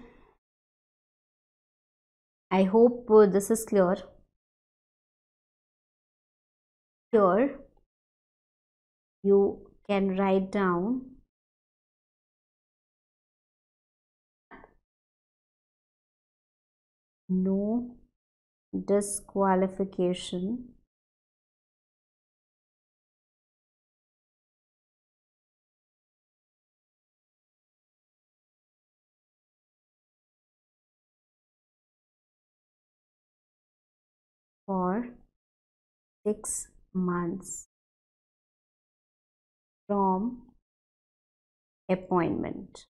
I hope uh, this is clear here you can write down no disqualification for six months from appointment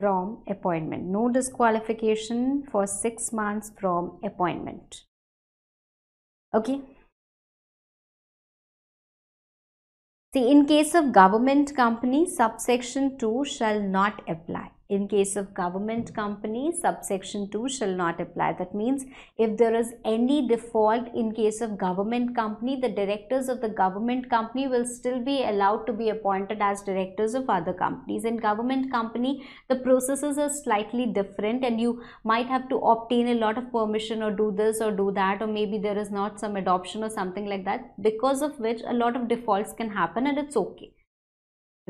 from appointment no disqualification for 6 months from appointment okay see in case of government company subsection 2 shall not apply in case of government company, subsection 2 shall not apply. That means if there is any default in case of government company, the directors of the government company will still be allowed to be appointed as directors of other companies. In government company, the processes are slightly different and you might have to obtain a lot of permission or do this or do that or maybe there is not some adoption or something like that because of which a lot of defaults can happen and it's okay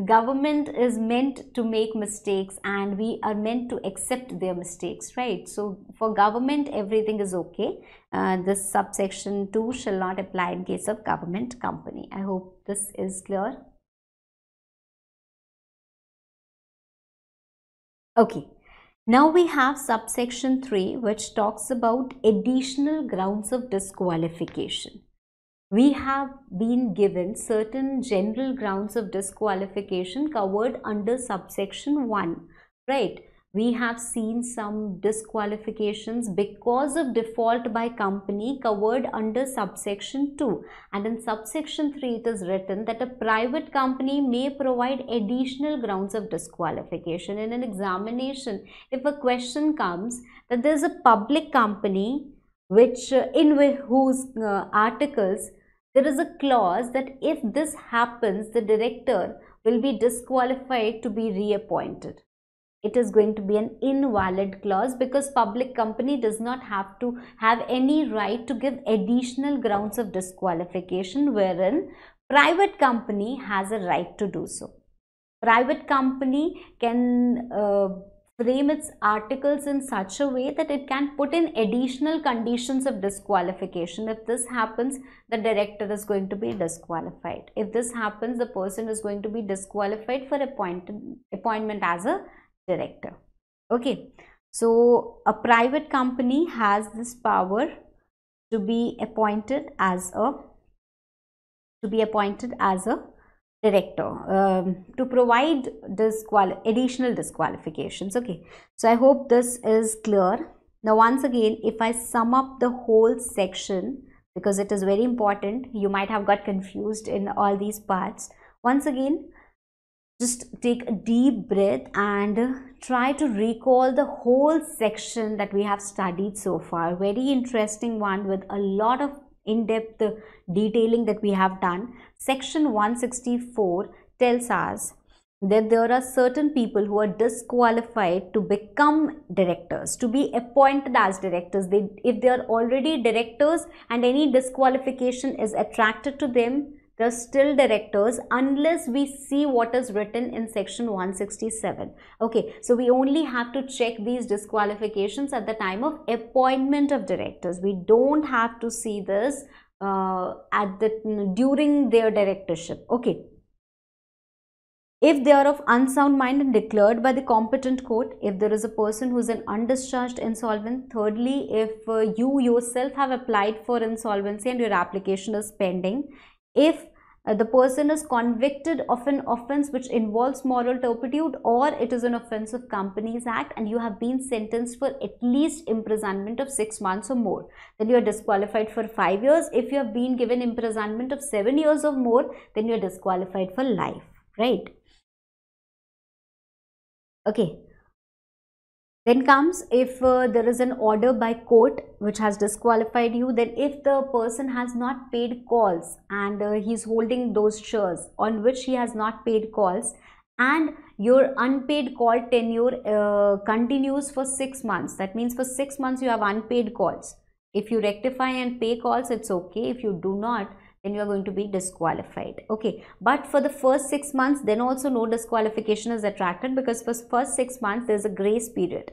government is meant to make mistakes and we are meant to accept their mistakes right so for government everything is okay uh, this subsection 2 shall not apply in case of government company i hope this is clear okay now we have subsection 3 which talks about additional grounds of disqualification we have been given certain general grounds of disqualification covered under subsection 1, right? We have seen some disqualifications because of default by company covered under subsection 2 and in subsection 3 it is written that a private company may provide additional grounds of disqualification. In an examination, if a question comes that there is a public company which uh, in whose uh, articles there is a clause that if this happens, the director will be disqualified to be reappointed. It is going to be an invalid clause because public company does not have to have any right to give additional grounds of disqualification wherein private company has a right to do so. Private company can uh, frame its articles in such a way that it can put in additional conditions of disqualification. If this happens, the director is going to be disqualified. If this happens, the person is going to be disqualified for appointment appointment as a director. Okay, so a private company has this power to be appointed as a to be appointed as a director um, to provide this additional disqualifications okay so i hope this is clear now once again if i sum up the whole section because it is very important you might have got confused in all these parts once again just take a deep breath and try to recall the whole section that we have studied so far very interesting one with a lot of in-depth detailing that we have done Section 164 tells us that there are certain people who are disqualified to become directors, to be appointed as directors. They, if they are already directors and any disqualification is attracted to them, they're still directors unless we see what is written in section 167 okay so we only have to check these disqualifications at the time of appointment of directors we don't have to see this uh, at the during their directorship okay if they are of unsound mind and declared by the competent court if there is a person who is an undischarged insolvent thirdly if uh, you yourself have applied for insolvency and your application is pending if uh, the person is convicted of an offense which involves moral turpitude or it is an offense of companies act and you have been sentenced for at least imprisonment of 6 months or more then you are disqualified for 5 years if you have been given imprisonment of 7 years or more then you are disqualified for life right okay then comes if uh, there is an order by court which has disqualified you, then if the person has not paid calls and uh, he's holding those shares on which he has not paid calls and your unpaid call tenure uh, continues for 6 months. That means for 6 months you have unpaid calls. If you rectify and pay calls, it's okay. If you do not, then you are going to be disqualified okay but for the first six months then also no disqualification is attracted because for first six months there's a grace period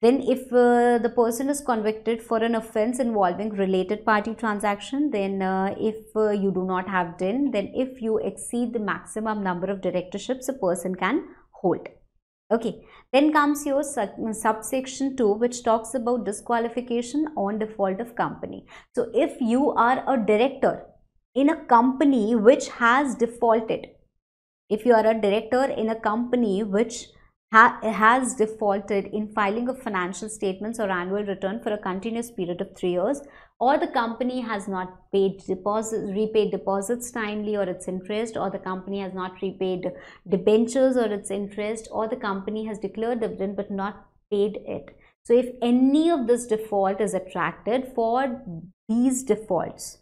then if uh, the person is convicted for an offense involving related party transaction then uh, if uh, you do not have din then if you exceed the maximum number of directorships a person can hold okay then comes your subsection 2 which talks about disqualification on default of company so if you are a director in a company which has defaulted if you are a director in a company which ha has defaulted in filing of financial statements or annual return for a continuous period of 3 years or the company has not paid deposits repaid deposits timely or its interest or the company has not repaid debentures or its interest or the company has declared dividend but not paid it so if any of this default is attracted for these defaults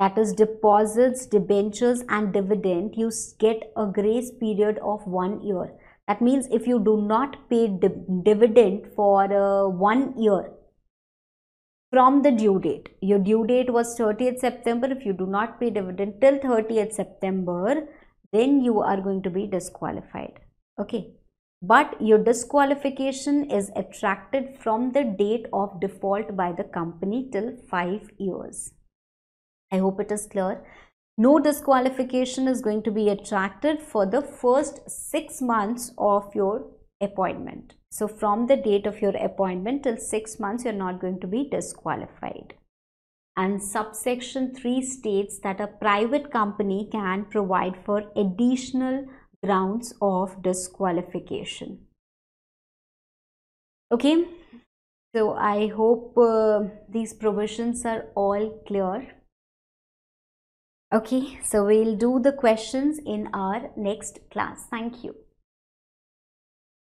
that is deposits, debentures and dividend, you get a grace period of one year. That means if you do not pay di dividend for uh, one year from the due date, your due date was 30th September. If you do not pay dividend till 30th September, then you are going to be disqualified. Okay. But your disqualification is attracted from the date of default by the company till 5 years. I hope it is clear. No disqualification is going to be attracted for the first six months of your appointment. So from the date of your appointment till six months, you're not going to be disqualified. And subsection 3 states that a private company can provide for additional grounds of disqualification. Okay, so I hope uh, these provisions are all clear. Okay, so we'll do the questions in our next class. Thank you.